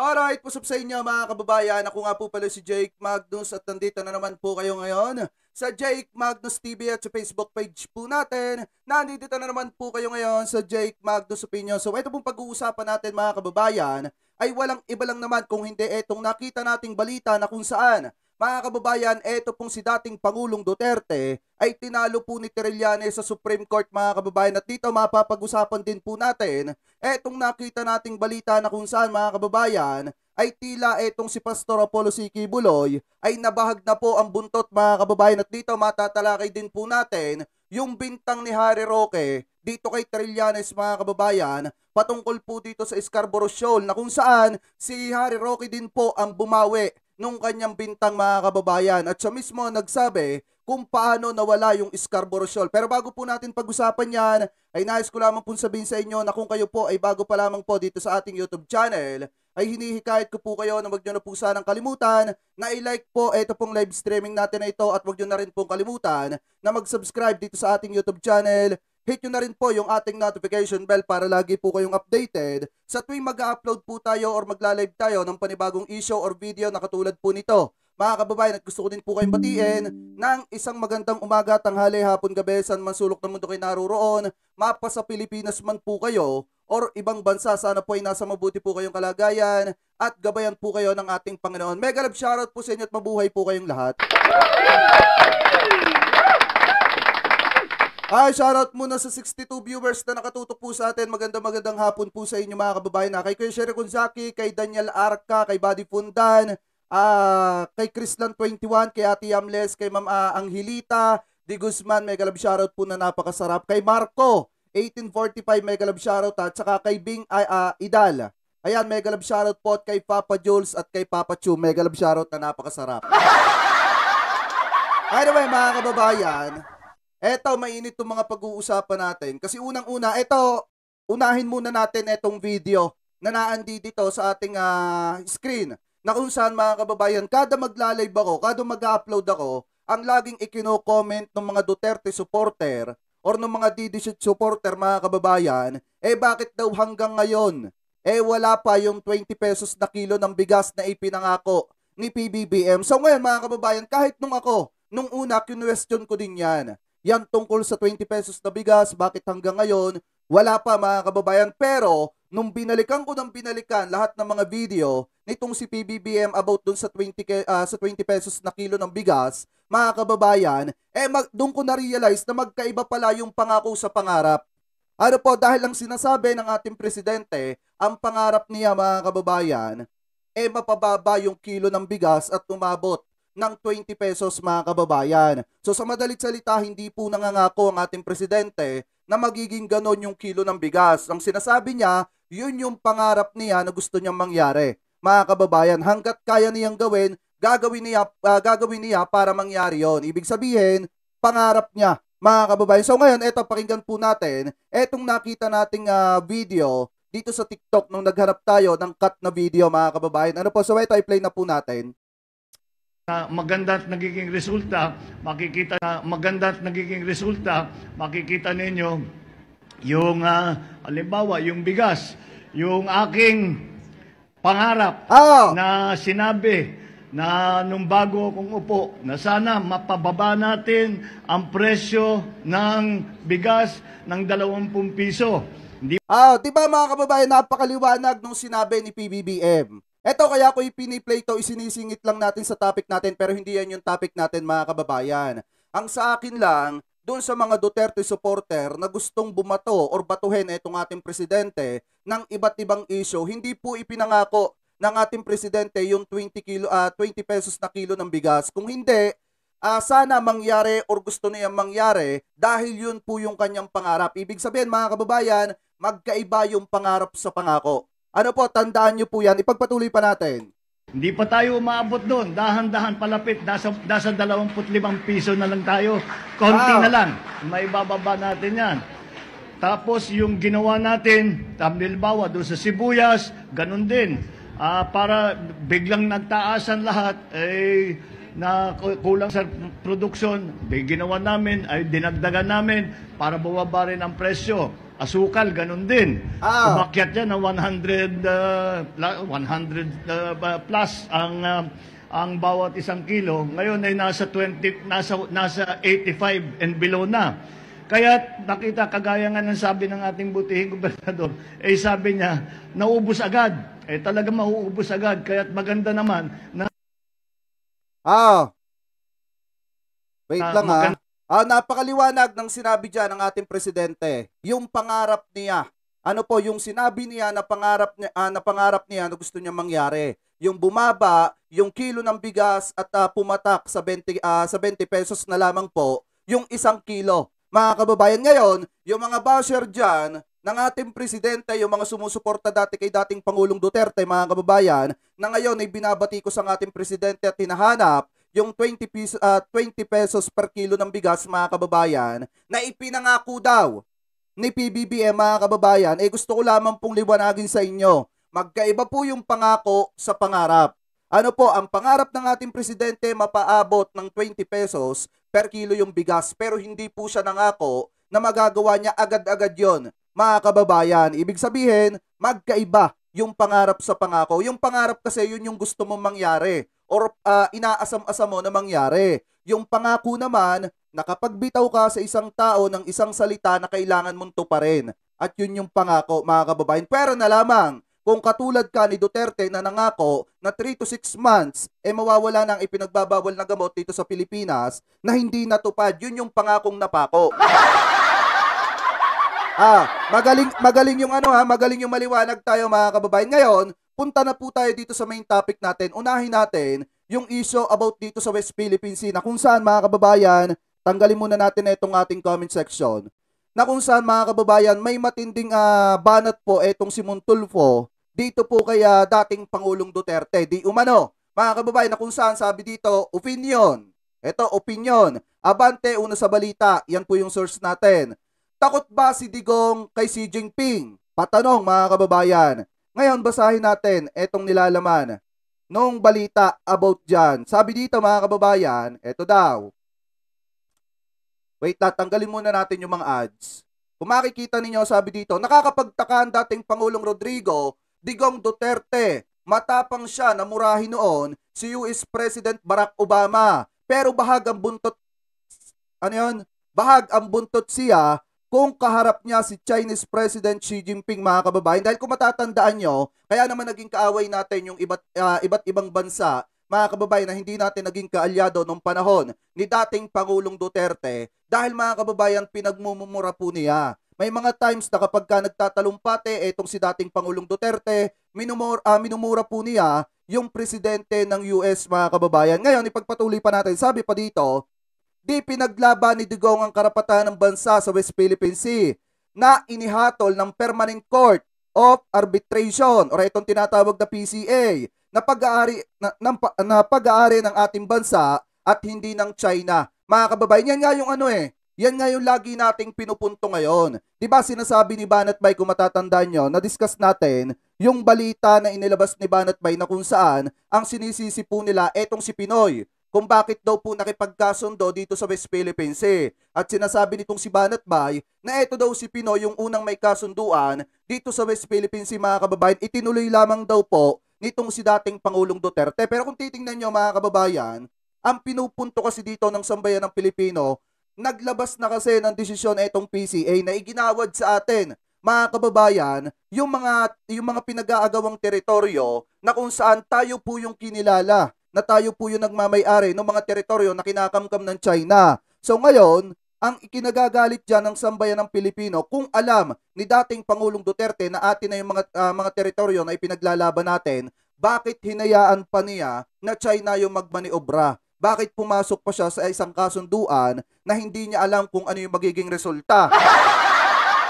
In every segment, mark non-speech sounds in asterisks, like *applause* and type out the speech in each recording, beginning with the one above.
Alright, what's up sa inyo mga kababayan? Ako nga po pala si Jake Magnus at nandito na naman po kayo ngayon sa Jake Magnus TV at sa Facebook page po natin. Nandito na naman po kayo ngayon sa Jake Magnus Opinion. So ito pong pag-uusapan natin mga kababayan ay walang iba lang naman kung hindi itong nakita nating balita na kung saan mga kababayan, eto pong si dating Pangulong Duterte ay tinalo po ni Trillanes sa Supreme Court mga kababayan at dito mapapag-usapan din po natin etong nakita nating balita na kung saan mga kababayan ay tila etong si Pastor Apollo Siki Buloy ay nabahag na po ang buntot mga kababayan at dito matatalakay din po natin yung bintang ni Harry Roque dito kay Trillanes mga kababayan patungkol po dito sa Scarborough Shoal na kung saan si Harry Roque din po ang bumawi nung kanyang bintang mga kababayan at siya mismo nagsabi kung paano nawala yung Scarborough Shoal. Pero bago po natin pag-usapan yan, ay nais ko lamang po sabihin sa inyo na kung kayo po ay bago pa lamang po dito sa ating YouTube channel, ay hinihikayat ko po kayo na huwag nyo na po sanang kalimutan na i-like po ito pong live streaming natin na ito at huwag nyo na rin pong kalimutan na mag-subscribe dito sa ating YouTube channel hit nyo na rin po yung ating notification bell para lagi po kayong updated sa tuwing mag-upload po tayo or magla-live tayo ng panibagong issue or video na katulad po nito. Mga kababayan, at gusto ko din po kayong batiin ng isang magandang umaga, tanghali, hapon, gabi, saan man sulok ng mundo kayo naroroon, mapa sa Pilipinas man po kayo, or ibang bansa, sana po ay nasa mabuti po kayong kalagayan, at gabayan po kayo ng ating Panginoon. Mega love shoutout po sa inyo at mabuhay po kayong lahat. Ay, shoutout muna sa 62 viewers na nakatutok po sa atin. Magandang magandang hapon po sa inyo mga kababayan ah, Kay Kuya Sherry Gonzaki, kay Daniel Arca, kay Buddy Fundan, uh, kay Chrislan 21, kay Ate Yamles, kay Ma'am uh, Angelita, Di Guzman, mega love shoutout po na napakasarap. Kay Marco, 1845, mega love shoutout. At saka kay Bing uh, Idal. Ayan, mega love shoutout po at kay Papa Jules at kay Papa Chu. Mega love shoutout na napakasarap. Anyway, mga kababayan, Eto, mainit tong mga pag-uusapan natin. Kasi unang-una, eto, unahin muna natin itong video na naandi dito sa ating uh, screen na kung saan mga kababayan, kada maglalive ako, kada mag-upload ako, ang laging ikino-comment ng mga Duterte supporter or ng mga DD supporter mga kababayan, eh bakit daw hanggang ngayon, eh wala pa yung 20 pesos na kilo ng bigas na ipinangako ni PBBM. So ngayon mga kababayan, kahit nung ako, nung una, kinwestiyon ko din yan. Yan tungkol sa 20 pesos na bigas, bakit hanggang ngayon wala pa mga kababayan. Pero nung binalikan ko ng binalikan lahat ng mga video nitong si PBBM about dun sa 20, uh, ah, sa 20 pesos na kilo ng bigas, mga kababayan, eh mag, doon ko na-realize na magkaiba pala yung pangako sa pangarap. Ano po, dahil lang sinasabi ng ating presidente, ang pangarap niya mga kababayan, eh mapababa yung kilo ng bigas at umabot ng 20 pesos mga kababayan. So sa madalit salita, hindi po nangangako ang ating presidente na magiging ganon yung kilo ng bigas. Ang sinasabi niya, yun yung pangarap niya na gusto niyang mangyari. Mga kababayan, hanggat kaya niyang gawin, gagawin niya, uh, gagawin niya para mangyari yon. Ibig sabihin, pangarap niya, mga kababayan. So ngayon, eto pakinggan po natin, etong nakita nating uh, video dito sa TikTok nung nagharap tayo ng cut na video mga kababayan. Ano po, so ito i-play na po natin na maganda at nagiging resulta, makikita na maganda at nagiging resulta, makikita ninyo yung uh, ah, alimbawa, yung bigas, yung aking pangarap oh. na sinabi na nung bago akong upo na sana mapababa natin ang presyo ng bigas ng 20 piso. Hindi... Oh, 'di ba mga kababayan, napakaliwanag nung sinabi ni PBBM. Eto kaya ko ipiniplay to, isinisingit lang natin sa topic natin pero hindi yan yung topic natin mga kababayan. Ang sa akin lang, doon sa mga Duterte supporter na gustong bumato or batuhin itong ating presidente ng iba't ibang issue, hindi po ipinangako ng ating presidente yung 20 kilo uh, ah, 20 pesos na kilo ng bigas. Kung hindi, uh, sana mangyari or gusto niya mangyari dahil yun po yung kanyang pangarap. Ibig sabihin mga kababayan, magkaiba yung pangarap sa pangako. Ano po, tandaan nyo po yan. Ipagpatuloy pa natin. Hindi pa tayo umaabot doon. Dahan-dahan palapit. Nasa, nasa 25 piso na lang tayo. Konti wow. na lang. May bababa natin yan. Tapos yung ginawa natin, tamilbawa doon sa sibuyas, ganun din. Uh, para biglang nagtaasan lahat, eh, na kulang sa production, ginawa namin, ay dinagdagan namin para bumaba rin ang presyo. Asukal, ganun din. Ah. Umakyat yan ng 100, uh, 100 uh, plus ang uh, ang bawat isang kilo. Ngayon ay nasa 20 nasa nasa 85 and below na. Kaya nakita kagaya nga ng sabi ng ating butihing gobernador, *laughs* eh sabi niya, naubos agad. Eh talaga mauubos agad. Kaya't maganda naman na Ah. Wait uh, lang ah. Ah, napakaliwanag ng sinabi diyan ng ating presidente, yung pangarap niya. Ano po yung sinabi niya na pangarap niya ah, na pangarap niya na gusto niya mangyari? Yung bumaba yung kilo ng bigas at ah, pumatak sa 20 ah, sa 20 pesos na lamang po yung isang kilo. Mga kababayan ngayon, yung mga basher diyan ng ating presidente, yung mga sumusuporta dati kay dating Pangulong Duterte, mga kababayan, na ngayon ay binabati ko sa ating presidente at hinahanap yung 20, piso, uh, ah, 20 pesos per kilo ng bigas mga kababayan na ipinangako daw ni PBBM mga kababayan, eh gusto ko lamang pong liwanagin sa inyo. Magkaiba po yung pangako sa pangarap. Ano po, ang pangarap ng ating presidente mapaabot ng 20 pesos per kilo yung bigas pero hindi po siya nangako na magagawa niya agad-agad yon mga kababayan. Ibig sabihin, magkaiba yung pangarap sa pangako. Yung pangarap kasi yun yung gusto mong mangyari or uh, inaasam-asam mo na mangyari. Yung pangako naman nakapagbitaw ka sa isang tao ng isang salita na kailangan mong tuparin. At yun yung pangako mga kababayan. Pero na lamang, kung katulad ka ni Duterte na nangako na 3 to 6 months eh mawawala ng ipinagbabawal na gamot dito sa Pilipinas na hindi natupad. Yun yung pangakong napako. Ah, magaling magaling yung ano ha, ah, magaling yung maliwanag tayo mga kababayan. Ngayon, punta na po tayo dito sa main topic natin. Unahin natin yung issue about dito sa West Philippine Sea na kung saan mga kababayan, tanggalin muna natin itong ating comment section. Na kung saan mga kababayan, may matinding uh, banat po itong si Montulfo dito po kaya ah, dating Pangulong Duterte. Di umano, mga kababayan, na kung saan sabi dito, opinion. Ito, opinion. Abante, una sa balita. Yan po yung source natin. Takot ba si Digong kay Xi Jinping? Patanong mga kababayan. Ngayon, basahin natin itong nilalaman noong balita about dyan. Sabi dito mga kababayan, eto daw. Wait, tatanggalin muna natin yung mga ads. Kung makikita ninyo, sabi dito, nakakapagtaka ang dating Pangulong Rodrigo, Digong Duterte, matapang siya na murahin noon si US President Barack Obama. Pero bahag ang buntot, ano yun? Bahag ang buntot siya kung kaharap niya si Chinese President Xi Jinping mga kababayan dahil kung matatandaan nyo kaya naman naging kaaway natin yung iba't, uh, iba't ibang bansa mga kababayan na hindi natin naging kaalyado nung panahon ni dating Pangulong Duterte dahil mga kababayan pinagmumura po niya may mga times na kapag ka nagtatalumpate etong si dating Pangulong Duterte, minumura, uh, minumura po niya yung presidente ng US mga kababayan. Ngayon, ipagpatuloy pa natin. Sabi pa dito, di pinaglaban ni Digong ang karapatan ng bansa sa West Philippine Sea na inihatol ng Permanent Court of Arbitration or itong tinatawag na PCA na pag-aari na, na, na pag-aari ng ating bansa at hindi ng China. Mga kababayan, yan nga yung ano eh, yan nga yung lagi nating pinupunto ngayon. 'Di ba sinasabi ni Banat Bay kung matatandaan nyo, na-discuss natin yung balita na inilabas ni Banat Bay na kung saan ang sinisisi po nila etong si Pinoy kung bakit daw po nakipagkasundo dito sa West Philippines eh. At sinasabi nitong si Banat Bay na ito daw si Pinoy yung unang may kasunduan dito sa West Philippines eh, mga kababayan. Itinuloy lamang daw po nitong si dating Pangulong Duterte. Pero kung titingnan nyo mga kababayan, ang pinupunto kasi dito ng sambayan ng Pilipino, naglabas na kasi ng desisyon itong PCA na iginawad sa atin mga kababayan, yung mga yung mga pinag-aagawang teritoryo na kung saan tayo po yung kinilala na tayo po yung nagmamayari ng mga teritoryo na kinakamkam ng China. So ngayon, ang ikinagagalit dyan ng sambayan ng Pilipino kung alam ni dating Pangulong Duterte na atin na yung mga, uh, mga teritoryo na ipinaglalaban natin, bakit hinayaan pa niya na China yung magmaniobra? Bakit pumasok pa siya sa isang kasunduan na hindi niya alam kung ano yung magiging resulta?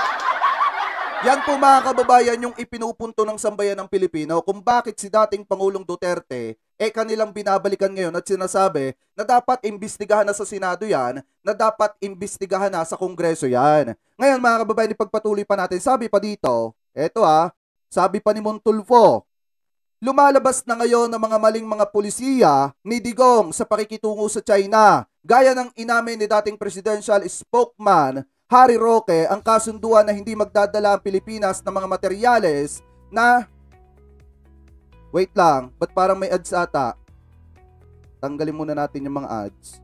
*laughs* Yan po mga kababayan yung ipinupunto ng sambayan ng Pilipino kung bakit si dating Pangulong Duterte eh kanilang binabalikan ngayon at sinasabi na dapat imbestigahan na sa Senado yan, na dapat imbestigahan na sa Kongreso yan. Ngayon mga kababayan, ipagpatuloy pa natin, sabi pa dito, eto ah, sabi pa ni Montulfo, Lumalabas na ngayon ng mga maling mga pulisiya ni Digong sa pakikitungo sa China. Gaya ng inamin ni dating presidential spokesman Harry Roque ang kasunduan na hindi magdadala ang Pilipinas ng mga materyales na Wait lang, ba't parang may ads ata? Tanggalin muna natin yung mga ads.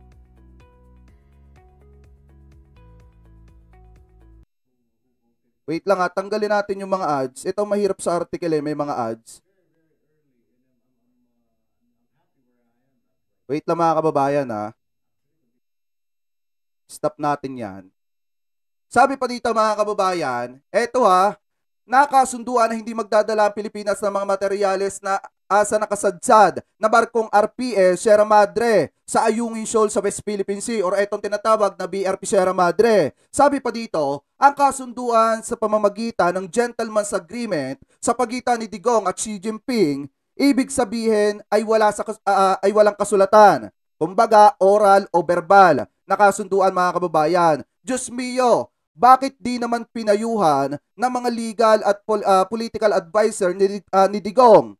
Wait lang ha, ah, tanggalin natin yung mga ads. Ito mahirap sa article eh, may mga ads. Wait lang mga kababayan ha. Ah. Stop natin yan. Sabi pa dito mga kababayan, eto ha, ah, nakasunduan na hindi magdadala ang Pilipinas ng mga materyales na asa ah, nakasadsad na barkong RPS eh, Sierra Madre sa Ayungin Shoal sa West Philippine Sea or itong tinatawag na BRP Sierra Madre. Sabi pa dito, ang kasunduan sa pamamagitan ng Gentleman's Agreement sa pagitan ni Digong at Xi Jinping, ibig sabihin ay wala sa uh, ay walang kasulatan. Kumbaga, oral o verbal Nakasunduan mga kababayan. Diyos mio, bakit di naman pinayuhan ng mga legal at pol, uh, political adviser ni, uh, ni Digong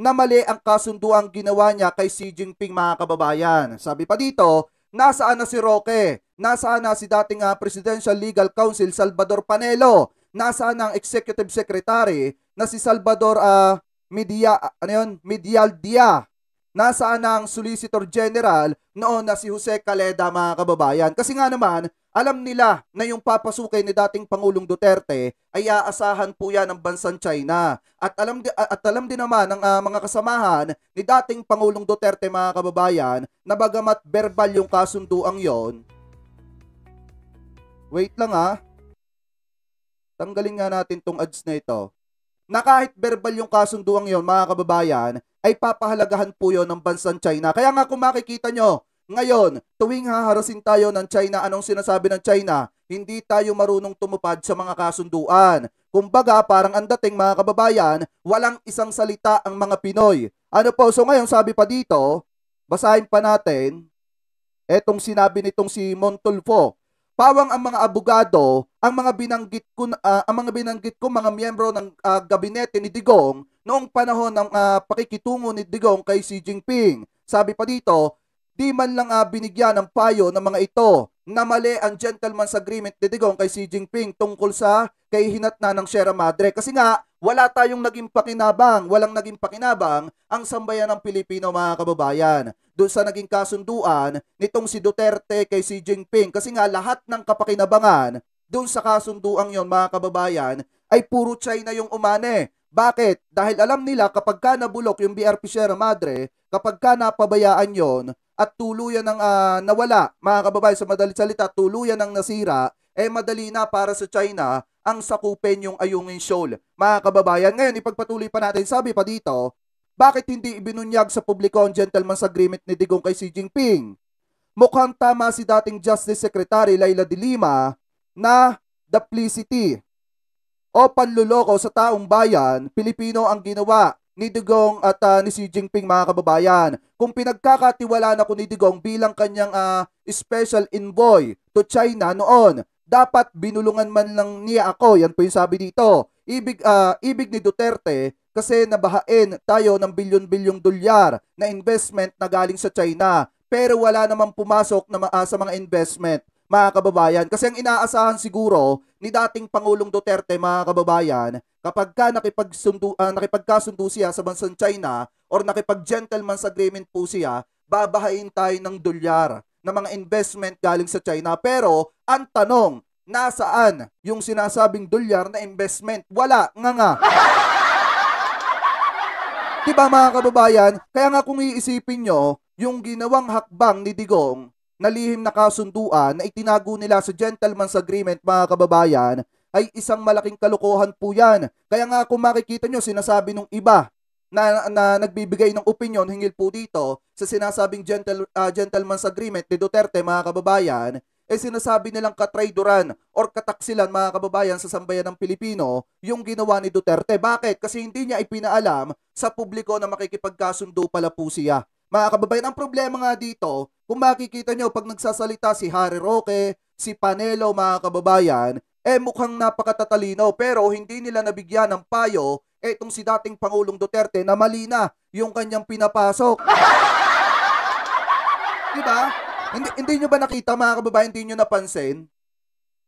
na mali ang kasunduang ginawa niya kay Xi Jinping mga kababayan. Sabi pa dito, nasaan na si Roque? Nasaan na si dating uh, Presidential Legal Counsel Salvador Panelo? Nasaan ang Executive Secretary na si Salvador uh, Media, uh, ano yun? Medial Dia? Nasaan ang Solicitor General noon na si Jose Caleda mga kababayan? Kasi nga naman, alam nila na yung papasukay ni dating Pangulong Duterte ay aasahan po yan ng bansang China. At alam, at alam din naman ng uh, mga kasamahan ni dating Pangulong Duterte mga kababayan na bagamat verbal yung kasunduang yon. Wait lang ha. Ah. Tanggalin nga natin tong ads na ito. Na kahit verbal yung kasunduang yon mga kababayan ay papahalagahan po yon ng bansang China. Kaya nga kung makikita nyo, ngayon, tuwing haharasin tayo ng China, anong sinasabi ng China? Hindi tayo marunong tumupad sa mga kasunduan. Kumbaga, parang ang dating mga kababayan, walang isang salita ang mga Pinoy. Ano po, so ngayon sabi pa dito, basahin pa natin, etong sinabi nitong si Montolfo. Pawang ang mga abogado, ang mga binanggit ko uh, ang mga binanggit ko mga miyembro ng uh, gabinete ni Digong noong panahon ng uh, pakikitungo ni Digong kay Xi Jinping. Sabi pa dito, Di man lang uh, binigyan ng payo ng mga ito na mali ang gentleman's agreement ni Digong kay Xi Jinping tungkol sa kay hinatna ng Sierra Madre. Kasi nga, wala tayong naging pakinabang, walang naging pakinabang ang sambayan ng Pilipino mga kababayan. Doon sa naging kasunduan nitong si Duterte kay Xi Jinping. Kasi nga, lahat ng kapakinabangan doon sa kasunduan yon mga kababayan ay puro China yung umane. Bakit? Dahil alam nila kapag ka nabulok yung BRP Sierra Madre, kapag ka napabayaan yon, at tuluyan ng uh, ah, nawala, mga kababayan, sa madalit salita, tuluyan ng nasira, eh madali na para sa China ang sakupin yung Ayungin Shoal. Mga kababayan, ngayon ipagpatuloy pa natin, sabi pa dito, bakit hindi ibinunyag sa publiko ang gentleman's agreement ni Digong kay Xi Jinping? Mukhang tama si dating Justice Secretary Laila de Lima na duplicity o panluloko sa taong bayan, Pilipino ang ginawa ni Digong at uh, ni Xi Jinping mga kababayan. Kung pinagkakatiwalaan ako ni Digong bilang kanyang uh, special envoy to China noon, dapat binulungan man lang niya ako. Yan po yung sabi dito. Ibig, uh, ibig ni Duterte kasi nabahain tayo ng bilyon-bilyong dolyar na investment na galing sa China pero wala namang pumasok na, uh, sa mga investment mga kababayan. Kasi ang inaasahan siguro ni dating Pangulong Duterte, mga kababayan, kapag ka nakipagsundo, uh, ah, nakipagkasundo siya sa bansang China or nakipag-gentleman's agreement po siya, babahain tayo ng dolyar ng mga investment galing sa China. Pero ang tanong, nasaan yung sinasabing dolyar na investment? Wala, nga nga. Diba mga kababayan? Kaya nga kung iisipin nyo, yung ginawang hakbang ni Digong na lihim na kasunduan na itinago nila sa gentleman's agreement mga kababayan ay isang malaking kalokohan po yan. Kaya nga kung makikita nyo sinasabi nung iba na, na, na nagbibigay ng opinion hinggil po dito sa sinasabing gentle, uh, gentleman's agreement ni Duterte mga kababayan eh sinasabi nilang katrayduran or kataksilan mga kababayan sa sambayan ng Pilipino yung ginawa ni Duterte. Bakit? Kasi hindi niya ipinaalam sa publiko na makikipagkasundo pala po siya. Mga kababayan, ang problema nga dito, kung makikita nyo, pag nagsasalita si Harry Roque, si Panelo, mga kababayan, eh mukhang napakatatalino pero hindi nila nabigyan ng payo etong si dating Pangulong Duterte na mali na yung kanyang pinapasok. *laughs* diba? Hindi, hindi nyo ba nakita mga kababayan, hindi nyo napansin?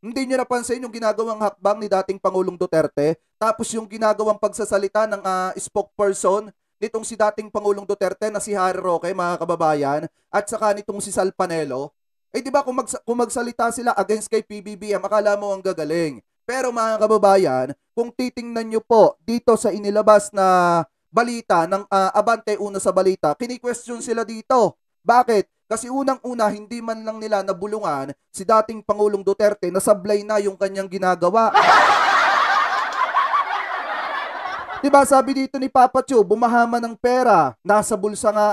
Hindi nyo napansin yung ginagawang hakbang ni dating Pangulong Duterte tapos yung ginagawang pagsasalita ng uh, spokesperson nitong si dating Pangulong Duterte na si Harry Roque, mga kababayan, at saka nitong si Sal Panelo, eh di ba kung, magsa- kung magsalita sila against kay PBBM, akala mo ang gagaling. Pero mga kababayan, kung titingnan nyo po dito sa inilabas na balita ng uh, Abante Una sa balita, kini-question sila dito. Bakit? Kasi unang-una, hindi man lang nila nabulungan si dating Pangulong Duterte na sablay na yung kanyang ginagawa. *laughs* Diba sabi dito ni Papa Chu, bumahama ng pera, nasa bulsa nga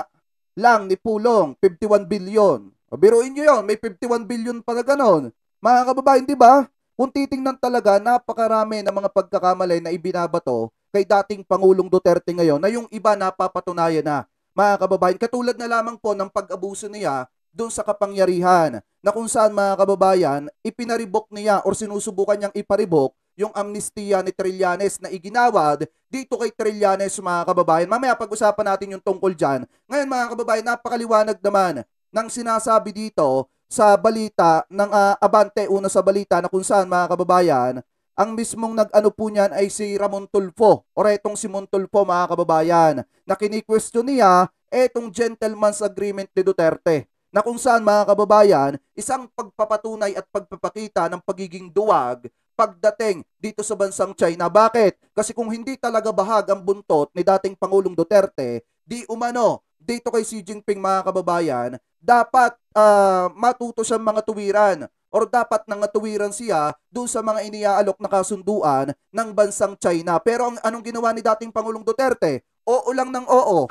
lang ni Pulong, 51 billion. O biruin nyo yun, may 51 billion pala ganon. Mga kababayan, di ba? Kung titingnan talaga, napakarami ng mga pagkakamali na ibinabato kay dating Pangulong Duterte ngayon na yung iba napapatunayan na. Mga kababayan, katulad na lamang po ng pag-abuso niya doon sa kapangyarihan na kung saan mga kababayan, ipinaribok niya or sinusubukan niyang iparibok yung amnistiya ni Trillanes na iginawad dito kay Trillanes mga kababayan. Mamaya pag-usapan natin yung tungkol dyan. Ngayon mga kababayan, napakaliwanag naman ng sinasabi dito sa balita ng uh, Abante una sa balita na kung saan mga kababayan, ang mismong nag-ano po niyan ay si Ramon Tulfo o retong si Montulfo mga kababayan na kini-question niya etong gentleman's agreement ni Duterte na kung saan mga kababayan, isang pagpapatunay at pagpapakita ng pagiging duwag pagdating dito sa bansang China. Bakit? Kasi kung hindi talaga bahag ang buntot ni dating Pangulong Duterte, di umano dito kay Xi Jinping mga kababayan, dapat uh, matuto siyang mga tuwiran or dapat nangatuwiran siya doon sa mga iniaalok na kasunduan ng bansang China. Pero ang anong ginawa ni dating Pangulong Duterte? Oo lang ng oo.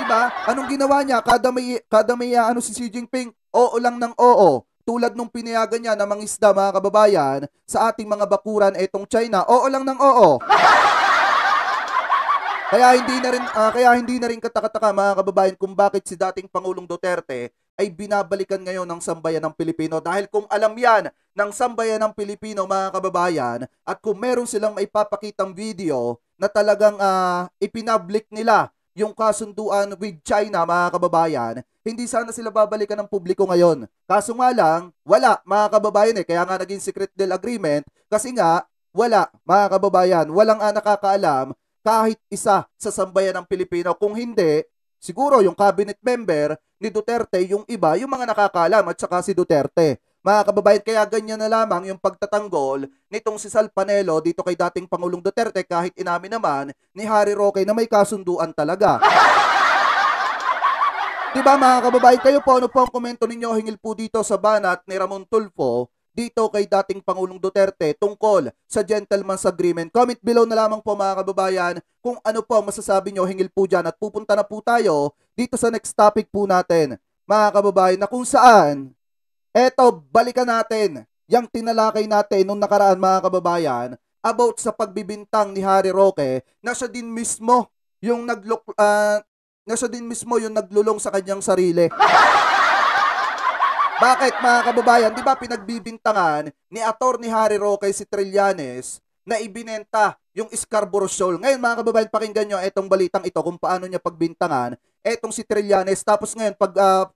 diba? Anong ginawa niya? Kada may, kada may ano si Xi Jinping, oo lang ng oo tulad nung pinayagan niya ng mga isda mga kababayan sa ating mga bakuran etong China. Oo lang ng oo. *laughs* Kaya hindi na rin uh, kaya hindi na rin katakataka mga kababayan kung bakit si dating Pangulong Duterte ay binabalikan ngayon ng sambayan ng Pilipino dahil kung alam yan ng sambayan ng Pilipino mga kababayan at kung meron silang maipapakitang video na talagang uh, ipinablik nila yung kasunduan with China, mga kababayan, hindi sana sila babalikan ng publiko ngayon. Kaso nga lang, wala, mga kababayan eh. Kaya nga naging secret deal agreement kasi nga, wala, mga kababayan. Walang nga ah, nakakaalam kahit isa sa sambayan ng Pilipino. Kung hindi, siguro yung cabinet member ni Duterte, yung iba, yung mga nakakaalam at saka si Duterte. Mga kababayan, kaya ganyan na lamang yung pagtatanggol nitong si Sal Panelo dito kay dating Pangulong Duterte kahit inamin naman ni Harry Roque na may kasunduan talaga. *laughs* Diba mga kababayan, kayo po ano po ang komento ninyo hingil po dito sa banat ni Ramon Tulfo dito kay dating Pangulong Duterte tungkol sa gentleman's agreement. Comment below na lamang po mga kababayan kung ano po masasabi nyo hingil po dyan at pupunta na po tayo dito sa next topic po natin mga kababayan na kung saan Eto, balikan natin yung tinalakay natin nung nakaraan mga kababayan about sa pagbibintang ni Harry Roque na siya din mismo yung naglok uh, ah, na siya din mismo yung naglulong sa kanyang sarili. *laughs* Bakit mga kababayan, di ba pinagbibintangan ni Attorney Harry Roque si Trillanes na ibinenta yung Scarborough Shoal. Ngayon mga kababayan, pakinggan niyo itong balitang ito kung paano niya pagbintangan etong si Trillanes. Tapos ngayon, pag, uh,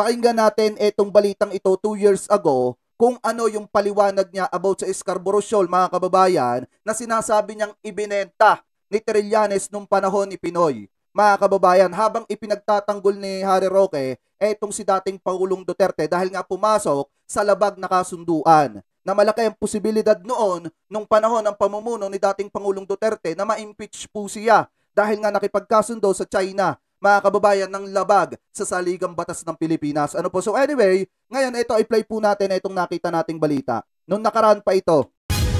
Pakinggan natin itong balitang ito 2 years ago kung ano yung paliwanag niya about sa Scarborough Shoal mga kababayan na sinasabi niyang ibinenta ni Trillanes nung panahon ni Pinoy. Mga kababayan, habang ipinagtatanggol ni Harry Roque, etong si dating Pangulong Duterte dahil nga pumasok sa labag na kasunduan na malaki ang posibilidad noon nung panahon ng pamumuno ni dating Pangulong Duterte na ma-impeach po siya dahil nga nakipagkasundo sa China mga kababayan ng labag sa saligang batas ng Pilipinas. Ano po? So anyway, ngayon ito ay play po natin itong nakita nating balita. Noong nakaraan pa ito,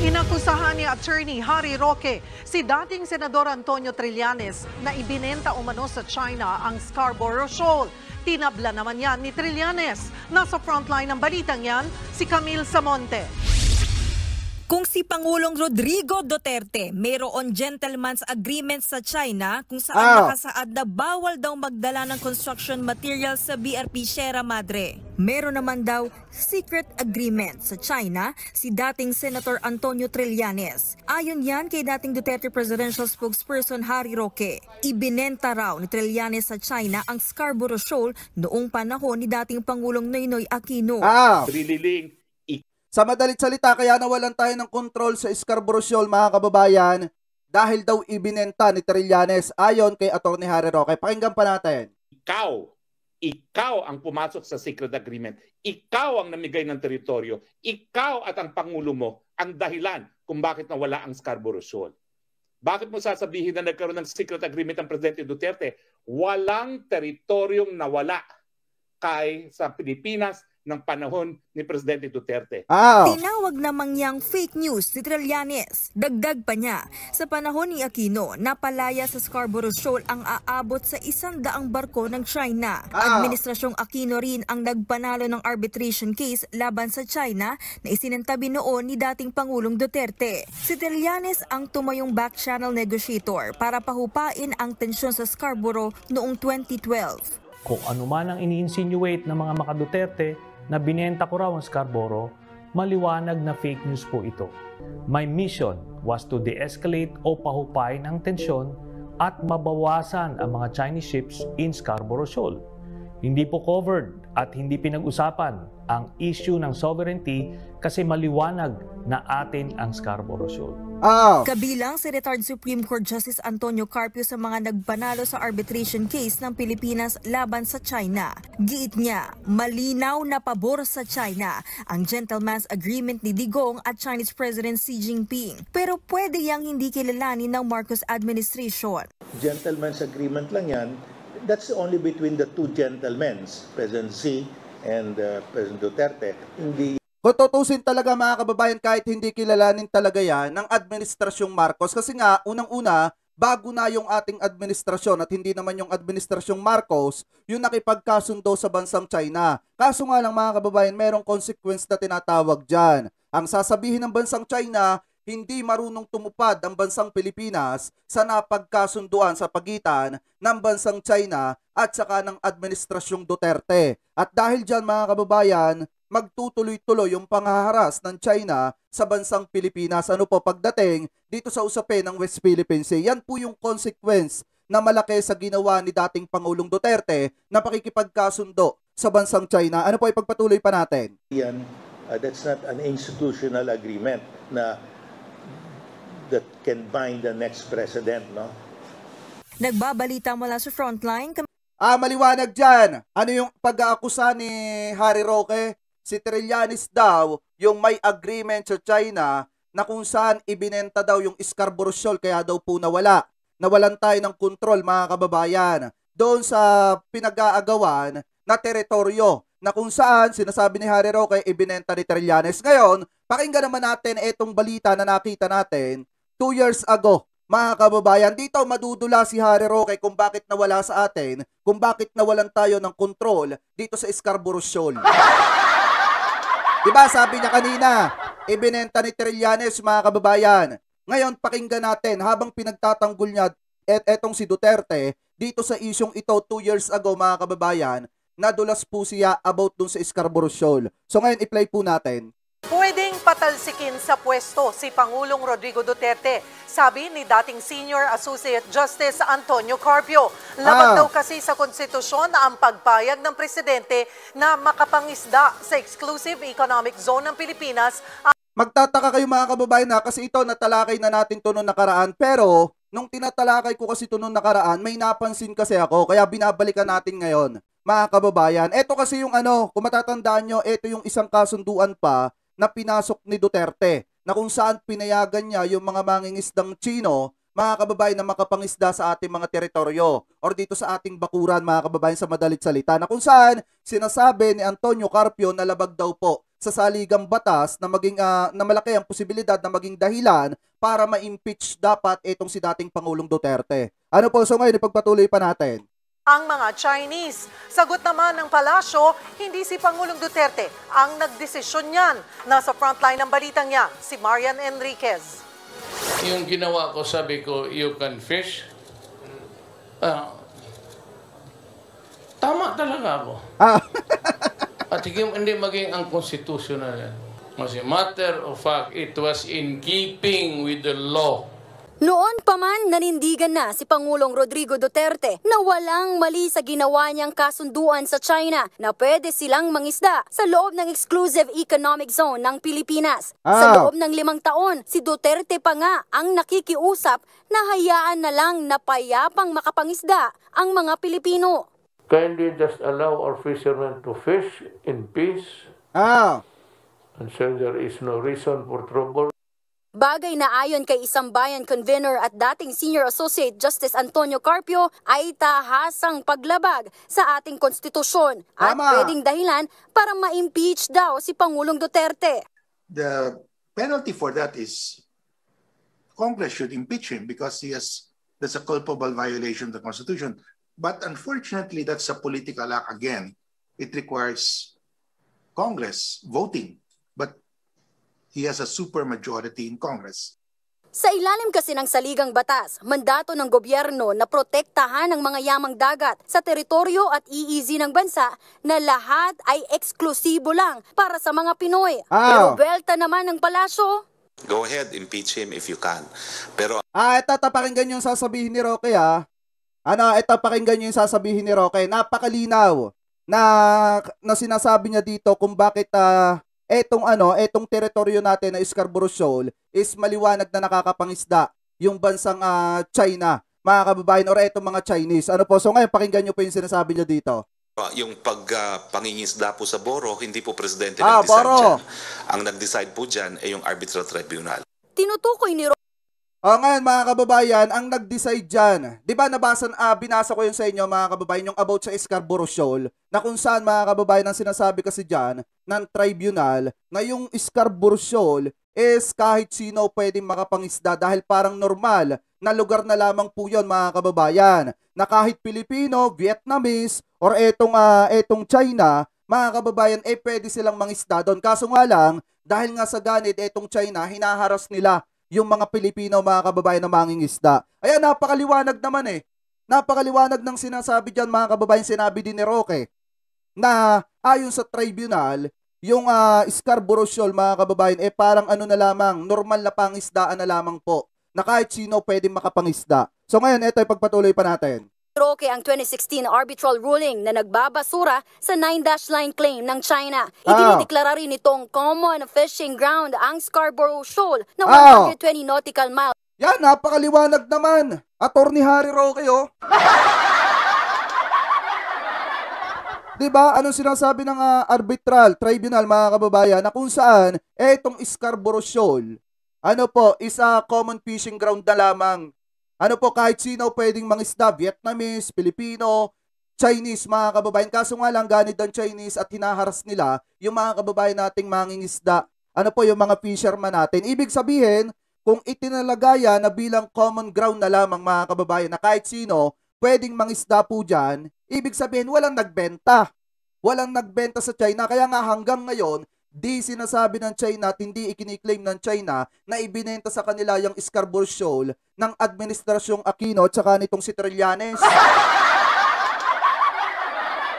Inakusahan ni Attorney Harry Roque si dating Senador Antonio Trillanes na ibinenta umano sa China ang Scarborough Shoal. Tinabla naman yan ni Trillanes. Nasa frontline ng balitang yan, si Camille Samonte. Kung si Pangulong Rodrigo Duterte mayroon gentleman's agreement sa China kung saan ah. nakasaad na bawal daw magdala ng construction material sa BRP Sierra Madre. Meron naman daw secret agreement sa China si dating Senator Antonio Trillanes. Ayon yan kay dating Duterte Presidential Spokesperson Harry Roque. Ibinenta raw ni Trillanes sa China ang Scarborough Shoal noong panahon ni dating Pangulong Noynoy Aquino. Ah. Trililink sa madalit salita, kaya nawalan tayo ng kontrol sa Scarborough Shoal, mga kababayan, dahil daw ibinenta ni Trillanes ayon kay Atty. Harry Roque. Pakinggan pa natin. Ikaw, ikaw ang pumasok sa secret agreement. Ikaw ang namigay ng teritoryo. Ikaw at ang Pangulo mo ang dahilan kung bakit nawala ang Scarborough Shoal. Bakit mo sasabihin na nagkaroon ng secret agreement ang Presidente Duterte? Walang teritoryong nawala kay sa Pilipinas ng panahon ni Presidente Duterte. Oh. Tinawag namang niyang fake news si Trillanes. Dagdag pa niya, sa panahon ni Aquino, napalaya sa Scarborough Shoal ang aabot sa isang daang barko ng China. Oh. Administrasyong Aquino rin ang nagpanalo ng arbitration case laban sa China na isinantabi noon ni dating Pangulong Duterte. Si Trillanes ang tumayong back-channel negotiator para pahupain ang tensyon sa Scarborough noong 2012. Kung ano man ang ini-insinuate ng mga makaduterte, na binenta ko raw ang Scarborough, maliwanag na fake news po ito. My mission was to de-escalate o pahupain ang tensyon at mabawasan ang mga Chinese ships in Scarborough Shoal. Hindi po covered at hindi pinag-usapan ang issue ng sovereignty kasi maliwanag na atin ang Scarborough Shoal. Oh. Kabilang si retired Supreme Court Justice Antonio Carpio sa mga nagpanalo sa arbitration case ng Pilipinas laban sa China. Giit niya, malinaw na pabor sa China ang gentleman's agreement ni Digong at Chinese President Xi Jinping. Pero pwede yang hindi kilalanin ng Marcos administration. Gentleman's agreement lang yan that's only between the two gentlemen, President Z and uh, President Duterte. Hindi kung tutusin talaga mga kababayan kahit hindi kilalanin talaga yan ng administrasyong Marcos kasi nga unang-una bago na yung ating administrasyon at hindi naman yung administrasyong Marcos yung nakipagkasundo sa bansang China. Kaso nga lang mga kababayan merong consequence na tinatawag dyan. Ang sasabihin ng bansang China hindi marunong tumupad ang bansang Pilipinas sa napagkasunduan sa pagitan ng bansang China at saka ng Administrasyong Duterte. At dahil dyan mga kababayan, magtutuloy-tuloy yung panghaharas ng China sa bansang Pilipinas. Ano po pagdating dito sa usapin ng West Philippine Sea. Yan po yung consequence na malaki sa ginawa ni dating Pangulong Duterte na pakikipagkasundo sa bansang China. Ano po ipagpatuloy pa natin? Yan, uh, that's not an institutional agreement na that can bind the next president, no? Nagbabalita mula sa frontline. Ah, maliwanag dyan. Ano yung pag-aakusa ni Harry Roque? Si Trillanes daw, yung may agreement sa China na kung saan ibinenta daw yung Scarborough Shoal kaya daw po nawala. Nawalan tayo ng kontrol mga kababayan doon sa pinag-aagawan na teritoryo na kung saan sinasabi ni Harry Roque ibinenta ni Trillanes. Ngayon, pakinggan naman natin itong balita na nakita natin 2 years ago. Mga kababayan, dito madudula si Harry Roque kung bakit nawala sa atin, kung bakit nawalan tayo ng control dito sa Scarborough Shoal. *laughs* diba sabi niya kanina, ibinenta ni Trillanes mga kababayan. Ngayon pakinggan natin habang pinagtatanggol niya et etong si Duterte dito sa isyong ito 2 years ago mga kababayan, nadulas po siya about dun sa Scarborough Shoal. So ngayon i-play po natin. Pwedeng patalsikin sa pwesto si Pangulong Rodrigo Duterte, sabi ni dating Senior Associate Justice Antonio Carpio. Labag ah. daw kasi sa konstitusyon ang pagpayag ng presidente na makapangisda sa exclusive economic zone ng Pilipinas. Magtataka kayo mga kababayan na kasi ito natalakay na natin to nakaraan pero nung tinatalakay ko kasi ito nakaraan may napansin kasi ako kaya binabalikan natin ngayon mga kababayan. Ito kasi yung ano, kung matatandaan nyo, ito yung isang kasunduan pa na pinasok ni Duterte na kung saan pinayagan niya yung mga mangingisdang Chino mga kababayan na makapangisda sa ating mga teritoryo or dito sa ating bakuran mga kababayan sa madalit salita na kung saan sinasabi ni Antonio Carpio na labag daw po sa saligang batas na maging uh, na malaki ang posibilidad na maging dahilan para ma-impeach dapat itong si dating Pangulong Duterte. Ano po so ngayon ipagpatuloy pa natin ang mga Chinese. Sagot naman ng palasyo, hindi si Pangulong Duterte ang nagdesisyon niyan. Nasa frontline ng balitang niya, si Marian Enriquez. Yung ginawa ko, sabi ko, you can fish. Uh, tama talaga ako. Ah. *laughs* At hindi maging ang constitutional yan. As matter of fact, it was in keeping with the law. Noon pa man nanindigan na si Pangulong Rodrigo Duterte na walang mali sa ginawa niyang kasunduan sa China na pwede silang mangisda sa loob ng Exclusive Economic Zone ng Pilipinas. Oh. Sa ah. loob ng limang taon, si Duterte pa nga ang nakikiusap na hayaan na lang na payapang makapangisda ang mga Pilipino. Kindly just allow our fishermen to fish in peace. Ah. Oh. And so there is no reason for trouble Bagay na ayon kay isang bayan convener at dating Senior Associate Justice Antonio Carpio ay tahasang paglabag sa ating konstitusyon at Tama. pwedeng dahilan para ma-impeach daw si Pangulong Duterte. The penalty for that is Congress should impeach him because he has that's a culpable violation of the Constitution. But unfortunately, that's a political act again. It requires Congress voting he has a super majority in Congress. Sa ilalim kasi ng saligang batas, mandato ng gobyerno na protektahan ang mga yamang dagat sa teritoryo at iizi e e ng bansa na lahat ay eksklusibo lang para sa mga Pinoy. Oh. Pero belta naman ng palasyo. Go ahead, impeach him if you can. Pero Ah, ito tapakinggan yung sasabihin ni Roque ha. Ah. Ano, ito pakinggan yung sasabihin ni Roque. Napakalinaw na na sinasabi niya dito kung bakit uh, etong ano, etong teritoryo natin na Scarborough Shoal is maliwanag na nakakapangisda yung bansang uh, China, mga kababayan, or etong mga Chinese. Ano po? So ngayon, pakinggan nyo po yung sinasabi niya dito. Ah, yung pagpangingisda ah, uh, po sa Boro, hindi po presidente ah, nag-decide Boro. dyan. Ang nag-decide po dyan ay yung arbitral tribunal. Tinutukoy ni Ro o ngayon mga kababayan, ang nag-decide dyan, di ba nabasan, ah, binasa ko yun sa inyo mga kababayan, yung about sa Scarborough Shoal, na kung saan mga kababayan ang sinasabi kasi dyan ng tribunal na yung Scarborough Shoal is kahit sino pwedeng makapangisda dahil parang normal na lugar na lamang po yon mga kababayan na kahit Pilipino, Vietnamese or etong, uh, etong China mga kababayan, eh pwede silang mangisda doon. Kaso nga lang, dahil nga sa ganit, etong China, hinaharas nila yung mga Pilipino, mga kababayan na mangingisda. Ayan, napakaliwanag naman eh. Napakaliwanag ng sinasabi dyan mga kababayan, sinabi din ni Roque na ayon sa tribunal, yung uh, Scarborough Shoal mga kababayan, eh parang ano na lamang, normal na pangisdaan na lamang po na kahit sino pwede makapangisda. So ngayon, ito ay pagpatuloy pa natin. Roque ang 2016 arbitral ruling na nagbabasura sa nine dash line claim ng China. Oh. Idinideklara rin itong common fishing ground ang Scarborough Shoal na 120 ah. nautical miles. Yan, napakaliwanag naman. Attorney Harry Roque, oh. *laughs* 'di ba? Anong sinasabi ng uh, arbitral tribunal mga kababayan na kung saan eh, itong Scarborough Shoal ano po, isa common fishing ground na lamang ano po, kahit sino pwedeng mangisda, Vietnamese, Filipino, Chinese mga kababayan. Kaso nga lang ganit ang Chinese at hinaharas nila yung mga kababayan nating mangingisda. Ano po yung mga fisherman natin. Ibig sabihin, kung itinalagaya na bilang common ground na lamang mga kababayan na kahit sino pwedeng mangisda po dyan, ibig sabihin walang nagbenta. Walang nagbenta sa China. Kaya nga hanggang ngayon, Di sinasabi ng China at hindi ikiniklaim ng China na ibinenta sa kanila yung Scarborough Shoal ng Administrasyong Aquino at saka nitong si Trillanes.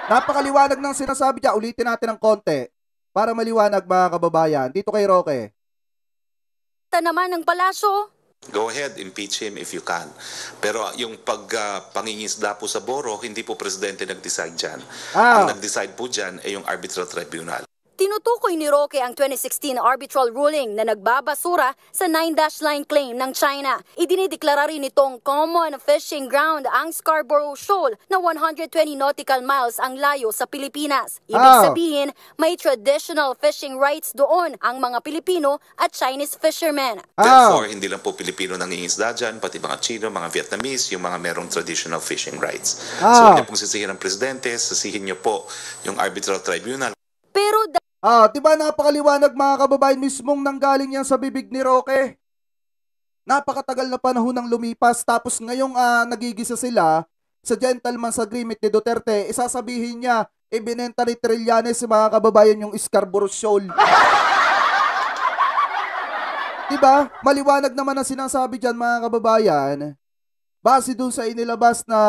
Napakaliwanag ng sinasabi niya. Ulitin natin ng konti para maliwanag mga kababayan. Dito kay Roque. Ta naman ng palaso. Go ahead, impeach him if you can. Pero yung pag uh, pangingisda po sa Boro, hindi po presidente nag-decide dyan. Ah. Ang nag-decide po dyan ay yung arbitral tribunal. Tinutukoy ni Roque ang 2016 arbitral ruling na nagbabasura sa nine-dash line claim ng China. Idinideklara rin nitong common fishing ground ang Scarborough Shoal na 120 nautical miles ang layo sa Pilipinas. Ibig ah. sabihin, may traditional fishing rights doon ang mga Pilipino at Chinese fishermen. Oh. Therefore, hindi lang po Pilipino nangingisda dyan, pati mga Chino, mga Vietnamese, yung mga merong traditional fishing rights. So, hindi ah. pong sisihin ang presidente, sasihin niyo po yung arbitral tribunal. Pero Ah, 'di ba napakaliwanag mga kababayan mismong nanggaling yan sa bibig ni Roque. Napakatagal na panahon ng lumipas tapos ngayong uh, nagigisa sila sa gentleman's agreement ni Duterte, isasabihin niya, ibinenta ni Trillanes mga kababayan yung Scarborough Shoal. *laughs* 'Di ba? Maliwanag naman ang sinasabi diyan mga kababayan. Base dun sa inilabas na,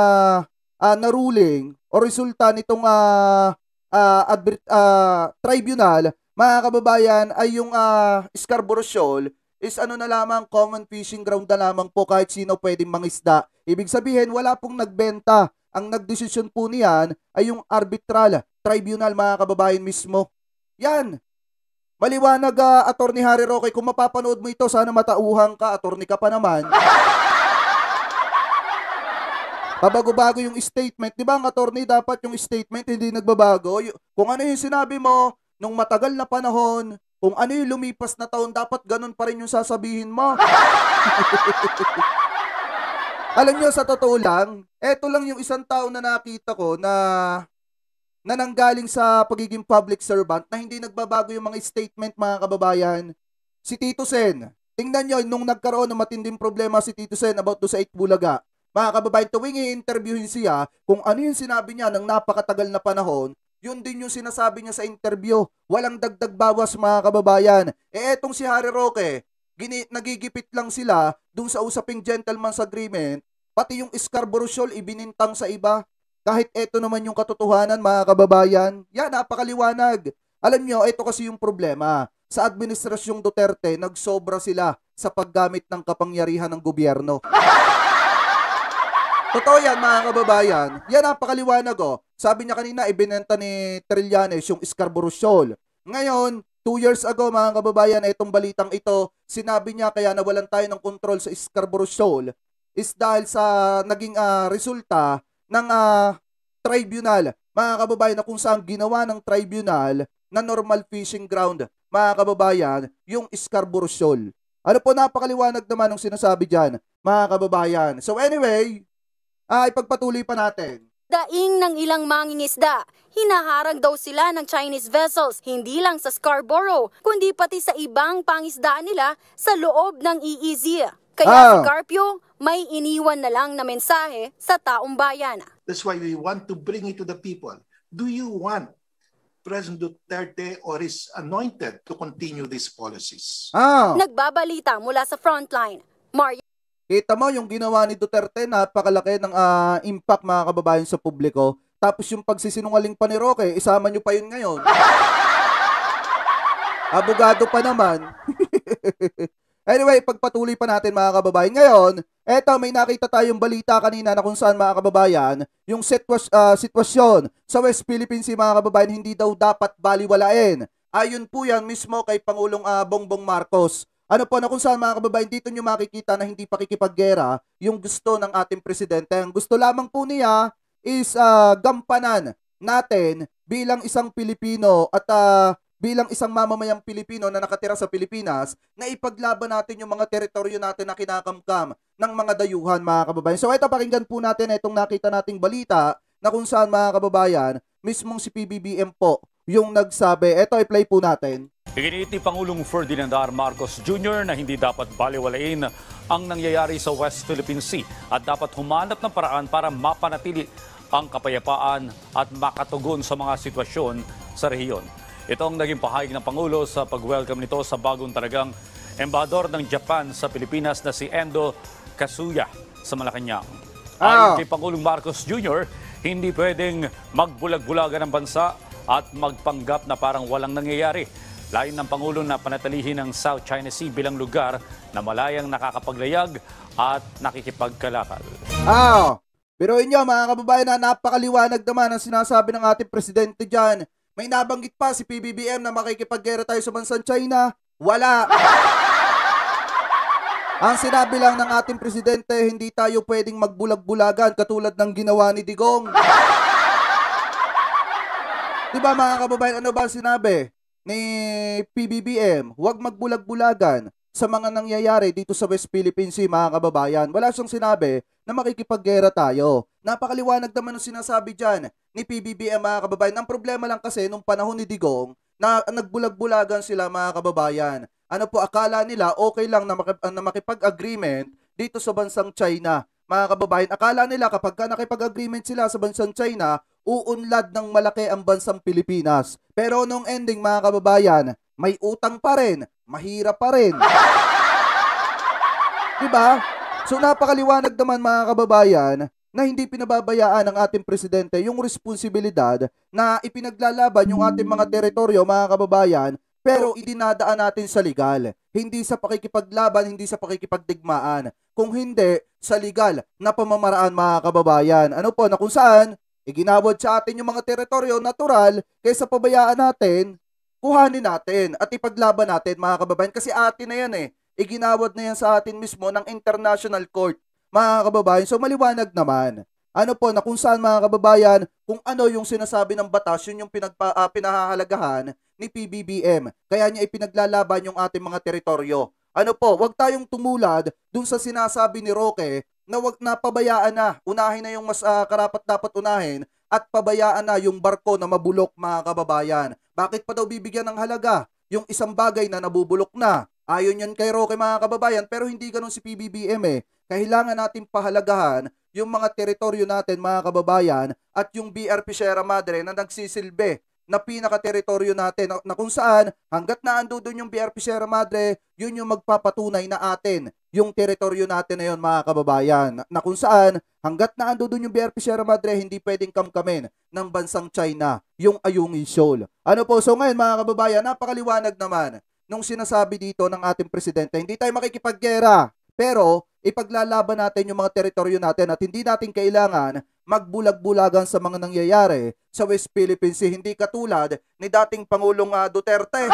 uh, na ruling o resulta nitong uh, uh, ah, adver- uh, ah, tribunal, mga kababayan, ay yung uh, Scarborough Shoal is ano na lamang, common fishing ground na lamang po kahit sino pwedeng mangisda. Ibig sabihin, wala pong nagbenta. Ang nagdesisyon po niyan ay yung arbitral tribunal mga kababayan mismo. Yan. Maliwanag, uh, Attorney Harry Roque, kung mapapanood mo ito, sana matauhan ka, attorney ka pa naman. *laughs* Babago-bago yung statement. Di ba ang attorney dapat yung statement hindi nagbabago? Kung ano yung sinabi mo nung matagal na panahon, kung ano yung lumipas na taon, dapat ganun pa rin yung sasabihin mo. *laughs* Alam nyo, sa totoo lang, eto lang yung isang tao na nakita ko na na nanggaling sa pagiging public servant na hindi nagbabago yung mga statement mga kababayan. Si Tito Sen. Tingnan nyo, nung nagkaroon ng matinding problema si Tito Sen about to sa Bulaga, mga kababayan, tuwing i-interviewin siya, kung ano yung sinabi niya ng napakatagal na panahon, yun din yung sinasabi niya sa interview. Walang dagdag bawas mga kababayan. E etong si Harry Roque, gini- nagigipit lang sila dun sa usaping gentleman's agreement, pati yung Scarborough Shoal ibinintang sa iba. Kahit eto naman yung katotohanan mga kababayan, yan napakaliwanag. Alam nyo, ito kasi yung problema. Sa administrasyong Duterte, nagsobra sila sa paggamit ng kapangyarihan ng gobyerno. Totoo yan, mga kababayan. Yan, napakaliwanag, oh. Sabi niya kanina, ibinenta ni Trillanes yung Scarborough Shoal. Ngayon, Two years ago, mga kababayan, itong balitang ito, sinabi niya kaya nawalan tayo ng control sa Scarborough Shoal is dahil sa naging uh, resulta ng uh, tribunal, mga kababayan, na kung saan ginawa ng tribunal na normal fishing ground, mga kababayan, yung Scarborough Shoal. Ano po napakaliwanag naman ng sinasabi dyan, mga kababayan. So anyway, ay ah, pagpatuloy pa natin. Daing ng ilang mangingisda, hinaharang daw sila ng Chinese vessels hindi lang sa Scarborough, kundi pati sa ibang pangisdaan nila sa loob ng EEZ. Kaya ah. si Carpio, may iniwan na lang na mensahe sa taong bayan. That's why we want to bring it to the people. Do you want President Duterte or is anointed to continue these policies. Ah. Nagbabalita mula sa frontline, Mario. Kita eh, mo yung ginawa ni Duterte, napakalaki ng uh, impact mga kababayan sa publiko. Tapos yung pagsisinungaling pa ni Roque, isama nyo pa yun ngayon. *laughs* Abogado pa naman. *laughs* anyway, pagpatuloy pa natin mga kababayan. Ngayon, eto may nakita tayong balita kanina na kung saan mga kababayan, yung sitwas, uh, sitwasyon sa West Philippines Sea mga kababayan hindi daw dapat baliwalain. Ayun po yan mismo kay Pangulong uh, Bongbong Marcos ano po, na kung saan mga kababayan, dito nyo makikita na hindi pakikipaggera yung gusto ng ating presidente. Ang gusto lamang po niya is uh, gampanan natin bilang isang Pilipino at uh, bilang isang mamamayang Pilipino na nakatira sa Pilipinas na ipaglaban natin yung mga teritoryo natin na kinakamkam ng mga dayuhan mga kababayan. So ito pakinggan po natin itong nakita nating balita na kung saan mga kababayan, mismong si PBBM po yung nagsabi. Ito, i-play po natin. Iginiit ni Pangulong Ferdinand R. Marcos Jr. na hindi dapat baliwalain ang nangyayari sa West Philippine Sea at dapat humanap ng paraan para mapanatili ang kapayapaan at makatugon sa mga sitwasyon sa rehiyon. Ito ang naging pahayag ng Pangulo sa pag-welcome nito sa bagong talagang embador ng Japan sa Pilipinas na si Endo Kasuya sa Malacanang. Ah. Ayon kay Pangulong Marcos Jr., hindi pwedeng magbulag-bulagan ng bansa at magpanggap na parang walang nangyayari. Lain ng Pangulo na panatilihin ang South China Sea bilang lugar na malayang nakakapaglayag at nakikipagkalakal. Ah, Oh, pero inyo mga kababayan na napakaliwanag naman ang sinasabi ng ating presidente dyan. May nabanggit pa si PBBM na makikipaggera tayo sa bansang China. Wala! *laughs* ang sinabi lang ng ating presidente, hindi tayo pwedeng magbulag-bulagan katulad ng ginawa ni Digong. *laughs* 'Di ba mga kababayan, ano ba sinabi ni PBBM? Huwag magbulag-bulagan sa mga nangyayari dito sa West Philippine Sea, mga kababayan. Wala siyang sinabi na makikipaggera tayo. Napakaliwanag naman ang sinasabi diyan ni PBBM, mga kababayan. Ang problema lang kasi nung panahon ni Digong, na nagbulag-bulagan sila mga kababayan. Ano po akala nila okay lang na, makip, na makipag-agreement dito sa bansang China mga kababayan, akala nila kapag ka nakipag-agreement sila sa bansang China, uunlad ng malaki ang bansang Pilipinas. Pero nung ending mga kababayan, may utang pa rin, mahirap pa rin. *laughs* 'Di ba? So napakaliwanag naman mga kababayan na hindi pinababayaan ng ating presidente yung responsibilidad na ipinaglalaban yung ating mga teritoryo mga kababayan pero idinadaan natin sa legal hindi sa pakikipaglaban, hindi sa pakikipagdigmaan. Kung hindi, sa legal na pamamaraan mga kababayan. Ano po, na kung saan, iginawad sa atin yung mga teritoryo natural kaysa pabayaan natin, kuhanin natin at ipaglaban natin mga kababayan. Kasi atin na yan eh. Iginawad na yan sa atin mismo ng International Court mga kababayan. So maliwanag naman. Ano po na kung saan mga kababayan, kung ano yung sinasabi ng batas, yun yung pinagpa, uh, pinahahalagahan ni PBBM. Kaya niya ipinaglalaban yung ating mga teritoryo. Ano po, huwag tayong tumulad dun sa sinasabi ni Roque na wag na pabayaan na, unahin na yung mas uh, karapat dapat unahin at pabayaan na yung barko na mabulok mga kababayan. Bakit pa daw bibigyan ng halaga yung isang bagay na nabubulok na? Ayon yan kay Roque mga kababayan pero hindi ganun si PBBM eh. Kailangan natin pahalagahan yung mga teritoryo natin mga kababayan at yung BRP Sierra Madre na nagsisilbi na pinaka-teritoryo natin na, na kung saan hanggat naando doon yung BRP Sierra Madre, yun yung magpapatunay na atin yung teritoryo natin na yun mga kababayan na, na kung saan hanggat naando doon yung BRP Sierra Madre, hindi pwedeng kamkamin ng bansang China, yung Ayungi Shoal. Ano po, so ngayon mga kababayan, napakaliwanag naman nung sinasabi dito ng ating presidente, hindi tayo makikipaggera pero ipaglalaban natin yung mga teritoryo natin at hindi natin kailangan magbulag-bulagan sa mga nangyayari sa West Philippines Sea, hindi katulad ni dating Pangulong uh, Duterte. *laughs*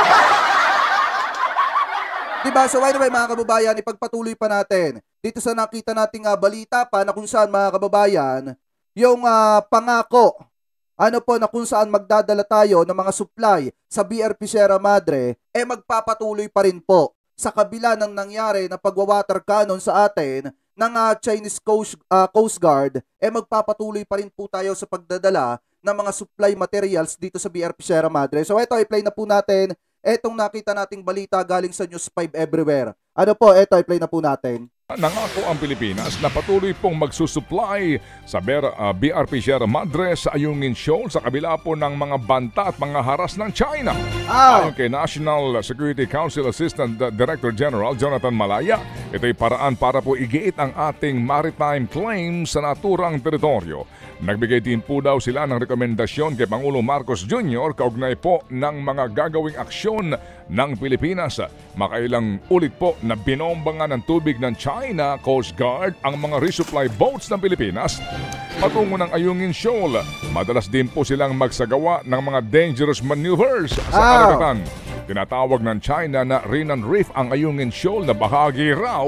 diba? So anyway mga kababayan, ipagpatuloy pa natin dito sa nakita nating uh, balita pa na kung saan mga kababayan, yung uh, pangako ano po na kung saan magdadala tayo ng mga supply sa BRP Sierra Madre, eh magpapatuloy pa rin po sa kabila ng nangyari na pagwa cannon sa atin ng uh, Chinese Coast, uh, Coast Guard, eh magpapatuloy pa rin po tayo sa pagdadala ng mga supply materials dito sa BRP Sierra Madre. So ito, i-play na po natin. Etong nakita nating balita galing sa News 5 Everywhere. Ano po, ito, i-play na po natin. Nangako ang Pilipinas na patuloy pong magsusupply sa Ber, uh, ah, BRP Sierra Madre sa Ayungin Shoal sa kabila po ng mga banta at mga haras ng China. Oh. Ayon kay National Security Council Assistant Director General Jonathan Malaya, ito'y paraan para po igiit ang ating maritime claim sa naturang teritoryo. Nagbigay din po daw sila ng rekomendasyon kay Pangulo Marcos Jr. kaugnay po ng mga gagawing aksyon ng Pilipinas. Makailang ulit po na binomba ng tubig ng China Coast Guard ang mga resupply boats ng Pilipinas patungo ng Ayungin Shoal. Madalas din po silang magsagawa ng mga dangerous maneuvers sa karagatan. Tinatawag ng China na Renan Reef ang Ayungin Shoal na bahagi raw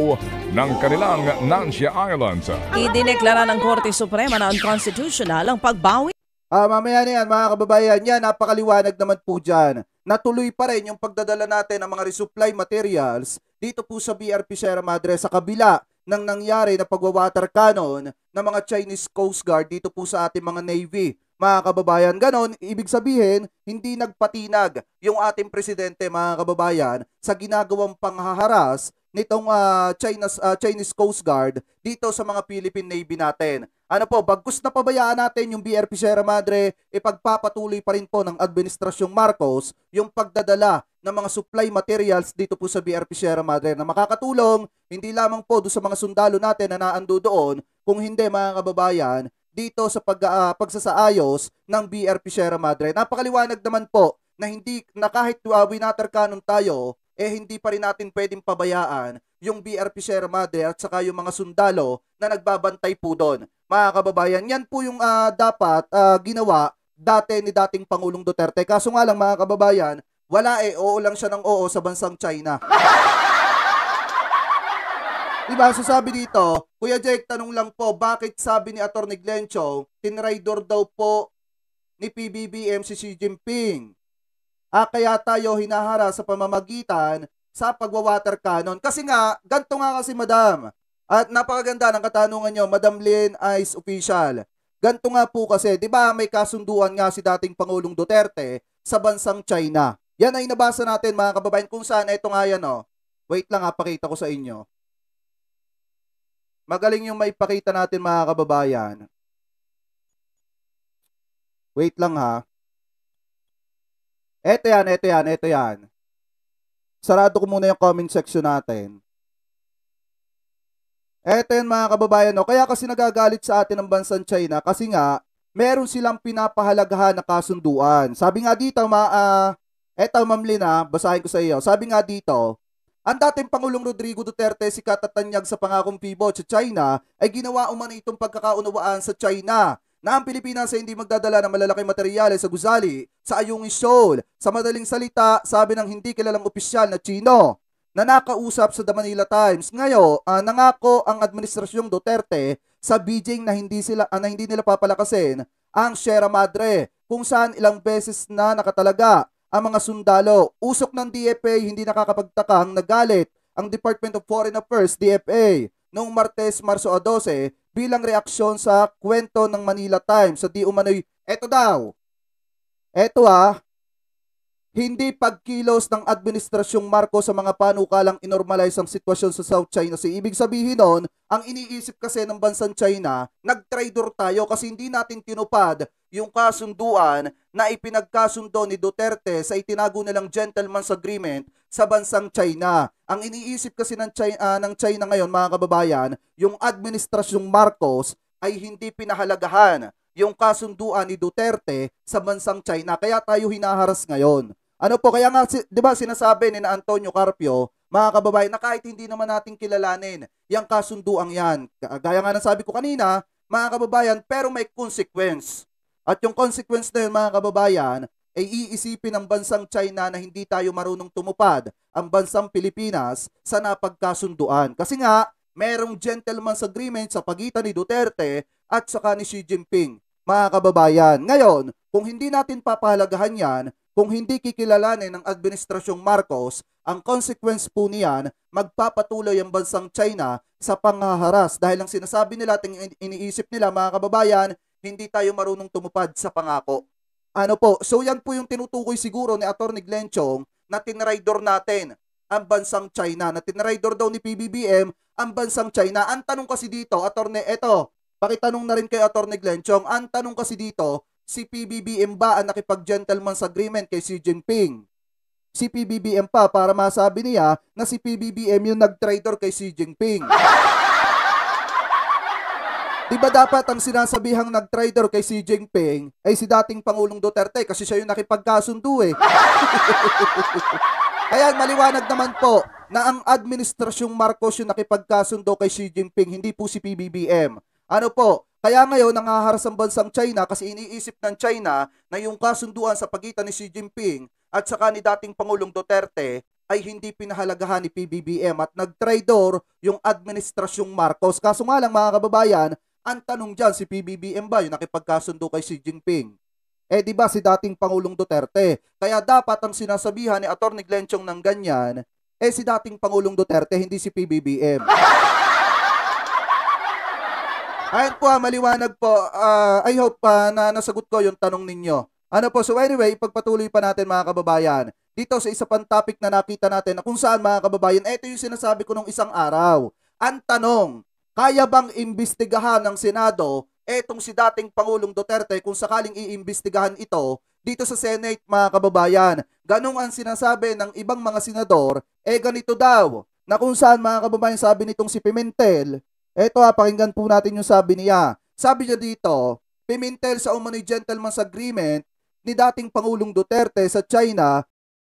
ng kanilang Nanxia Islands. Idineklara ng Korte Suprema na unconstitutional constitutional ang pagbawi. Ah, mamaya na yan mga kababayan, yan napakaliwanag naman po dyan. Natuloy pa rin yung pagdadala natin ng mga resupply materials dito po sa BRP Sierra Madre sa kabila ng nangyari na pagwawater cannon ng mga Chinese Coast Guard dito po sa ating mga Navy. Mga kababayan, ganon, ibig sabihin, hindi nagpatinag yung ating presidente mga kababayan sa ginagawang panghaharas nitong uh, ah, China's, uh, ah, Chinese Coast Guard dito sa mga Philippine Navy natin. Ano po, bagkus na pabayaan natin yung BRP Sierra Madre, ipagpapatuloy pa rin po ng Administrasyong Marcos yung pagdadala ng mga supply materials dito po sa BRP Sierra Madre na makakatulong hindi lamang po doon sa mga sundalo natin na naando doon, kung hindi mga kababayan, dito sa pag, uh, pagsasaayos ng BRP Sierra Madre. Napakaliwanag naman po na hindi na kahit uh, ah, winater canon tayo, eh hindi pa rin natin pwedeng pabayaan yung BRP Sierra Madre at saka yung mga sundalo na nagbabantay po doon. Mga kababayan, yan po yung uh, dapat uh, ginawa dati ni dating Pangulong Duterte. Kaso nga lang mga kababayan, wala eh, oo lang siya ng oo sa bansang China. *laughs* Diba, so sabi dito, Kuya Jake, tanong lang po, bakit sabi ni Atty. Glencho, tinraidor daw po ni PBBM si Xi Jinping? Ah, kaya tayo hinahara sa pamamagitan sa pagwa-water cannon. Kasi nga, ganto nga kasi madam. At napakaganda ng katanungan nyo, Madam Lynn Ice Official. Ganto nga po kasi, di ba may kasunduan nga si dating Pangulong Duterte sa bansang China. Yan ay nabasa natin mga kababayan kung saan ito nga yan oh. Wait lang ha, ah, pakita ko sa inyo. Magaling yung may pakita natin mga kababayan. Wait lang ha. Eto yan, eto yan, eto yan. Sarado ko muna yung comment section natin. Eto yan mga kababayan. No? Kaya kasi nagagalit sa atin ang bansang China kasi nga, meron silang pinapahalagahan na kasunduan. Sabi nga dito, ma, uh, eto Ma'am Lina, basahin ko sa iyo. Sabi nga dito, ang dating Pangulong Rodrigo Duterte si katatanyag sa pangakong pivot sa China ay ginawa umano itong pagkakaunawaan sa China na ang Pilipinas ay hindi magdadala ng malalaking materyales sa gusali, sa ayungin Seoul, sa madaling salita, sabi ng hindi kilalang opisyal na Chino na nakausap sa The Manila Times. Ngayon, uh, nangako ang administrasyong Duterte sa Beijing na hindi sila uh, na hindi nila papalakasin ang Sierra Madre kung saan ilang beses na nakatalaga ang mga sundalo. Usok ng DFA hindi nakakapagtakang nagalit ang Department of Foreign Affairs DFA noong Martes, Marso 12 bilang reaksyon sa kwento ng Manila Times. sa di umano'y, eto daw. Eto ah, hindi pagkilos ng Administrasyong Marcos sa mga panukalang inormalize ang sitwasyon sa South China Sea. Ibig sabihin noon, ang iniisip kasi ng bansang China, nag-traitor tayo kasi hindi natin tinupad yung kasunduan na ipinagkasundo ni Duterte sa itinago nilang gentleman's agreement sa bansang China. Ang iniisip kasi ng China, uh, ng China ngayon mga kababayan, yung Administrasyong Marcos ay hindi pinahalagahan yung kasunduan ni Duterte sa bansang China. Kaya tayo hinaharas ngayon. Ano po, kaya nga, si, di ba sinasabi ni na Antonio Carpio, mga kababayan, na kahit hindi naman natin kilalanin, yung kasunduang yan. Gaya nga ng sabi ko kanina, mga kababayan, pero may consequence. At yung consequence na yun, mga kababayan, ay iisipin ng bansang China na hindi tayo marunong tumupad ang bansang Pilipinas sa napagkasunduan. Kasi nga, merong gentleman's agreement sa pagitan ni Duterte at saka ni Xi Jinping, mga kababayan. Ngayon, kung hindi natin papahalagahan yan, kung hindi kikilalanin ng Administrasyong Marcos, ang consequence po niyan, magpapatuloy ang bansang China sa panghaharas dahil ang sinasabi nila at iniisip nila mga kababayan, hindi tayo marunong tumupad sa pangako. Ano po? So yan po yung tinutukoy siguro ni Atty. Glenn Chong na tinraidor natin ang bansang China. Na tinraidor daw ni PBBM ang bansang China. Ang tanong kasi dito, Atty. Eto, pakitanong na rin kay Atty. Glenn Chong, ang tanong kasi dito, si PBBM ba ang nakipag-gentleman's agreement kay Xi Jinping? Si PBBM pa para masabi niya na si PBBM yung nag-traitor kay Xi Jinping. Diba dapat ang sinasabihang nag-traitor kay Xi Jinping ay si dating Pangulong Duterte kasi siya yung nakipagkasundo eh. *laughs* Ayan, maliwanag naman po na ang administrasyong Marcos yung nakipagkasundo kay Xi Jinping, hindi po si PBBM. Ano po, kaya ngayon, nangaharas ang bansang China kasi iniisip ng China na yung kasunduan sa pagitan ni Xi Jinping at sa ni dating Pangulong Duterte ay hindi pinahalagahan ni PBBM at nag-traidor yung administrasyong Marcos. Kaso nga lang mga kababayan, ang tanong dyan si PBBM ba yung nakipagkasundo kay Xi Jinping? Eh di ba si dating Pangulong Duterte? Kaya dapat ang sinasabihan ni Atty. Glenchong ng ganyan, eh si dating Pangulong Duterte, hindi si PBBM. Ayun po, ah, maliwanag po. Uh, I hope uh, na nasagot ko yung tanong ninyo. Ano po, so anyway, ipagpatuloy pa natin mga kababayan. Dito sa isa pang topic na nakita natin na kung saan mga kababayan, ito yung sinasabi ko nung isang araw. Ang tanong, kaya bang imbestigahan ng Senado etong si dating Pangulong Duterte kung sakaling iimbestigahan ito dito sa Senate mga kababayan. Ganong ang sinasabi ng ibang mga senador, eh ganito daw, na kung saan mga kababayan sabi nitong si Pimentel, Eto ha, pakinggan po natin yung sabi niya. Sabi niya dito, pimintel sa umano'y gentleman's agreement ni dating Pangulong Duterte sa China,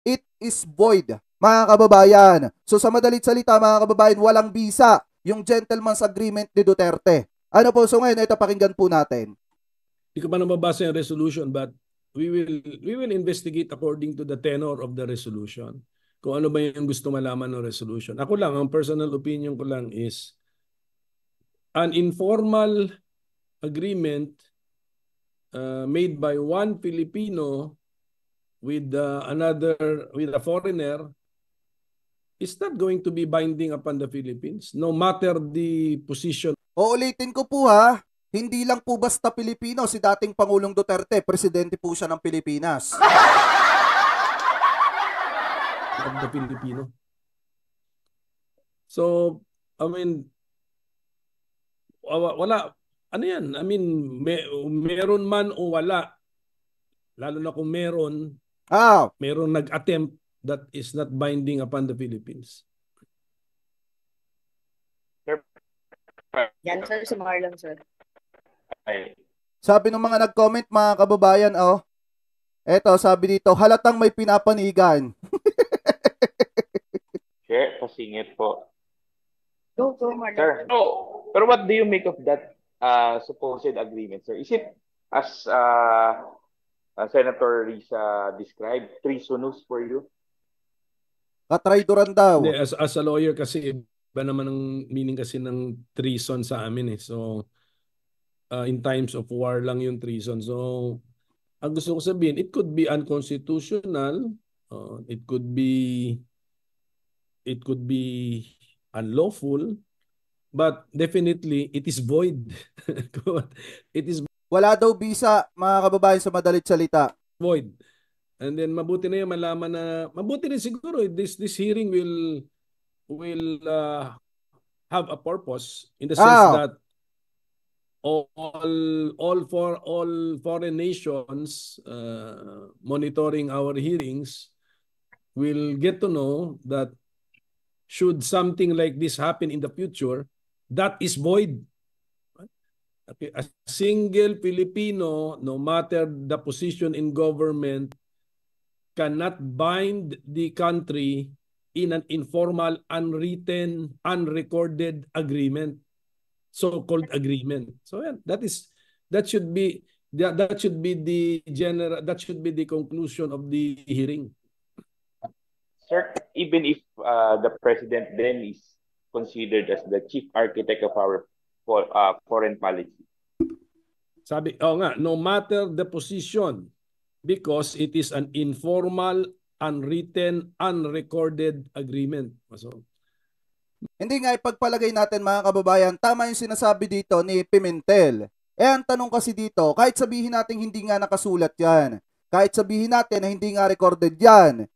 it is void, mga kababayan. So sa madalit salita, mga kababayan, walang bisa yung gentleman's agreement ni Duterte. Ano po? So ngayon, ito pakinggan po natin. Hindi ko pa nababasa yung resolution but we will we will investigate according to the tenor of the resolution. Kung ano ba yung gusto malaman ng resolution. Ako lang, ang personal opinion ko lang is an informal agreement uh, made by one Filipino with uh, another with a foreigner is not going to be binding upon the Philippines no matter the position. O ulitin ko po ha, hindi lang po basta Pilipino si dating Pangulong Duterte, presidente po siya ng Pilipinas. of the Filipino. So, I mean, Ah, wala ano yan I mean may, meron man o wala lalo na kung meron ah oh. meron nag-attempt that is not binding upon the Philippines Yan sir si Marlon sir Ay. Sabi ng mga nag-comment mga kababayan oh Eto, sabi dito, halatang may pinapanigan. Sir, *laughs* pasingit po. Go, go, Marlon. Sir, no. Pero what do you make of that uh, supposed agreement, sir? Is it, as uh, uh, Senator Risa described, treasonous for you? Katraidoran daw. Hindi, as, as a lawyer kasi iba naman ang meaning kasi ng treason sa amin eh. So uh, in times of war lang yung treason. So ang gusto ko sabihin, it could be unconstitutional, uh, it could be it could be unlawful, but definitely it is void. *laughs* it is wala daw bisa mga kababayan sa madalit salita. Void. And then mabuti na 'yung malaman na mabuti rin siguro eh, this this hearing will will uh, have a purpose in the sense ah. that all all for all foreign nations uh, monitoring our hearings will get to know that should something like this happen in the future that is void. A single Filipino, no matter the position in government, cannot bind the country in an informal, unwritten, unrecorded agreement, so-called agreement. So yeah, that is that should be that, that should be the general that should be the conclusion of the hearing. Sir, even if uh, the president then is considered as the chief architect of our for, uh, foreign policy. Sabi, oh nga, no matter the position, because it is an informal, unwritten, unrecorded agreement. So, hindi nga ipagpalagay natin mga kababayan, tama yung sinasabi dito ni Pimentel. Eh ang tanong kasi dito, kahit sabihin natin hindi nga nakasulat yan, kahit sabihin natin na hindi nga recorded yan,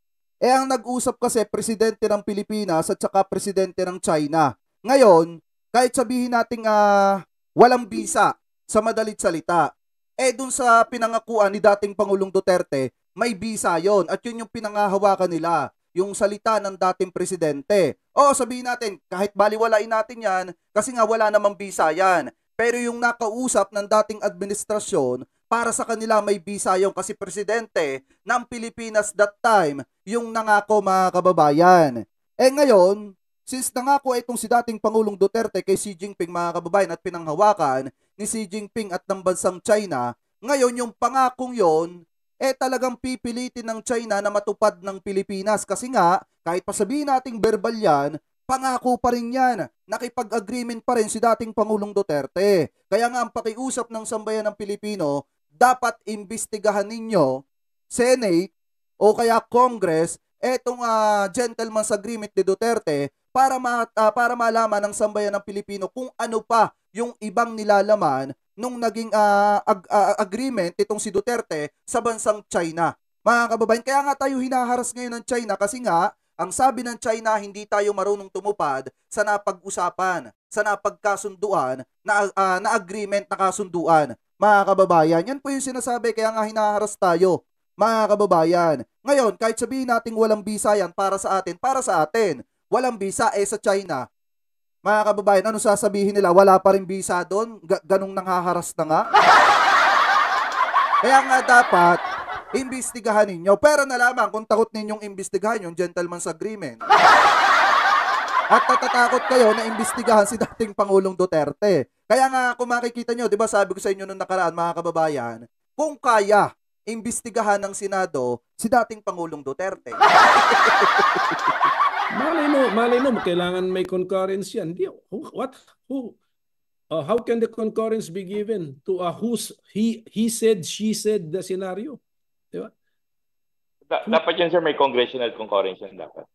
eh ang nag-usap kasi presidente ng Pilipinas at saka presidente ng China. Ngayon, kahit sabihin nating uh, walang bisa sa madalit salita, eh dun sa pinangakuan ni dating Pangulong Duterte, may bisa yon at yun yung pinangahawakan nila yung salita ng dating presidente. O sabihin natin, kahit baliwalain natin yan, kasi nga wala namang bisa yan. Pero yung nakausap ng dating administrasyon para sa kanila may visa yung kasi presidente ng Pilipinas that time yung nangako mga kababayan. Eh ngayon, since nangako itong si dating Pangulong Duterte kay Xi Jinping mga kababayan at pinanghawakan ni Xi Jinping at ng bansang China, ngayon yung pangakong yon eh talagang pipilitin ng China na matupad ng Pilipinas kasi nga kahit pa sabihin nating verbal yan, pangako pa rin yan. Nakipag-agreement pa rin si dating Pangulong Duterte. Kaya nga ang pakiusap ng sambayan ng Pilipino dapat imbestigahan ninyo, Senate o kaya Congress, etong uh, gentleman's agreement ni Duterte para ma, uh, para malaman ng sambayan ng Pilipino kung ano pa yung ibang nilalaman nung naging uh, ag- uh, agreement itong si Duterte sa bansang China. Mga kababayan, kaya nga tayo hinaharas ngayon ng China kasi nga ang sabi ng China, hindi tayo marunong tumupad sa napag-usapan, sa napagkasunduan, na, uh, na agreement na kasunduan mga kababayan. Yan po yung sinasabi, kaya nga hinaharas tayo, mga kababayan. Ngayon, kahit sabihin nating walang visa yan para sa atin, para sa atin, walang visa eh sa China. Mga kababayan, ano sasabihin nila? Wala pa rin visa doon? ganong nanghaharas na nga? kaya nga dapat, imbestigahan ninyo. Pero nalaman, kung takot ninyong imbestigahan yung gentleman's agreement. At natatakot kayo na imbestigahan si dating Pangulong Duterte. Kaya nga kung makikita nyo, di ba sabi ko sa inyo nung nakaraan mga kababayan, kung kaya imbestigahan ng Senado si dating Pangulong Duterte. *laughs* malay mo, malay mo, kailangan may concurrence yan. Di, what? Who? Uh, how can the concurrence be given to a who's he he said she said the scenario? Di ba? Da- dapat yan sir may congressional concurrence yan dapat.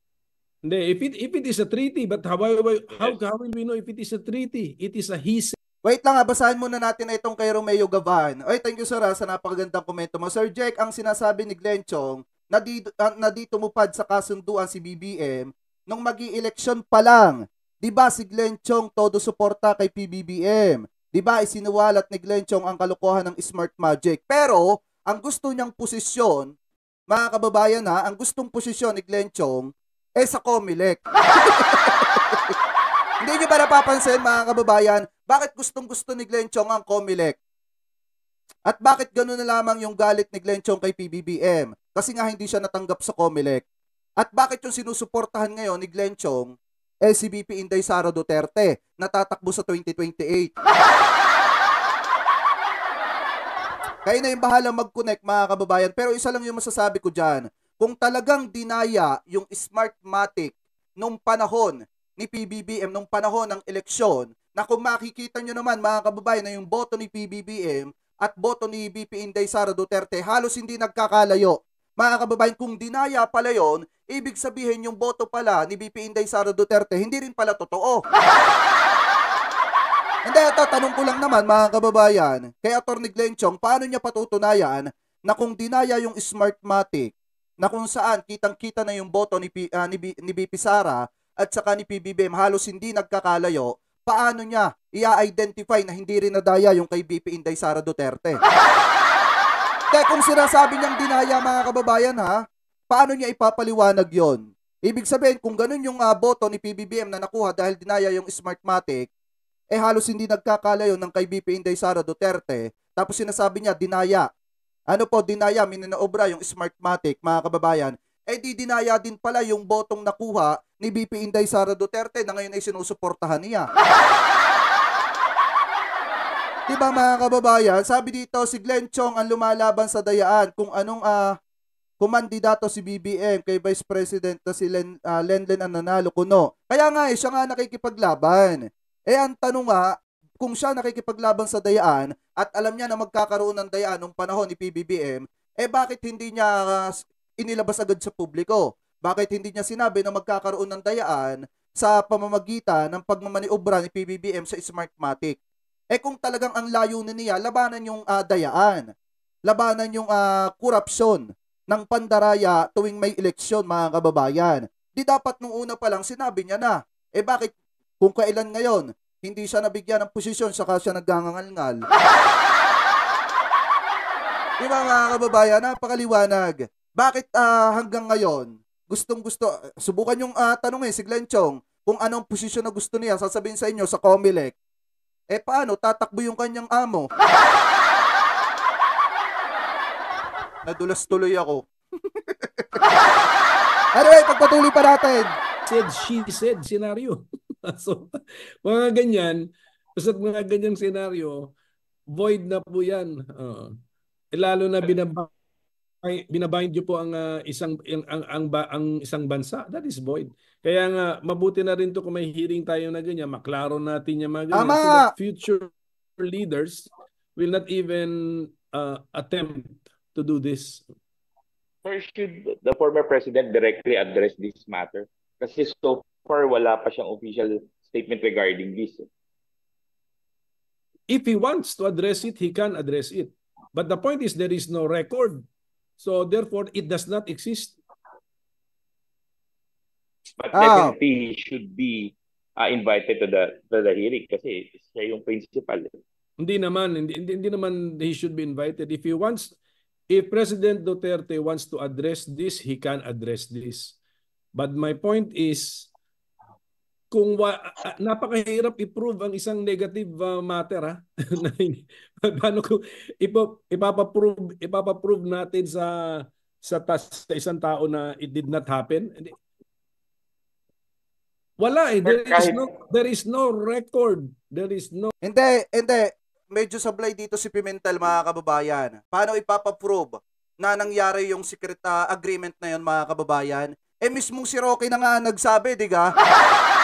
Hindi, if it, if it is a treaty, but how, how, how, how will we know if it is a treaty? It is a he said. Wait lang, basahin muna natin na itong kay Romeo Gavan. Oy, thank you sir ha, sa napakagandang komento mo. Sir Jake, ang sinasabi ni Glenn Chong na, di, uh, ah, na dito mupad sa kasunduan si BBM nung mag election pa lang. 'Di ba si Glenn Chong todo suporta kay PBBM? 'Di ba isinuwalat ni Glenn Chong ang kalokohan ng Smart Magic? Pero ang gusto niyang posisyon, mga kababayan ha, ang gustong posisyon ni Glenn Chong eh sa Comelec. *laughs* Hindi nyo ba napapansin mga kababayan, bakit gustong-gusto ni Glenn Chong ang Comelec? At bakit gano'n na lamang yung galit ni Glenn Chong kay PBBM? Kasi nga hindi siya natanggap sa Comelec. At bakit yung sinusuportahan ngayon ni Glenn Chong, eh Inday Sara Duterte, natatakbo sa 2028. *laughs* Kayo na yung bahala mag-connect mga kababayan. Pero isa lang yung masasabi ko dyan. Kung talagang dinaya yung Smartmatic nung panahon ni PBBM nung panahon ng eleksyon na kung makikita nyo naman mga kababayan na yung boto ni PBBM at boto ni BP Inday Sara Duterte halos hindi nagkakalayo. Mga kababayan, kung dinaya pala yon, ibig sabihin yung boto pala ni BP Inday Sara Duterte hindi rin pala totoo. *laughs* hindi, ito, tanong ko lang naman mga kababayan, kay Atty. Glenchong, paano niya patutunayan na kung dinaya yung Smartmatic na kung saan kitang-kita na yung boto ni, uh, ni, B, ni BP Sara at saka ni PBBM halos hindi nagkakalayo, paano niya i-identify na hindi rin nadaya yung kay BP Inday Sara Duterte? *laughs* Kaya kung sinasabi niyang dinaya mga kababayan ha, paano niya ipapaliwanag yon? Ibig sabihin, kung ganun yung uh, boto ni PBBM na nakuha dahil dinaya yung Smartmatic, eh halos hindi nagkakalayo ng kay BP Inday Sara Duterte. Tapos sinasabi niya, dinaya. Ano po, dinaya, mininaobra yung Smartmatic, mga kababayan. Eh di dinaya din pala yung botong nakuha ni BP Inday Sara Duterte na ngayon ay sinusuportahan niya. diba mga kababayan, sabi dito si Glenn Chong ang lumalaban sa dayaan kung anong uh, kumandidato si BBM kay Vice President na si Len, uh, Lenlen ang nanalo kuno. Kaya nga eh, siya nga nakikipaglaban. Eh ang tanong nga, kung siya nakikipaglaban sa dayaan at alam niya na magkakaroon ng dayaan nung panahon ni PBBM, eh bakit hindi niya uh, inilabas agad sa publiko? Bakit hindi niya sinabi na magkakaroon ng dayaan sa pamamagitan ng pagmamaniobra ni PBBM sa Smartmatic? Eh kung talagang ang layo niya, labanan yung uh, dayaan, labanan yung uh, korupsyon ng pandaraya tuwing may eleksyon mga kababayan. Di dapat nung una pa lang sinabi niya na, eh bakit kung kailan ngayon, hindi siya nabigyan ng posisyon saka siya nagngangangalngal. Di ba mga kababayan, napakaliwanag. Bakit uh, hanggang ngayon, gustong gusto, subukan yung uh, ah, tanongin eh, si Glenn Chong kung anong posisyon na gusto niya, sasabihin sa inyo sa Comelec. Eh paano, tatakbo yung kanyang amo. *laughs* Nadulas tuloy ako. *laughs* anyway, pagpatuloy pa natin. Said, she said, scenario. *laughs* so, mga ganyan, basta mga ganyang scenario, void na po yan. Uh, eh, lalo na binabang ay binabind niyo po ang uh, isang ang, ang ang, ang isang bansa that is void kaya nga mabuti na rin to kung may hearing tayo na ganyan maklaro natin yung mga ganyan Ama! so that future leaders will not even uh, attempt to do this Sir, should the former president directly address this matter? Kasi so far, wala pa siyang official statement regarding this. If he wants to address it, he can address it. But the point is, there is no record So therefore, it does not exist. But ah. definitely should be uh, invited to the, to the hearing kasi siya yung principal. Hindi naman, hindi, hindi, hindi naman he should be invited. If he wants, if President Duterte wants to address this, he can address this. But my point is, kung wa, napakahirap i-prove ang isang negative uh, matter ha. *laughs* Paano ko ipo, ipapaprove ipapaprove natin sa sa, tas, sa isang tao na it did not happen? Wala eh. There is no, there is no record. There is no... Hindi, hindi. Medyo sablay dito si Pimentel mga kababayan. Paano ipapaprove na nangyari yung secret uh, agreement na yun mga kababayan? Eh mismo si Rocky na nga nagsabi, di ka? *laughs*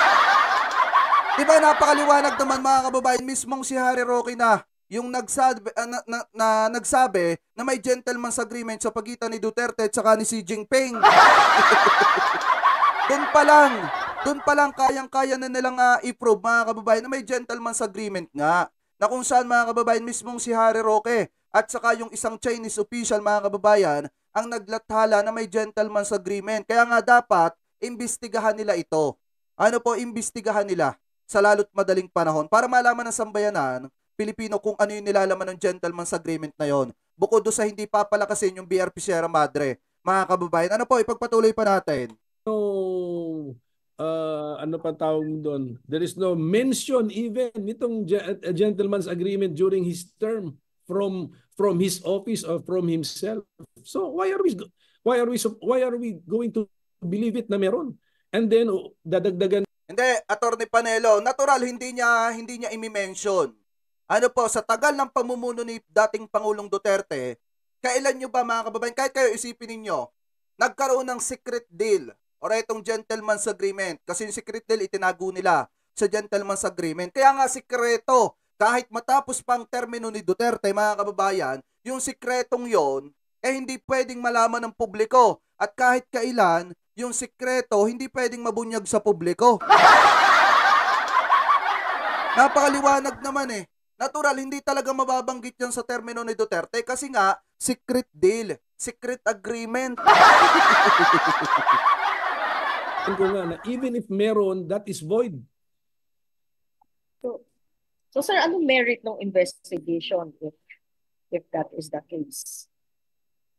Di ba napakaliwanag naman mga kababayan, mismong si Harry Roque na yung nagsabi, uh, na, na, na, nagsabi na may gentleman's agreement sa pagitan ni Duterte at saka ni Xi Jinping. *laughs* doon pa lang, doon pa lang kayang-kaya na nilang uh, i-prove mga kababayan na may gentleman's agreement nga na kung saan mga kababayan mismong si Harry Roque at saka yung isang Chinese official mga kababayan ang naglathala na may gentleman's agreement. Kaya nga dapat, imbestigahan nila ito. Ano po, imbestigahan nila sa lalo't madaling panahon para malaman ng sambayanan Pilipino kung ano yung nilalaman ng gentleman's agreement na yon. Bukod do sa hindi papalakasin yung BRP Sierra Madre, mga kababayan, ano po, ipagpatuloy pa natin. No, uh, ano pa tawag doon? There is no mention even nitong gentleman's agreement during his term from from his office or from himself. So why are we why are we why are we going to believe it na meron? And then dadagdagan hindi, Attorney Panelo, natural hindi niya hindi niya i-mention. Ano po, sa tagal ng pamumuno ni dating Pangulong Duterte, kailan niyo ba mga kababayan, kahit kayo isipin ninyo, nagkaroon ng secret deal or itong gentleman's agreement kasi yung secret deal itinago nila sa gentleman's agreement. Kaya nga sikreto, kahit matapos pang termino ni Duterte mga kababayan, yung sikretong yon eh hindi pwedeng malaman ng publiko at kahit kailan yung sikreto hindi pwedeng mabunyag sa publiko. *laughs* Napakaliwanag naman eh. Natural, hindi talaga mababanggit yan sa termino ni Duterte kasi nga, secret deal, secret agreement. *laughs* nga na even if meron, that is void. So, so sir, anong merit ng investigation if, if that is the case?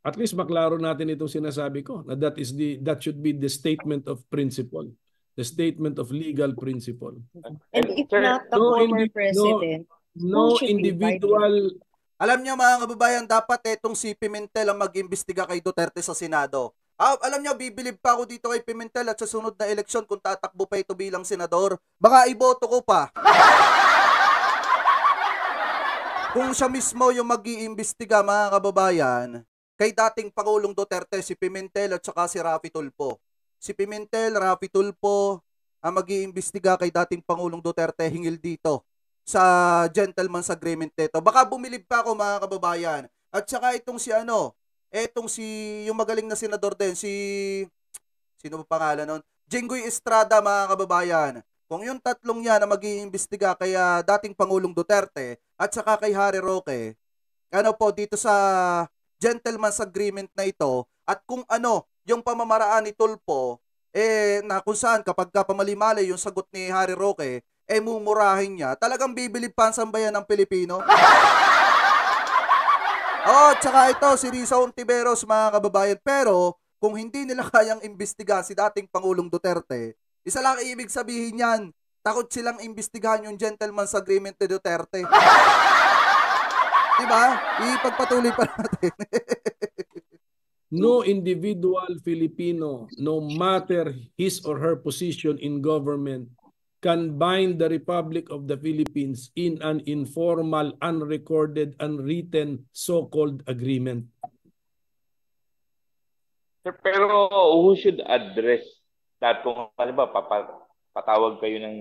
At least maklaro natin itong sinasabi ko na that is the that should be the statement of principle, the statement of legal principle. And if not the no former president, no, no individual alam niyo mga kababayan, dapat etong si Pimentel ang mag-imbestiga kay Duterte sa Senado. Ah, alam niyo, bibilib pa ako dito kay Pimentel at sa sunod na eleksyon kung tatakbo pa ito bilang senador, baka iboto ko pa. *laughs* kung siya mismo yung mag-iimbestiga mga kababayan, kay dating Pangulong Duterte si Pimentel at saka si Rafi Tulpo. Si Pimentel, Rafi Tulpo ang mag-iimbestiga kay dating Pangulong Duterte hingil dito sa gentleman's agreement nito. Baka bumilib pa ako mga kababayan. At saka itong si ano, etong si yung magaling na senador din si sino ba pangalan noon? Jinggoy Estrada mga kababayan. Kung yung tatlong yan na mag-iimbestiga kay ah, dating Pangulong Duterte at saka kay Harry Roque, ano po dito sa gentleman's agreement na ito at kung ano yung pamamaraan ni Tulpo eh na kung saan kapag ka pamali-mali yung sagot ni Harry Roque eh mumurahin niya talagang bibilib pa ang sambayan ng Pilipino *laughs* Oh, tsaka ito si Risa Ontiveros mga kababayan pero kung hindi nila *laughs* kayang imbestigahan si dating Pangulong Duterte isa lang ibig sabihin niyan takot silang imbestigahan yung gentleman's agreement ni Duterte *laughs* Diba? Ipagpatuloy pa natin. *laughs* no individual Filipino, no matter his or her position in government, can bind the Republic of the Philippines in an informal, unrecorded, unwritten so-called agreement. pero who should address that? Kung halimbawa, papatawag kayo ng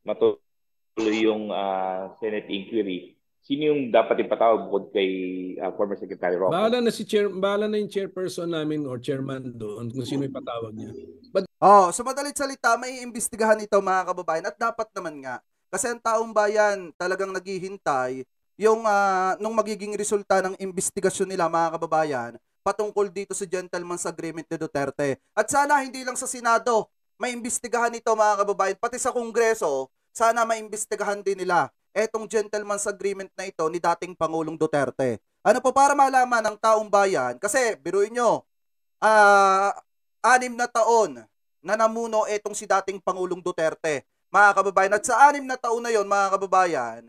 matuloy yung uh, Senate inquiry, sino yung dapat ipatawag bukod kay uh, former Secretary Roque? Bahala na si chair, bahala na yung chairperson namin or chairman doon kung sino ipatawag niya. But... Oh, so madalit salita, may imbestigahan ito mga kababayan at dapat naman nga. Kasi ang taong bayan talagang naghihintay yung uh, nung magiging resulta ng investigasyon nila mga kababayan patungkol dito sa gentleman's agreement ni Duterte. At sana hindi lang sa Senado, maimbestigahan ito mga kababayan, pati sa Kongreso, sana maimbestigahan din nila etong gentleman's agreement na ito ni dating Pangulong Duterte. Ano po para malaman ng taong bayan kasi biruin nyo uh, anim na taon na namuno etong si dating Pangulong Duterte. Mga kababayan, at sa anim na taon na yon mga kababayan,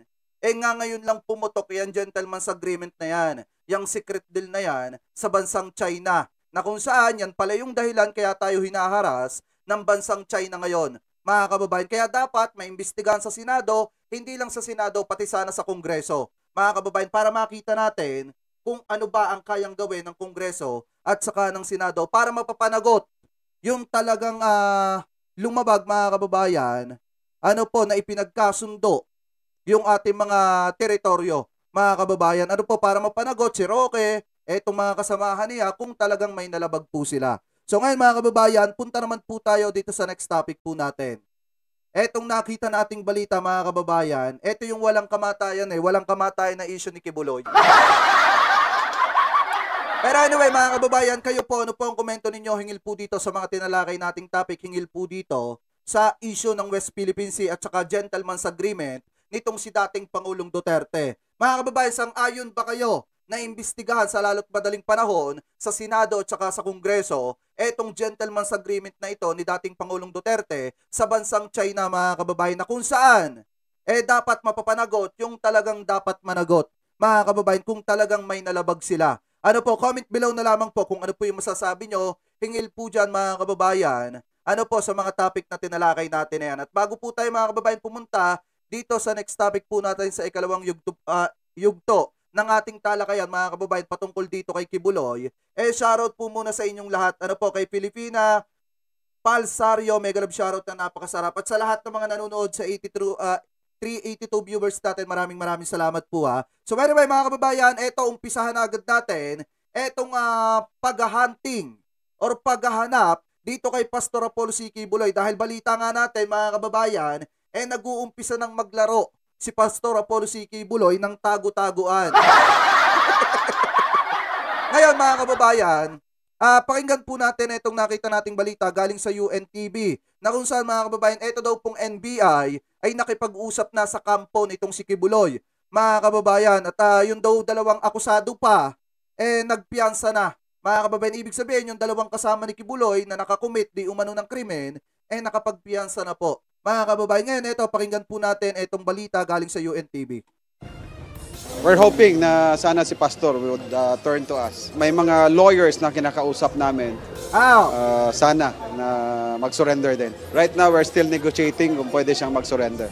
eh nga ngayon lang pumutok yan gentleman's agreement na yan, yung secret deal na yan sa bansang China na kung saan yan pala yung dahilan kaya tayo hinaharas ng bansang China ngayon. Mga kababayan, kaya dapat maimbestigahan sa Senado hindi lang sa Senado, pati sana sa Kongreso. Mga kababayan, para makita natin kung ano ba ang kayang gawin ng Kongreso at saka ng Senado para mapapanagot yung talagang uh, lumabag mga kababayan, ano po na ipinagkasundo yung ating mga teritoryo mga kababayan. Ano po para mapanagot si Roque, etong mga kasamahan niya kung talagang may nalabag po sila. So ngayon mga kababayan, punta naman po tayo dito sa next topic po natin. Etong nakita nating balita mga kababayan, eto yung walang kamatayan eh, walang kamatayan na issue ni Kibuloy. Pero anyway mga kababayan, kayo po, ano po ang komento ninyo hingil po dito sa mga tinalakay nating topic, hingil po dito sa issue ng West Philippine Sea at saka Gentleman's Agreement nitong si dating Pangulong Duterte. Mga kababayan, sang ayon ba kayo na imbestigahan sa lalo't madaling panahon sa Senado at saka sa Kongreso etong gentleman's agreement na ito ni dating Pangulong Duterte sa bansang China mga kababayan na kung saan eh dapat mapapanagot yung talagang dapat managot mga kababayan kung talagang may nalabag sila. Ano po, comment below na lamang po kung ano po yung masasabi nyo. Hingil po dyan mga kababayan. Ano po sa mga topic na tinalakay natin na yan. At bago po tayo mga kababayan pumunta dito sa next topic po natin sa ikalawang yugto, uh, yugto ng ating talakayan mga kababayan patungkol dito kay Kibuloy. Eh shoutout po muna sa inyong lahat. Ano po kay Pilipina, Palsario, mega love shoutout na napakasarap. At sa lahat ng mga nanonood sa 83 uh, 382 viewers natin, maraming maraming salamat po ha. So anyway mga kababayan, eto umpisahan agad natin etong uh, ah, paghahunting or paghahanap dito kay Pastor Apollo C. Kibuloy dahil balita nga natin mga kababayan, eh nag-uumpisa ng maglaro si Pastor Apollo C.K. Buloy ng tago-taguan. *laughs* Ngayon mga kababayan, uh, pakinggan po natin itong nakita nating balita galing sa UNTV na kung saan mga kababayan, ito daw pong NBI ay nakipag-usap na sa kampo nitong si Kibuloy. Mga kababayan, at uh, ah, yung daw dalawang akusado pa, eh nagpiyansa na. Mga kababayan, ibig sabihin yung dalawang kasama ni Kibuloy na nakakomit di umano ng krimen, eh nakapagpiyansa na po. Mga kababayan, ngayon ito, pakinggan po natin itong balita galing sa UNTV. We're hoping na sana si Pastor would uh, turn to us. May mga lawyers na kinakausap namin. Ow. Uh, sana na mag-surrender din. Right now, we're still negotiating kung pwede siyang mag-surrender.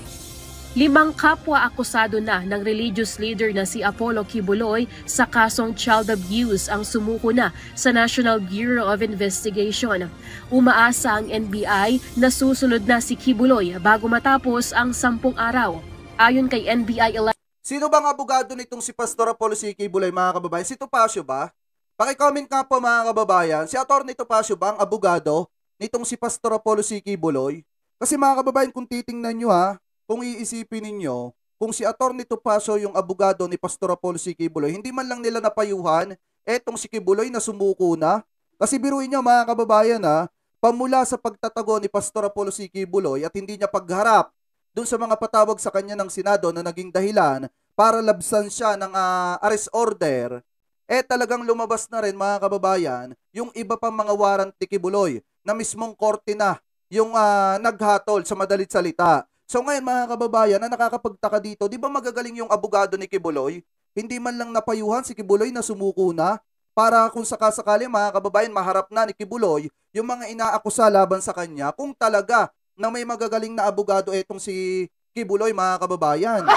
Limang kapwa akusado na ng religious leader na si Apollo Kibuloy sa kasong child abuse ang sumuko na sa National Bureau of Investigation. Umaasa ang NBI na susunod na si Kibuloy bago matapos ang sampung araw. Ayon kay NBI 11... Sino bang abogado nitong si Pastor Apollo C. Kibuloy mga kababayan? Si Topacio ba? Pakicomment nga po mga kababayan, si Atty. Topacio ba ang abogado nitong si Pastor Apollo C. Kibuloy? Kasi mga kababayan, kung titingnan nyo ha, kung iisipin ninyo, kung si Attorney Tupaso yung abogado ni Pastor Paul Sikibuloy, hindi man lang nila napayuhan, etong si Kibuloy na sumuko na. Kasi biruin nyo mga kababayan ha, pamula sa pagtatago ni Pastor Paul Sikibuloy at hindi niya pagharap dun sa mga patawag sa kanya ng Senado na naging dahilan para labsan siya ng uh, arrest order, eh talagang lumabas na rin mga kababayan yung iba pang mga warrant ni Kibuloy na mismong korte na yung uh, naghatol sa madalit salita So ngayon mga kababayan, na nakakapagtaka dito, di ba magagaling yung abogado ni Kibuloy? Hindi man lang napayuhan si Kibuloy na sumuko na para kung sakasakali mga kababayan maharap na ni Kibuloy yung mga inaakusa laban sa kanya kung talaga na may magagaling na abogado etong si Kibuloy mga kababayan. *laughs*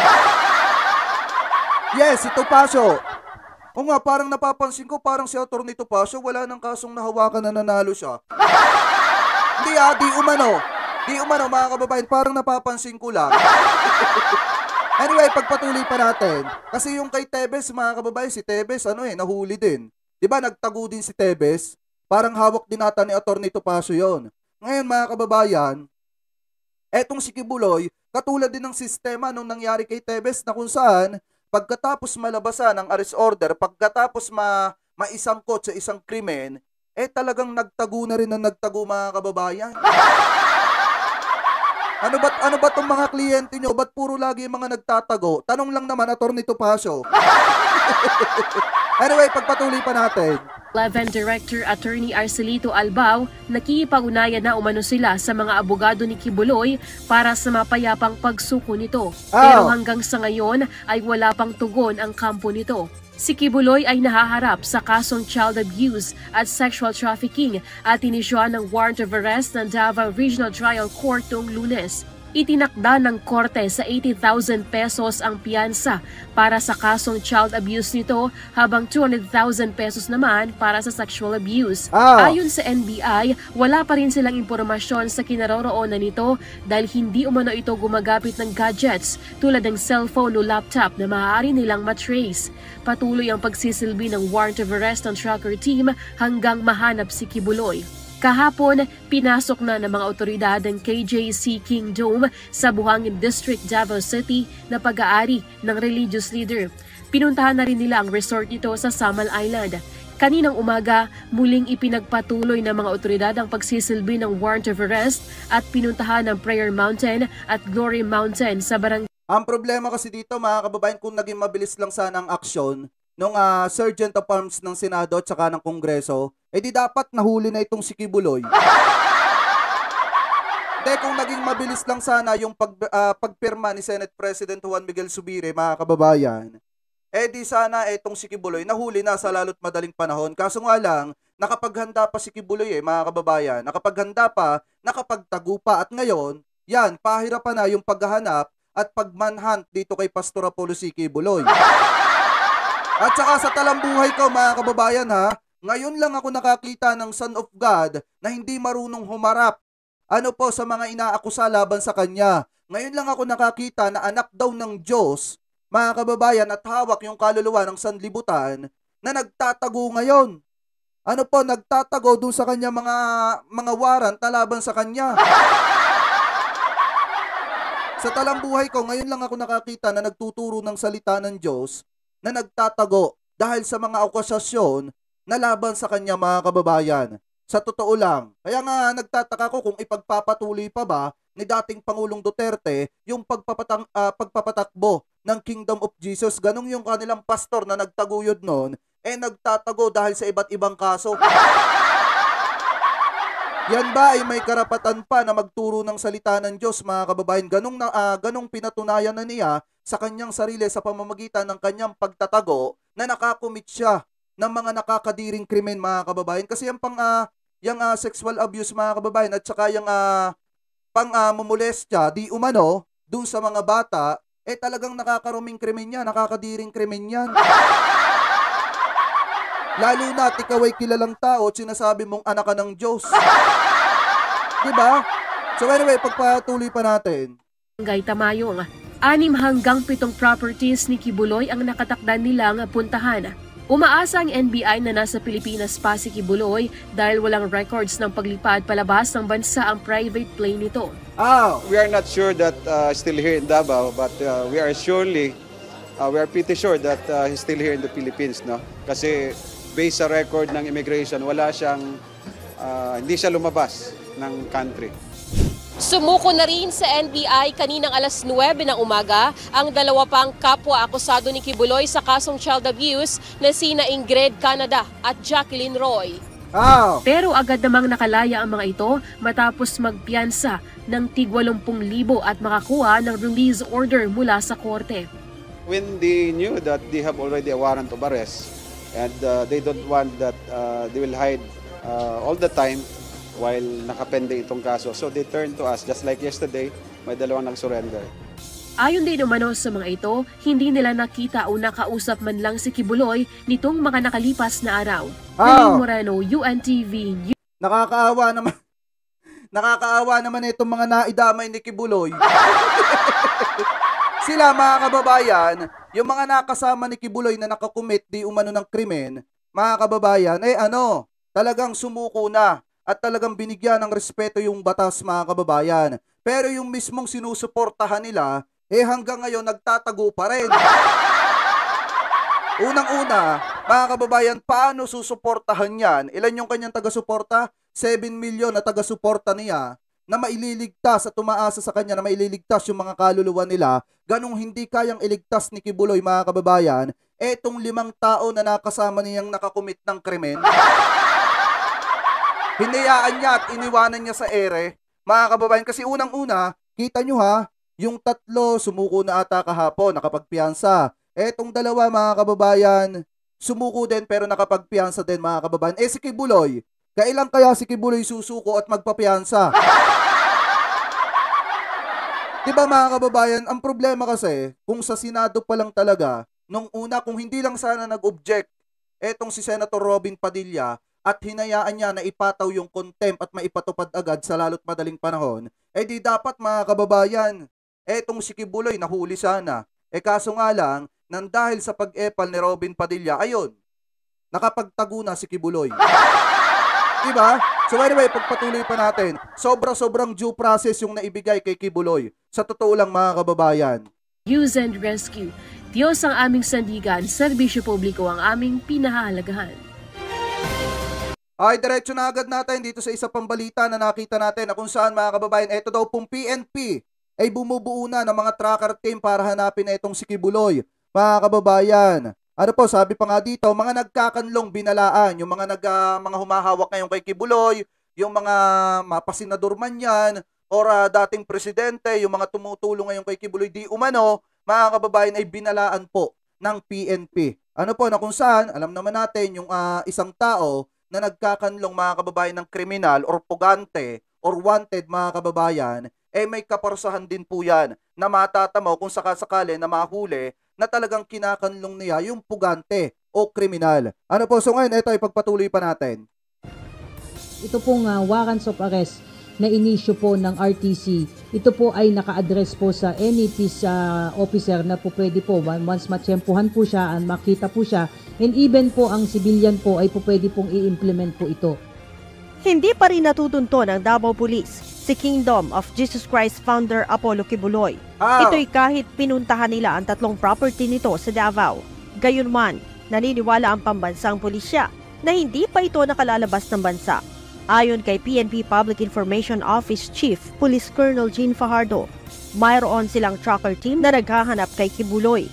Yes, ito paso. O nga, parang napapansin ko, parang si Atty. Topacio, wala nang kasong nahawakan na nanalo siya. *laughs* Hindi ah, di umano. Di umano mga kababayan, parang napapansin ko lang. *laughs* anyway, pagpatuloy pa natin. Kasi yung kay Tebes mga kababayan, si Tebes ano eh, nahuli din. 'Di ba nagtago din si Tebes? Parang hawak din ata ni Attorney Topaso 'yon. Ngayon mga kababayan, etong si Kibuloy, katulad din ng sistema nung nangyari kay Tebes na kung saan pagkatapos malabasan ang arrest order, pagkatapos ma maisangkot sa isang krimen, eh talagang nagtago na rin ang nagtago mga kababayan. *laughs* Ano ba ano ba tong mga kliyente nyo? Ba't puro lagi yung mga nagtatago? Tanong lang naman, Atty. Topacio. *laughs* anyway, pagpatuloy pa natin. Laven Director Attorney Arcelito Albao, nakiipaunayan na umano sila sa mga abogado ni Kibuloy para sa mapayapang pagsuko nito. Oh. Pero hanggang sa ngayon ay wala pang tugon ang kampo nito. Si Kibuloy ay nahaharap sa kasong child abuse at sexual trafficking at inisyoan ng warrant of arrest ng Davao Regional Trial Court noong lunes itinakda ng korte sa 80,000 pesos ang piyansa para sa kasong child abuse nito habang 200,000 pesos naman para sa sexual abuse. Oh. Ayon sa NBI, wala pa rin silang impormasyon sa kinaroroonan nito dahil hindi umano ito gumagapit ng gadgets tulad ng cellphone o laptop na maaari nilang matrace. Patuloy ang pagsisilbi ng warrant of arrest ng tracker team hanggang mahanap si Kibuloy. Kahapon, pinasok na ng mga otoridad ang KJC King Dome sa Buhangin District, Davao City na pag-aari ng religious leader. Pinuntahan na rin nila ang resort nito sa Samal Island. Kaninang umaga, muling ipinagpatuloy ng mga otoridad ang pagsisilbi ng warrant of arrest at pinuntahan ng Prayer Mountain at Glory Mountain sa barangay. Ang problema kasi dito mga kababayan kung naging mabilis lang sana ang aksyon nung uh, Sergeant of Arms ng Senado at saka ng Kongreso, eh di dapat nahuli na itong si Kibuloy. Hindi, kung naging mabilis lang sana yung pag, uh, pagpirma ni Senate President Juan Miguel Subire, mga kababayan, eh di sana itong si Kibuloy nahuli na sa lalo't madaling panahon. Kaso nga lang, nakapaghanda pa si Kibuloy eh, mga kababayan. Nakapaghanda pa, nakapagtago pa. At ngayon, yan, pahirapan na yung paghahanap at pagmanhunt dito kay Pastor Apollo si Kibuloy. At saka sa talambuhay ko, mga kababayan ha, ngayon lang ako nakakita ng Son of God na hindi marunong humarap. Ano po sa mga inaakusa laban sa kanya? Ngayon lang ako nakakita na anak daw ng Diyos, mga kababayan, at hawak yung kaluluwa ng sanlibutan na nagtatago ngayon. Ano po, nagtatago dun sa kanya mga, mga warant na laban sa kanya. sa buhay ko, ngayon lang ako nakakita na nagtuturo ng salita ng Diyos na nagtatago dahil sa mga akusasyon na laban sa kanya mga kababayan. Sa totoo lang, kaya nga nagtataka ko kung ipagpapatuloy pa ba ni dating Pangulong Duterte yung pagpapatang, uh, pagpapatakbo ng Kingdom of Jesus. Ganong yung kanilang pastor na nagtaguyod noon, eh nagtatago dahil sa iba't ibang kaso. Yan ba ay may karapatan pa na magturo ng salita ng Diyos mga kababayan? Ganong, na, uh, ganong pinatunayan na niya sa kanyang sarili sa pamamagitan ng kanyang pagtatago na nakakumit siya ng mga nakakadiring krimen mga kababayan kasi ang pang uh, ah, yung uh, ah, sexual abuse mga kababayan at saka yung uh, ah, pang uh, mumulestya di umano dun sa mga bata eh talagang nakakaruming krimen yan, nakakadiring krimen yan. Lalo na at ikaw ay kilalang tao at sinasabi mong anak ka ng Diyos. diba? So anyway, pagpatuloy pa natin. Gay Tamayong, anim hanggang pitong properties ni Kibuloy ang nakatakda nilang puntahan. Umaasa ang NBI na nasa Pilipinas pa si Kibuloy dahil walang records ng paglipad palabas ng bansa ang private plane nito. Ah, we are not sure that uh, still here in Davao but uh, we are surely uh, we are pretty sure that uh, he's still here in the Philippines no kasi based sa record ng immigration wala siyang uh, hindi siya lumabas ng country. Sumuko na rin sa NBI kaninang alas 9 ng umaga ang dalawa pang kapwa akusado ni Kibuloy sa kasong child abuse na sina Ingrid Canada at Jacqueline Roy. Oh. Pero agad namang nakalaya ang mga ito matapos magpiyansa ng tig 80,000 at makakuha ng release order mula sa korte. When they knew that they have already a warrant of arrest and uh, they don't want that uh, they will hide uh, all the time, while nakapende itong kaso. So they turned to us, just like yesterday, may dalawang nag-surrender. Ayon din umano sa mga ito, hindi nila nakita o nakausap man lang si Kibuloy nitong mga nakalipas na araw. Oh. Ah! Lili Moreno, UNTV News. Nakakaawa naman. Nakakaawa naman itong mga naidamay ni Kibuloy. *laughs* Sila mga kababayan, yung mga nakasama ni Kibuloy na nakakumit di umano ng krimen, mga kababayan, eh ano, talagang sumuko na at talagang binigyan ng respeto yung batas mga kababayan. Pero yung mismong sinusuportahan nila, eh hanggang ngayon nagtatago pa rin. *laughs* Unang-una, mga kababayan, paano susuportahan yan? Ilan yung kanyang taga-suporta? 7 milyon na taga-suporta niya na maililigtas at tumaasa sa kanya na maililigtas yung mga kaluluwa nila, ganong hindi kayang iligtas ni Kibuloy mga kababayan, etong limang tao na nakasama niyang nakakumit ng krimen. *laughs* Hinayaan niya at iniwanan niya sa ere, mga kababayan. Kasi unang-una, kita nyo ha, yung tatlo sumuko na ata kahapon, nakapagpiyansa. Etong dalawa mga kababayan, sumuko din pero nakapagpiyansa din mga kababayan. Eh si Kibuloy, kailan kaya si Kibuloy susuko at magpapiyansa? diba mga kababayan, ang problema kasi, kung sa Senado pa lang talaga, nung una kung hindi lang sana nag-object etong si Senator Robin Padilla, at hinayaan niya na ipataw yung contempt at maipatupad agad sa lalo't madaling panahon, eh di dapat mga kababayan, etong si Kibuloy nahuli sana. Eh kaso nga lang, nang dahil sa pag-epal ni Robin Padilla, ayun, nakapagtago na si Kibuloy. *laughs* Diba? So anyway, pagpatuloy pa natin, sobra-sobrang due process yung naibigay kay Kibuloy. Sa totoo lang mga kababayan. Use and rescue. Diyos ang aming sandigan, serbisyo publiko ang aming pinahahalagahan. Ay, diretso na agad natin dito sa isa pang balita na nakita natin na kung saan mga kababayan, ito daw pong PNP ay bumubuo na ng mga tracker team para hanapin na itong si Kibuloy. Mga kababayan, ano po, sabi pa nga dito, mga nagkakanlong binalaan, yung mga, nag, uh, mga humahawak ngayon kay Kibuloy, yung mga mapasinador man yan, or uh, dating presidente, yung mga tumutulong ngayon kay Kibuloy, di umano, mga kababayan ay binalaan po ng PNP. Ano po, na kung saan, alam naman natin, yung uh, isang tao, na nagkakanlong mga kababayan ng kriminal or pugante or wanted mga kababayan, eh may kaparusahan din po yan na matatamaw kung sakasakali na mahuli na talagang kinakanlong niya yung pugante o kriminal. Ano po? So ngayon, ito ay pagpatuloy pa natin. Ito pong uh, warrants of arrest na inisyo po ng RTC. Ito po ay naka-address po sa any peace uh, officer na po pwede po once matsyempuhan po siya and makita po siya and even po ang civilian po ay po pwede pong i-implement po ito. Hindi pa rin natutunto ng Davao Police si Kingdom of Jesus Christ founder Apollo Kibuloy. Oh. Ito'y kahit pinuntahan nila ang tatlong property nito sa Davao. Gayunman, naniniwala ang pambansang pulisya na hindi pa ito nakalalabas ng bansa Ayon kay PNP Public Information Office Chief, Police Colonel Jean Fajardo, mayroon silang tracker team na naghahanap kay Kibuloy.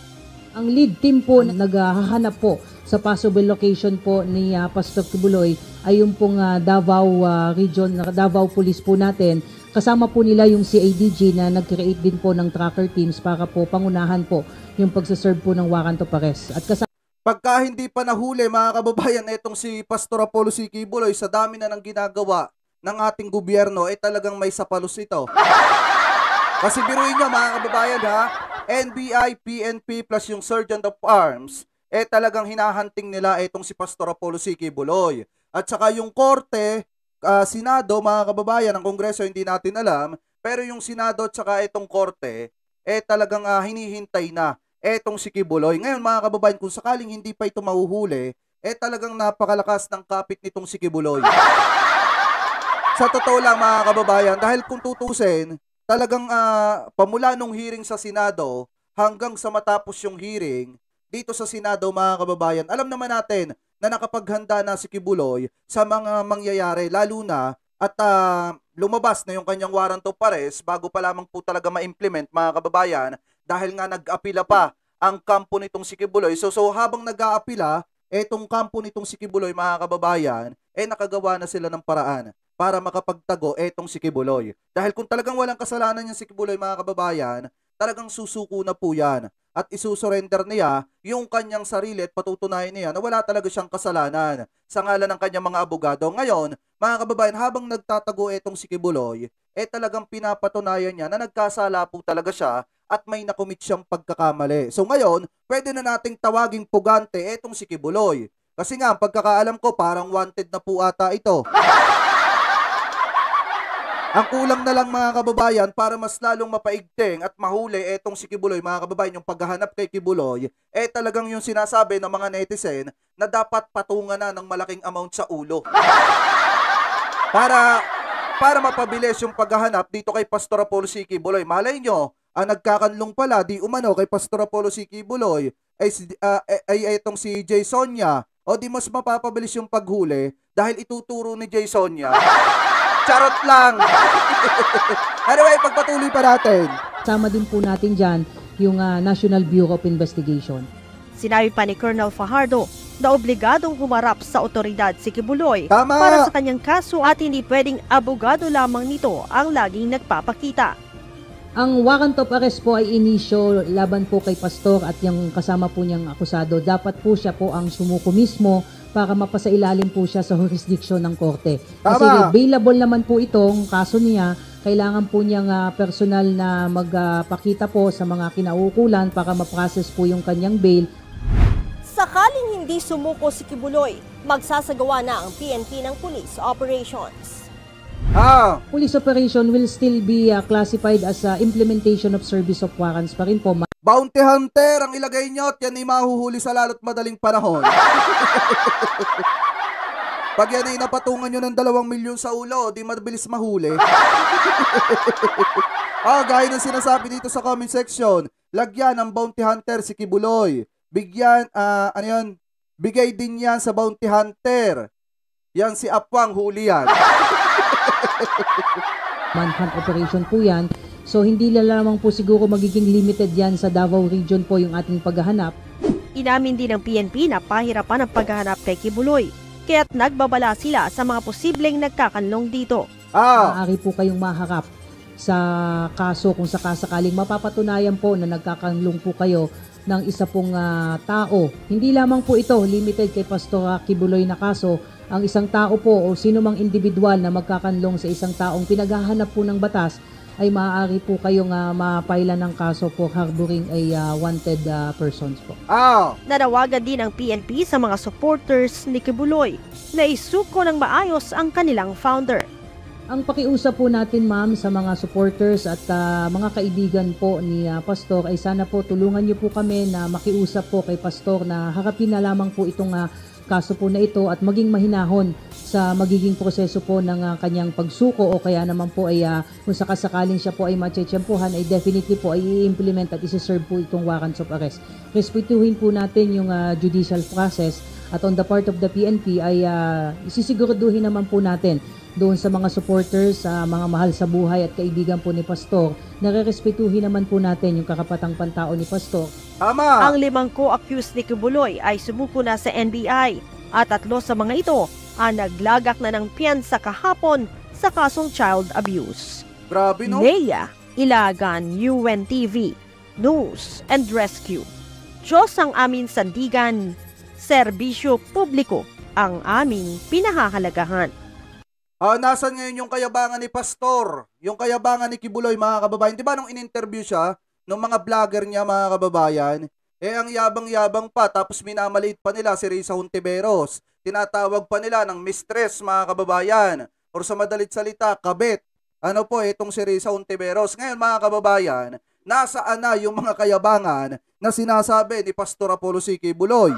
Ang lead team po na naghahanap po sa possible location po ni uh, Pastor Kibuloy ay yung pong uh, Davao uh, region, Davao Police po natin. Kasama po nila yung CADG na nag-create din po ng tracker teams para po pangunahan po yung pagsaserve po ng Wakanto Pares. At kasama Pagka hindi pa nahuli mga kababayan itong si Pastor Apollo C. Kibuloy sa dami na ng ginagawa ng ating gobyerno ay eh, talagang may sapalos ito. Kasi biruin nyo mga kababayan ha, NBI, PNP plus yung Sergeant of Arms eh talagang hinahanting nila itong si Pastor Apollo C. Kibuloy. At saka yung korte, uh, Senado mga kababayan, ang Kongreso hindi natin alam, pero yung Senado at saka itong korte eh talagang uh, hinihintay na etong si Kibuloy. Ngayon mga kababayan, kung sakaling hindi pa ito mahuhuli, eh talagang napakalakas ng kapit nitong si Kibuloy. *laughs* sa totoo lang mga kababayan, dahil kung tutusin, talagang uh, pamula nung hearing sa Senado hanggang sa matapos yung hearing dito sa Senado mga kababayan, alam naman natin na nakapaghanda na si Kibuloy sa mga mangyayari lalo na at uh, lumabas na yung kanyang warrant of arrest bago pa lamang po talaga ma-implement mga kababayan dahil nga nag-apila pa ang kampo nitong si Kibuloy. So, so habang nag-aapila, etong kampo nitong si Kibuloy, mga kababayan, eh nakagawa na sila ng paraan para makapagtago etong si Kibuloy. Dahil kung talagang walang kasalanan yung si Kibuloy, mga kababayan, talagang susuko na po yan at isusurrender niya yung kanyang sarili at patutunayan niya na wala talaga siyang kasalanan sa ngalan ng kanyang mga abogado. Ngayon, mga kababayan, habang nagtatago etong si Kibuloy, eh talagang pinapatunayan niya na nagkasala po talaga siya at may nakumit siyang pagkakamali. So ngayon, pwede na nating tawaging pugante etong si Kibuloy. Kasi nga, pagkakaalam ko, parang wanted na po ata ito. Ang kulang na lang mga kababayan para mas lalong mapaigting at mahuli etong si Kibuloy mga kababayan yung paghahanap kay Kibuloy eh talagang yung sinasabi ng mga netizen na dapat patungan na ng malaking amount sa ulo. para para mapabilis yung paghahanap dito kay Pastor Paul C. Kibuloy. Malay nyo, ang nagkakanlong pala di umano kay Pastor Apollo si Kibuloy ay, uh, ah, ay, eh, ay itong si Jay Sonia o di mas mapapabilis yung paghuli dahil ituturo ni Jay Sonia. *laughs* Charot lang! *laughs* anyway, pagpatuloy pa natin. Sama din po natin dyan yung uh, National Bureau of Investigation. Sinabi pa ni Colonel Fajardo na obligadong humarap sa otoridad si Kibuloy Tama. para sa kanyang kaso at hindi pwedeng abogado lamang nito ang laging nagpapakita. Ang warrant of arrest po ay inisyo laban po kay pastor at yung kasama po niyang akusado. Dapat po siya po ang sumuko mismo para mapasailalim po siya sa jurisdiction ng korte. Kasi Tama. available naman po itong kaso niya. Kailangan po niyang uh, personal na magpakita uh, po sa mga kinaukulan para maprocess po yung kanyang bail. Sakaling hindi sumuko si Kibuloy, magsasagawa na ang PNP ng police operations. Ah. Police operation will still be uh, classified as uh, implementation of service of warrants pa rin po. Ma- Bounty Hunter ang ilagay niyo at yan ay mahuhuli sa lalo't madaling panahon. *laughs* Pag yan ay napatungan nyo ng dalawang milyon sa ulo, di mabilis mahuli. *laughs* ah, gaya ng sinasabi dito sa comment section, lagyan ng bounty hunter si Kibuloy. Bigyan, uh, ano yun? Bigay din yan sa bounty hunter. Yan si Apwang huli yan. *laughs* *laughs* Manhunt operation po yan. So hindi lamang po siguro magiging limited yan sa Davao Region po yung ating paghahanap. Inamin din ng PNP na pahirapan ang paghahanap kay Kibuloy. Kaya't nagbabala sila sa mga posibleng nagkakanlong dito. Ah! Maaari po kayong maharap sa kaso kung sakasakaling mapapatunayan po na nagkakanlong po kayo ng isa pong uh, tao. Hindi lamang po ito limited kay Pastor Kibuloy na kaso ang isang tao po o sino mang individual na magkakanlong sa isang taong pinaghahanap po ng batas ay maaari po kayong uh, ah, mapaila ng kaso po harboring a uh, ah, wanted uh, persons po. Oh! Nanawagan din ang PNP sa mga supporters ni Kibuloy na isuko ng maayos ang kanilang founder. Ang pakiusap po natin ma'am sa mga supporters at uh, mga kaibigan po ni uh, Pastor ay sana po tulungan niyo po kami na makiusap po kay Pastor na harapin na lamang po itong uh, kaso po na ito at maging mahinahon sa magiging proseso po ng ah, kanyang pagsuko o kaya naman po ay uh, kung sakasakaling siya po ay matsetsyempuhan ay definitely po ay i-implement at isi-serve po itong warrants of arrest. Respetuhin po natin yung uh, judicial process at on the part of the PNP ay uh, isisiguraduhin naman po natin doon sa mga supporters, sa uh, mga mahal sa buhay at kaibigan po ni Pastor, Nakirespetuhin naman po natin yung kakapatang pantao ni Pastor. Tama! Ang limang co-accused ni Kibuloy ay sumuko na sa NBI at tatlo sa mga ito ang naglagak na ng piyansa kahapon sa kasong child abuse. Grabe no? Nea Ilagan, UNTV, News and Rescue. Diyos ang aming sandigan, serbisyo publiko ang aming pinahahalagahan. Uh, nasan ngayon yung kayabangan ni Pastor? Yung kayabangan ni Kibuloy, mga kababayan. Di ba nung in-interview siya, nung mga vlogger niya, mga kababayan, eh ang yabang-yabang pa, tapos minamaliit pa nila si Risa Hontiveros. Tinatawag pa nila ng mistress, mga kababayan. Or sa madalit salita, kabit. Ano po, itong si Risa Hontiveros. Ngayon, mga kababayan, nasaan na yung mga kayabangan na sinasabi ni Pastor Apollo C. Kibuloy?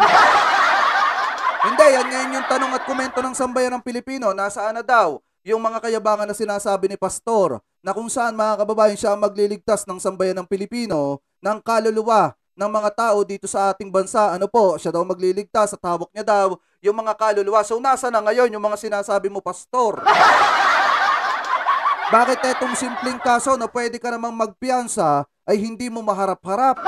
Hindi, yan ngayon yung tanong at komento ng sambayan ng Pilipino. Nasaan na daw yung mga kayabangan na sinasabi ni Pastor na kung saan mga kababayan siya magliligtas ng sambayan ng Pilipino ng kaluluwa ng mga tao dito sa ating bansa. Ano po, siya daw magliligtas sa hawak niya daw yung mga kaluluwa. So nasa na ngayon yung mga sinasabi mo, pastor? *laughs* Bakit etong simpleng kaso na pwede ka namang magpiyansa ay hindi mo maharap-harap?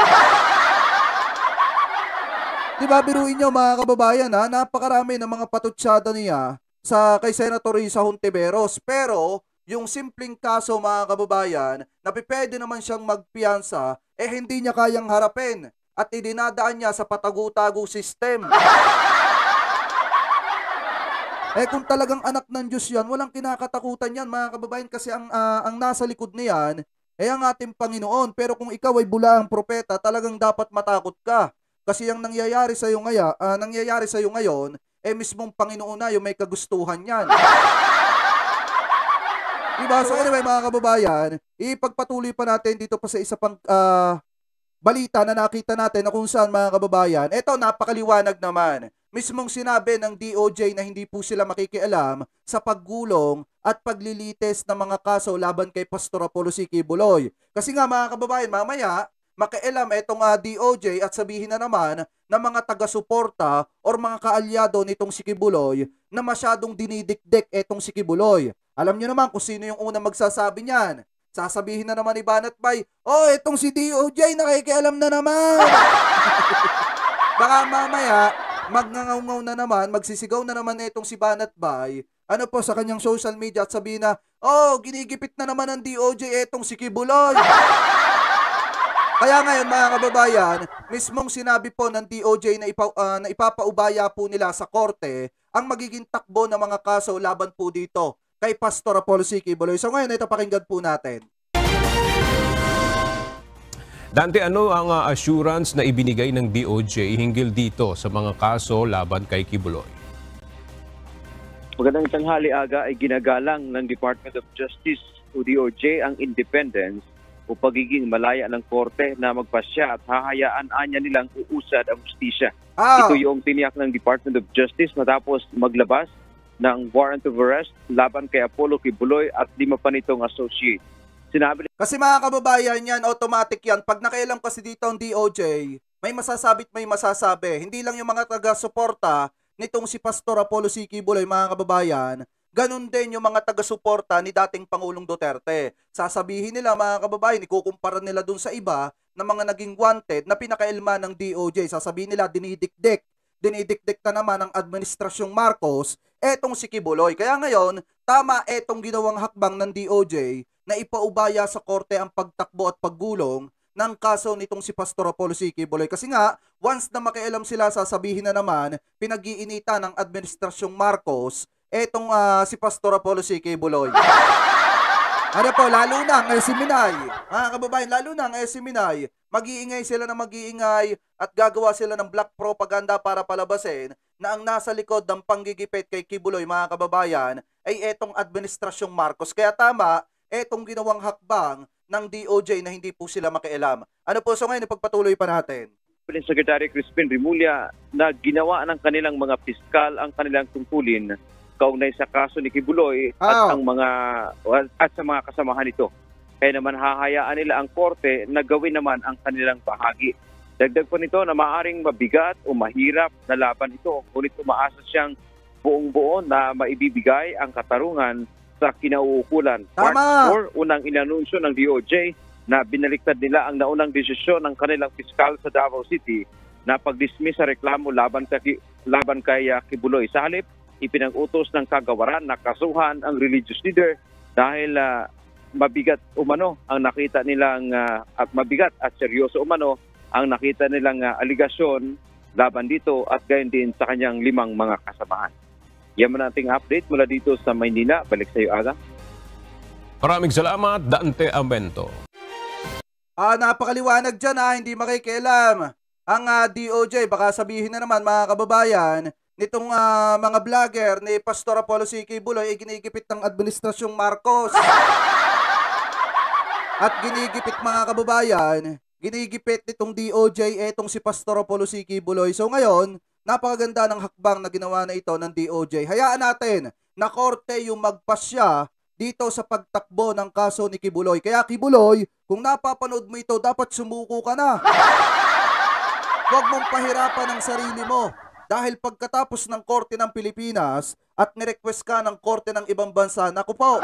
Di ba, biruin niyo mga kababayan ha, napakarami ng mga patutsada niya sa kay Senator Risa Hontiveros. Pero, yung simpleng kaso mga kababayan na pwede naman siyang magpiyansa eh hindi niya kayang harapin at idinadaan niya sa patago-tago system. *laughs* eh kung talagang anak ng Diyos yan, walang kinakatakutan yan mga kababayan kasi ang, uh, ang nasa likod niyan eh ang ating Panginoon. Pero kung ikaw ay bulaang propeta, talagang dapat matakot ka. Kasi ang nangyayari sa iyo ngayon, uh, ah, nangyayari sa iyo ngayon, eh mismong Panginoon na yung may kagustuhan niyan. *laughs* diba? So anyway, mga kababayan, ipagpatuloy pa natin dito pa sa isa pang uh, balita na nakita natin na kung saan mga kababayan, eto napakaliwanag naman. Mismong sinabi ng DOJ na hindi po sila makikialam sa paggulong at paglilites ng mga kaso laban kay Pastor Apollo C. Kibuloy. Kasi nga mga kababayan, mamaya, makialam itong uh, DOJ at sabihin na naman ng mga taga-suporta or mga kaalyado nitong si Kibuloy na masyadong dinidikdik itong si Kibuloy. Alam nyo naman kung sino yung unang magsasabi niyan. Sasabihin na naman ni Banat Bay, Oh, itong si DOJ nakikialam na naman! *laughs* Baka mamaya, magngangaw na naman, magsisigaw na naman itong si Banat Bay, ano po sa kanyang social media at sabihin na, oh, ginigipit na naman ng DOJ etong si Kibuloy. *laughs* Kaya ngayon mga kababayan, mismong sinabi po ng DOJ na, ipa, uh, ah, na ipapaubaya po nila sa korte ang magiging takbo ng mga kaso laban po dito kay Pastor Apollo C. Kibuloy. So ngayon ito pakinggan po natin. Dante, ano ang uh, assurance na ibinigay ng DOJ hinggil dito sa mga kaso laban kay Kibuloy? Magandang tanghali aga ay ginagalang ng Department of Justice o DOJ ang independence o pagiging malaya ng korte na magpasya at hahayaan anya nilang uusad ang justisya. Oh. Ito yung tiniyak ng Department of Justice matapos maglabas ng warrant of arrest laban kay Apollo Kibuloy at lima pa nitong associate. Sinabi Kasi mga kababayan yan, automatic yan. Pag nakailam kasi dito ang DOJ, may masasabi't may masasabi. Hindi lang yung mga taga-suporta nitong si Pastor Apollo C. Kibuloy, mga kababayan, Ganon din yung mga taga-suporta ni dating Pangulong Duterte. Sasabihin nila mga kababayan, ikukumpara nila dun sa iba na mga naging wanted na pinakailma ng DOJ. Sasabihin nila dinidikdik. Dinidikdik na naman ng Administrasyong Marcos etong si Kibuloy. Kaya ngayon, tama etong ginawang hakbang ng DOJ na ipaubaya sa korte ang pagtakbo at paggulong ng kaso nitong si Pastor Apollo C. Kibuloy. Kasi nga, once na makialam sila, sasabihin na naman, pinag-iinita ng Administrasyong Marcos etong eh, uh, ah, si Pastor Apollo C.K. Buloy. ano po, lalo na ang seminay. Eh, si Mga kababayan, lalo na ang seminay. Eh, si Mag-iingay sila ng mag-iingay at gagawa sila ng black propaganda para palabasin na ang nasa likod ng panggigipit kay Kibuloy, mga kababayan, ay etong administrasyong Marcos. Kaya tama, etong ginawang hakbang ng DOJ na hindi po sila makialam. Ano po so ngayon, pagpatuloy pa natin? Secretary Crispin Rimulya na ginawa ng kanilang mga piskal ang kanilang tungkulin kaugnay sa kaso ni Kibuloy at oh. ang mga at sa mga kasamahan nito. Kaya naman hahayaan nila ang korte na gawin naman ang kanilang bahagi. Dagdag po nito na maaring mabigat o mahirap na laban ito, ngunit umaasa siyang buong-buo na maibibigay ang katarungan sa kinauukulan. Tama! Part 4, unang inanunsyo ng DOJ na binaliktad nila ang naunang desisyon ng kanilang fiskal sa Davao City na pag-dismiss sa reklamo laban kay, laban kay ah, Kibuloy. Sa halip, ipinag-utos ng kagawaran na kasuhan ang religious leader dahil uh, mabigat umano ang nakita nilang uh, at mabigat at seryoso umano ang nakita nilang uh, aligasyon laban dito at gayon din sa kanyang limang mga kasamahan. Yan mo nating update mula dito sa Maynila. Balik sa iyo, Aga. Maraming salamat, Dante Amento. Ah, napakaliwanag dyan ha, hindi makikialam. Ang uh, DOJ, baka sabihin na naman mga kababayan, nitong ah, mga vlogger ni Pastor Apollo C.K. Buloy ay ginigipit ng Administrasyong Marcos. At ginigipit mga kababayan, ginigipit nitong DOJ etong si Pastor Apollo C.K. Buloy. So ngayon, napakaganda ng hakbang na ginawa na ito ng DOJ. Hayaan natin na korte yung magpasya dito sa pagtakbo ng kaso ni Kibuloy. Kaya Kibuloy, kung napapanood mo ito, dapat sumuko ka na. Huwag mong pahirapan ang sarili mo. Dahil pagkatapos ng korte ng Pilipinas at nirequest ka ng korte ng ibang bansa, naku po.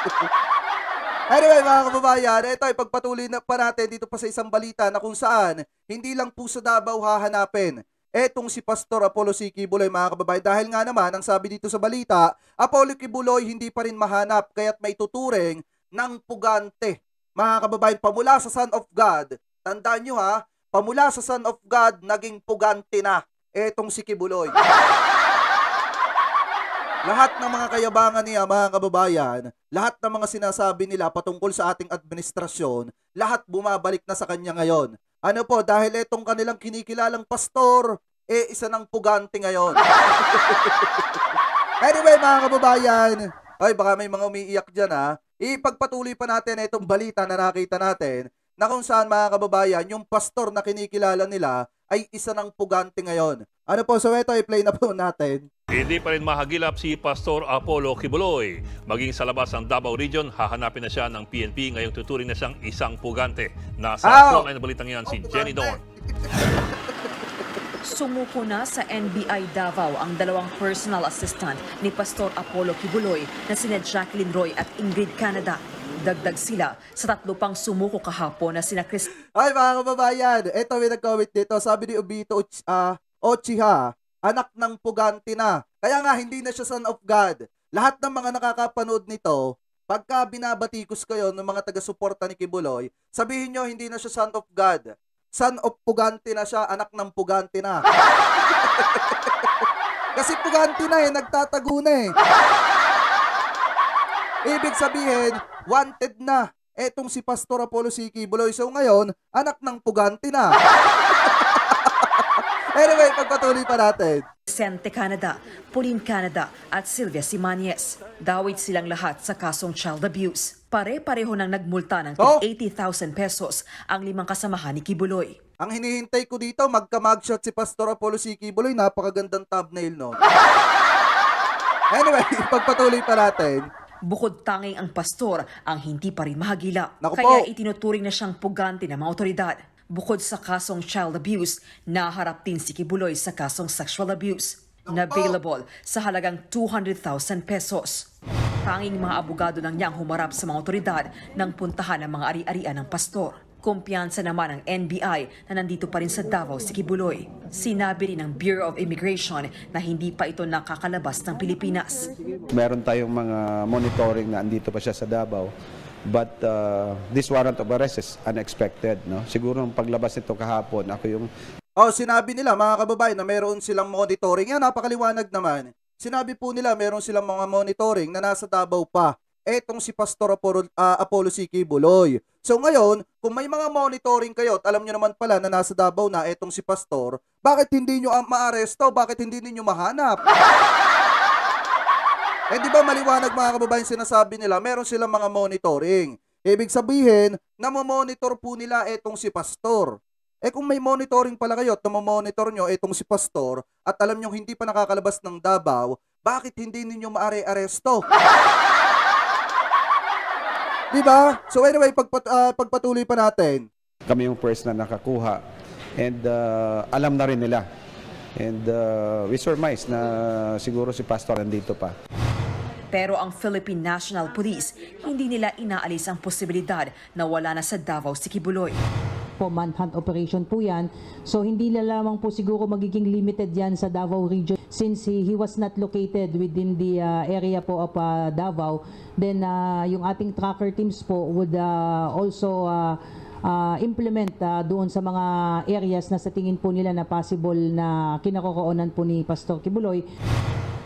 *laughs* anyway mga kababayan, ito ay pagpatuloy na pa natin dito pa sa isang balita na kung saan hindi lang po sa Davao hahanapin etong si Pastor Apollo C. Kibuloy mga kababayan. Dahil nga naman, ang sabi dito sa balita, Apollo Kibuloy hindi pa rin mahanap kaya't may tuturing ng pugante. Mga kababayan, pamula sa Son of God, tandaan nyo ha, pamula sa Son of God, naging pugante na etong si Kibuloy. lahat ng mga kayabangan niya, mga kababayan, lahat ng mga sinasabi nila patungkol sa ating administrasyon, lahat bumabalik na sa kanya ngayon. Ano po, dahil etong kanilang kinikilalang pastor, eh isa ng pugante ngayon. *laughs* anyway, mga kababayan, ay baka may mga umiiyak dyan ha, ipagpatuloy pa natin itong balita na nakita natin na kung saan mga kababayan, yung pastor na kinikilala nila ay isa ng pugante ngayon. Ano po, so ito i-play na po natin. Hindi pa rin mahagilap si Pastor Apollo Kibuloy. Maging sa labas ng Davao Region, hahanapin na siya ng PNP. Ngayong tuturing na siyang isang pugante. Nasa oh! na balitang yan oh, si Jenny Dawn. Sumuko na sa NBI Davao ang dalawang personal assistant ni Pastor Apollo Kibuloy na sina Jacqueline Roy at Ingrid Canada. Dagdag sila sa tatlo pang sumuko kahapon na sina Chris... Ay mga kababayan, eto may nag-comment dito. Sabi ni Obito uh, Ochiha, anak ng Puganti na. Kaya nga hindi na siya son of God. Lahat ng mga nakakapanood nito, pagka binabatikos kayo ng mga taga-suporta ni Kibuloy, sabihin nyo hindi na siya son of God. Son of Puganti na siya, anak ng Puganti na. *laughs* Kasi Puganti na eh, nagtatago na eh. Ibig sabihin, wanted na. Etong si Pastor Apollo Siki Buloy. So ngayon, anak ng pugante na. *laughs* anyway, pagpatuloy pa natin. Sente Canada, Pauline Canada at Sylvia Simanies. Dawit silang lahat sa kasong child abuse. Pare-pareho nang nagmulta ng oh. 80,000 pesos ang limang kasamahan ni Kibuloy. Ang hinihintay ko dito, magka-mugshot si Pastor Apollo si Kibuloy. Napakagandang thumbnail, no? *laughs* anyway, *laughs* pagpatuloy pa natin bukod tanging ang pastor ang hindi pa rin mahagila. Naku Kaya po. itinuturing na siyang pugante ng mga otoridad. Bukod sa kasong child abuse, naharap din si Kibuloy sa kasong sexual abuse na available sa halagang 200,000 pesos. Tanging mga abogado nang niyang humarap sa mga otoridad nang puntahan ng mga ari-arian ng pastor. Kumpiyansa naman ng NBI na nandito pa rin sa Davao si Kibuloy. Sinabi rin ng Bureau of Immigration na hindi pa ito nakakalabas ng Pilipinas. Meron tayong mga monitoring na andito pa siya sa Davao. But uh, this warrant of arrest is unexpected. No? Siguro ang paglabas nito kahapon, ako yung... Oh, sinabi nila mga kababayan na meron silang monitoring. Yan, napakaliwanag naman. Sinabi po nila meron silang mga monitoring na nasa Davao pa etong si Pastor ah, Apollo, uh, Apollo CK Buloy. So ngayon, kung may mga monitoring kayo at alam nyo naman pala na nasa Davao na etong si Pastor, bakit hindi nyo ah, maaresto? Bakit hindi niyo mahanap? *laughs* eh di ba maliwanag mga kababayan sinasabi nila, meron silang mga monitoring. Ibig sabihin, namomonitor po nila etong si Pastor. Eh kung may monitoring pala kayo at namomonitor nyo etong si Pastor at alam nyo hindi pa nakakalabas ng Davao, bakit hindi ninyo maare-aresto? *laughs* 'Di ba? So anyway, pagpat, uh, pagpatuloy pa natin. Kami yung first na nakakuha and uh, alam na rin nila. And uh, we surmise na siguro si Pastor nandito pa. Pero ang Philippine National Police, hindi nila inaalis ang posibilidad na wala na sa Davao si Kibuloy po, manhunt operation po yan. So hindi lamang po siguro magiging limited yan sa Davao region since he, he was not located within the uh, area po of uh, Davao. Then uh, yung ating tracker teams po would uh, also uh, uh, implement uh, doon sa mga areas na sa tingin po nila na possible na kinakokoonan po ni Pastor Kibuloy.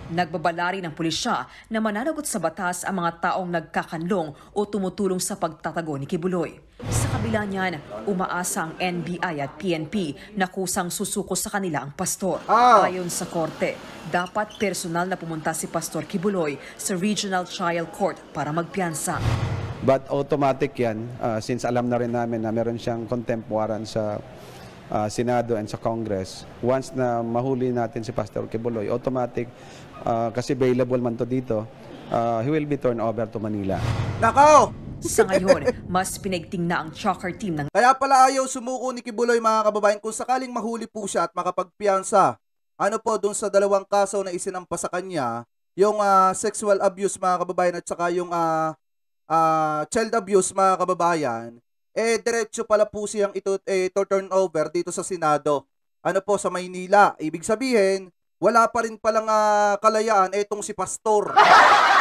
Nagbabalari ng pulisya na mananagot sa batas ang mga taong nagkakanlong o tumutulong sa pagtatago ni Kibuloy. Sa kabila niyan, umaasa ang NBI at PNP na kusang susuko sa kanila ang pastor. Ah! Ayon sa korte, dapat personal na pumunta si Pastor Kibuloy sa Regional Trial Court para magpiansa. But automatic yan, uh, since alam na rin namin na meron siyang contempt warrant sa uh, Senado and sa Congress. Once na mahuli natin si Pastor Kibuloy, automatic, uh, kasi available man to dito, uh, he will be turned over to Manila. Nako! Sa ngayon, mas pinagting na ang Chakar team ng... Kaya pala ayaw sumuko ni Kibuloy mga kababayan kung sakaling mahuli po siya at makapagpiyansa. Ano po dun sa dalawang kaso na isinampa sa kanya, yung uh, sexual abuse mga kababayan at saka yung uh, uh, child abuse mga kababayan, eh diretso pala po siyang ito, eh, ito turnover dito sa Senado. Ano po sa Maynila. Ibig sabihin, wala pa rin palang uh, kalayaan itong si Pastor. *laughs*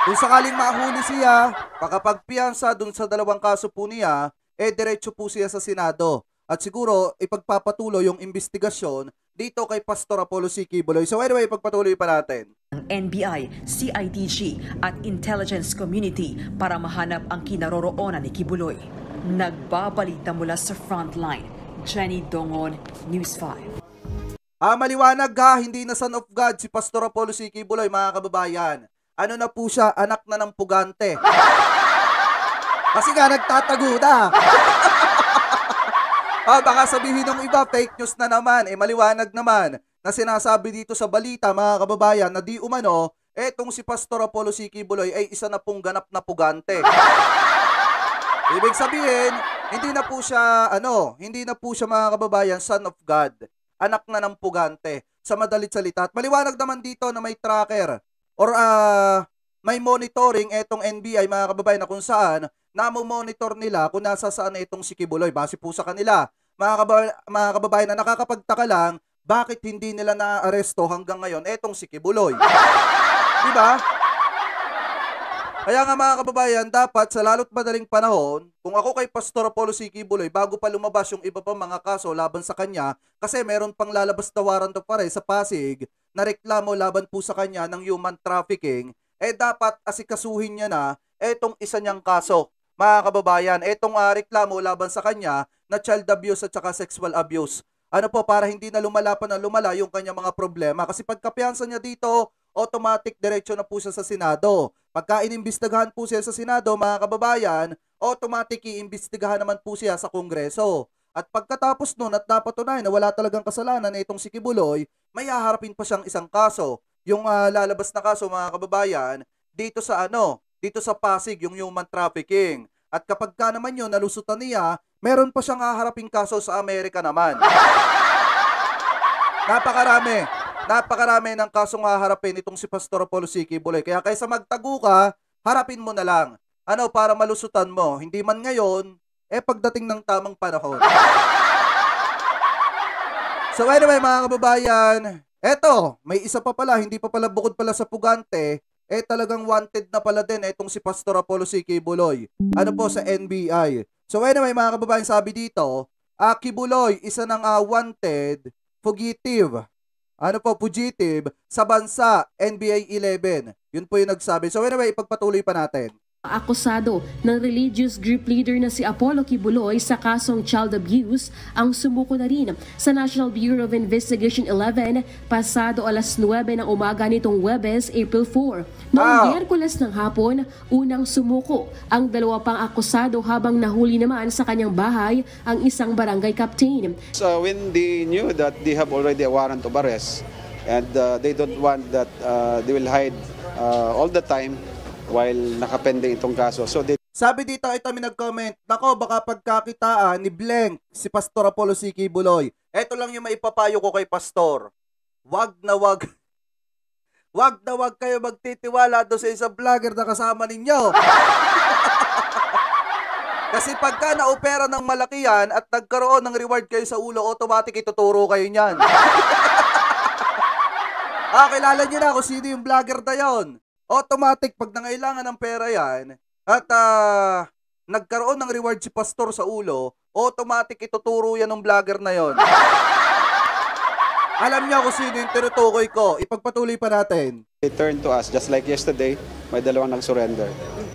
Kung sakaling mahuli siya, pakapagpiyansa dun sa dalawang kaso po niya, eh diretso po siya sa Senado. At siguro, ipagpapatuloy yung investigasyon dito kay Pastor Apollo C. Kibuloy. So anyway, ipagpatuloy pa natin. Ang NBI, CITG at intelligence community para mahanap ang kinaroroonan ni Kibuloy. Nagbabalita mula sa frontline, Jenny Dongon, News 5. Ah, maliwanag ha, hindi na son of God si Pastor Apollo C. Kibuloy, mga kababayan ano na po siya, anak na ng pugante. Kasi nga, nagtatago na. *laughs* ah, baka sabihin ng iba, fake news na naman. Eh, maliwanag naman na sinasabi dito sa balita, mga kababayan, na di umano, etong si Pastor Apollo Siki Buloy ay isa na pong ganap na pugante. *laughs* Ibig sabihin, hindi na po siya, ano, hindi na po siya mga kababayan, son of God. Anak na ng pugante, sa madalit salita. At maliwanag naman dito na may tracker or uh, may monitoring itong NBI mga kababayan na kung saan namo-monitor nila kung nasa saan itong si Kibuloy base po sa kanila. Mga, kababayan, mga kababayan na nakakapagtaka lang bakit hindi nila naaresto hanggang ngayon itong si Kibuloy. 'Di ba? Kaya nga mga kababayan, dapat sa lalo't madaling panahon, kung ako kay Pastor Apollo C. Kibuloy, bago pa lumabas yung iba pang mga kaso laban sa kanya, kasi meron pang lalabas na warrant pare sa Pasig na reklamo laban po sa kanya ng human trafficking, eh dapat asikasuhin niya na etong isa niyang kaso. Mga kababayan, etong uh, reklamo laban sa kanya na child abuse at saka sexual abuse. Ano po, para hindi na lumala pa na lumala yung kanya mga problema. Kasi pagkapiansa niya dito, automatic diretso na po siya sa Senado. Pagka inimbestigahan po siya sa Senado, mga kababayan, automatic iimbestigahan naman po siya sa Kongreso. At pagkatapos nun at napatunayan na wala talagang kasalanan na itong si Kibuloy, may haharapin pa siyang isang kaso. Yung uh, lalabas na kaso mga kababayan, dito sa ano, dito sa Pasig, yung human trafficking. At kapag ka naman yun, nalusutan niya, meron pa siyang haharapin kaso sa Amerika naman. *laughs* Napakarami. Napakarami ng kasong haharapin itong si Pastor Apollo Siki Bulay. Kaya kaysa magtago ka, harapin mo na lang. Ano, para malusutan mo. Hindi man ngayon, eh pagdating ng tamang panahon. *laughs* so anyway mga kababayan, eto, may isa pa pala, hindi pa pala bukod pala sa pugante, eh talagang wanted na pala din eh, itong si Pastor Apollo C. Kibuloy. Ano po sa NBI. So anyway mga kababayan, sabi dito, uh, Kibuloy, isa ng uh, wanted, fugitive, ano po, fugitive sa bansa NBA 11. Yun po yung nagsabi. So anyway, ipagpatuloy pa natin. Akusado ng religious group leader na si Apollo Kibuloy sa kasong child abuse ang sumuko na rin sa National Bureau of Investigation 11 pasado alas 9 ng umaga nitong Webes, April 4. Noong oh. Miyerkules ng hapon, unang sumuko ang dalawa pang akusado habang nahuli naman sa kanyang bahay ang isang barangay captain. So when they knew that they have already a warrant of arrest and uh, they don't want that uh, they will hide uh, all the time, while nakapending itong kaso. So they sabi dito, ito may nag-comment, Nako, baka pagkakitaan ni Blank, si Pastor Apollo C. Buloy. Ito lang yung maipapayo ko kay Pastor. Wag na wag. *laughs* Wag na wag kayo magtitiwala do sa isang vlogger na kasama ninyo. *laughs* Kasi pagka naopera ng malaki yan at nagkaroon ng reward kayo sa ulo, automatic ituturo kayo niyan. *laughs* ah, kilala niyo na ako sino yung vlogger na yon automatic pag nangailangan ng pera yan at uh, nagkaroon ng reward si pastor sa ulo, automatic ituturo yan ng vlogger na yon. *laughs* Alam niya kung sino yung tinutukoy ko. Ipagpatuloy pa natin. They turned to us just like yesterday, may dalawang nag-surrender.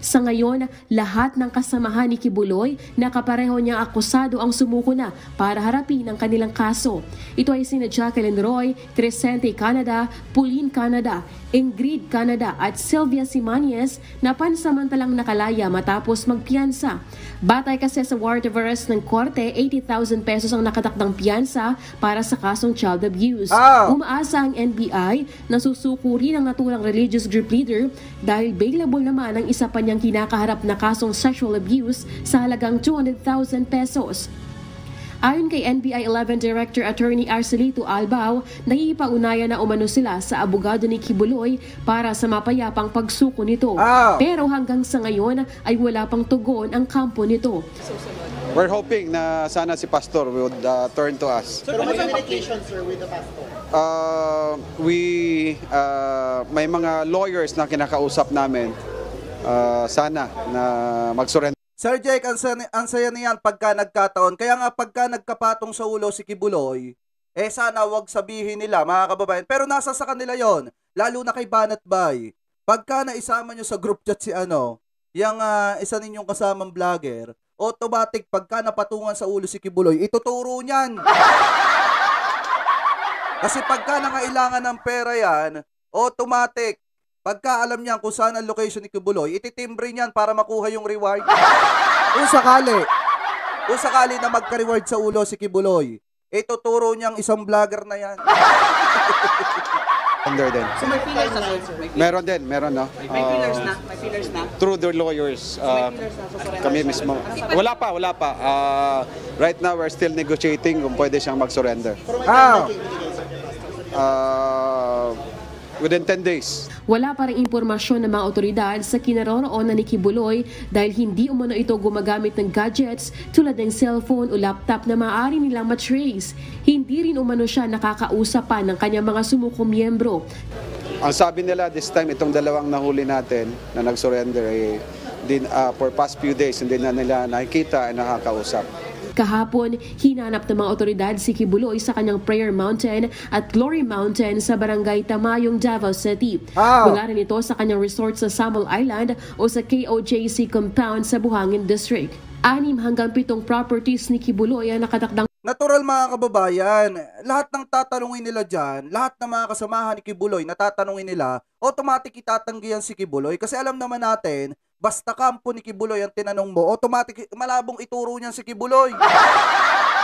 Sa ngayon, lahat ng kasamahan ni Kibuloy na kapareho niyang akusado ang sumuko na para harapin ang kanilang kaso. Ito ay sina Jacqueline Roy, Crescente Canada, Pauline Canada, Ingrid Canada at Sylvia Simanies na pansamantalang nakalaya matapos magpiyansa. Batay kasi sa warrant of arrest ng korte, 80,000 pesos ang nakatakdang piyansa para sa kasong child abuse. Oh. Umaasa ang NBI na susuko rin ang naturang religious group leader dahil bailable naman ang isa pa niyang ng kinakaharap na kasong sexual abuse sa halagang 200,000 pesos. Ayon kay NBI 11 Director Attorney Arcelito Albao, naiipaunaya na umano sila sa abogado ni Kibuloy para sa mapayapang pagsuko nito. Oh. Pero hanggang sa ngayon ay wala pang tugon ang kampo nito. We're hoping na sana si Pastor would uh, turn to us. Pero ano may yung communication, sir, with the pastor? Uh, we, uh, may mga lawyers na kinakausap namin uh, sana na mag-surrender. Sir Jake, ang, ang saya niyan pagka nagkataon. Kaya nga pagka nagkapatong sa ulo si Kibuloy, eh sana wag sabihin nila mga kababayan. Pero nasa sa kanila yon lalo na kay Banat Bay. Pagka naisama nyo sa group chat si ano, yung uh, ah, isa ninyong kasamang vlogger, automatic pagka napatungan sa ulo si Kibuloy, ituturo niyan. Kasi pagka nangailangan ng pera yan, automatic, Pagka alam niya kung saan ang location ni Kibuloy, ititimbre niyan para makuha yung reward. *laughs* kung sakali, kung sakali na magka-reward sa ulo si Kibuloy, ituturo niyang isang vlogger na yan. *laughs* Under din. So may pillars na Meron din, meron no. May pillars uh, na? May pillars na? Through their lawyers. Uh, kami mismo. Wala pa, wala pa. Uh, right now, we're still negotiating kung pwede siyang mag-surrender. Ah! Uh, within 10 days. Wala pa rin impormasyon ng mga otoridad sa kinaroroon na ni Kibuloy dahil hindi umano ito gumagamit ng gadgets tulad ng cellphone o laptop na maaari nilang matrace. Hindi rin umano siya nakakausapan ng kanyang mga sumuko miyembro. Ang sabi nila this time, itong dalawang nahuli natin na nag-surrender, eh, din, uh, for past few days, hindi na nila nakikita at nakakausap. Kahapon, hinanap ng mga otoridad si Kibuloy sa kanyang Prayer Mountain at Glory Mountain sa barangay Tamayong, Davao City. Wow. Mula rin ito sa kanyang resort sa Samal Island o sa KOJC compound sa Buhangin District. Anim hanggang pitong properties ni Kibuloy ang nakatakdang Natural mga kababayan, lahat ng tatanungin nila dyan, lahat ng mga kasamahan ni Kibuloy na tatanungin nila, automatic itatanggihan si Kibuloy kasi alam naman natin, basta kampo ni Kibuloy ang tinanong mo, automatic malabong ituro niyan si Kibuloy.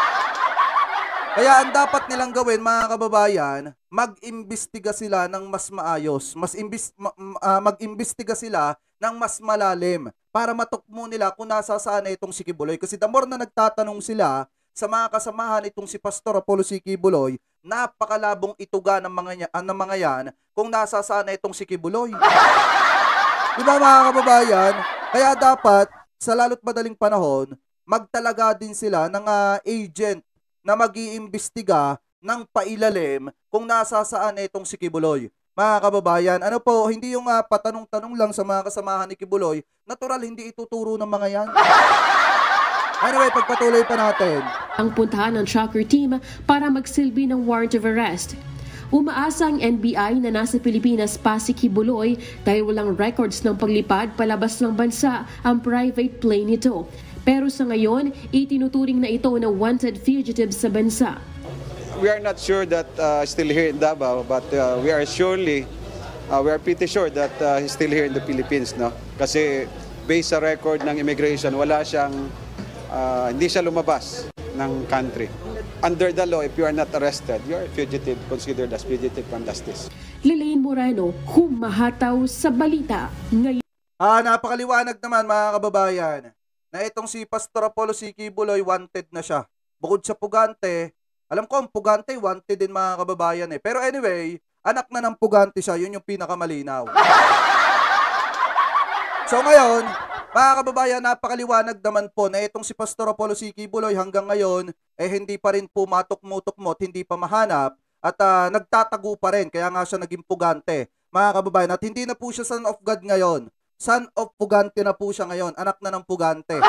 *laughs* Kaya ang dapat nilang gawin mga kababayan, mag-imbestiga sila ng mas maayos, mas imbis, ma, uh, mag-imbestiga sila ng mas malalim para matukmo nila kung nasa na itong si Kibuloy. Kasi the more na nagtatanong sila, sa mga kasamahan itong si Pastor Apollo C. Kibuloy, napakalabong ituga ng mga, uh, ng mga yan kung nasasana itong si Kibuloy. *laughs* Di mga kababayan? Kaya dapat, sa lalo't madaling panahon, magtalaga din sila ng uh, agent na mag ng pailalim kung nasasaan itong si Kibuloy. Mga kababayan, ano po, hindi yung uh, patanong-tanong lang sa mga kasamahan ni Kibuloy, natural hindi ituturo ng mga yan. *laughs* Anyway, pagpatuloy pa natin. Ang puntahan ng tracker team para magsilbi ng warrant of arrest. Umaasa ang NBI na nasa Pilipinas pa si Kibuloy dahil walang records ng paglipad palabas ng bansa ang private plane nito. Pero sa ngayon, itinuturing na ito na wanted fugitive sa bansa. We are not sure that uh, still here in Davao, but uh, we are surely, uh, we are pretty sure that uh, he's still here in the Philippines. No? Kasi based sa record ng immigration, wala siyang uh, hindi siya lumabas ng country. Under the law, if you are not arrested, you are fugitive, considered as fugitive from justice. Lilain Moreno, humahataw sa balita ngayon. Ah, napakaliwanag naman mga kababayan na itong si Pastor Apollo Siki Buloy wanted na siya. Bukod sa Pugante, alam ko ang Pugante wanted din mga kababayan eh. Pero anyway, anak na ng Pugante siya, yun yung pinakamalinaw. *laughs* so ngayon, mga kababayan, napakaliwanag naman po na itong si Pastor Apollo Siki Buloy hanggang ngayon eh hindi pa rin po matok-mutok-mot, hindi pa mahanap at uh, nagtatago pa rin kaya nga siya naging pugante. Mga kababayan, at hindi na po siya son of God ngayon. Son of pugante na po siya ngayon, anak na ng pugante.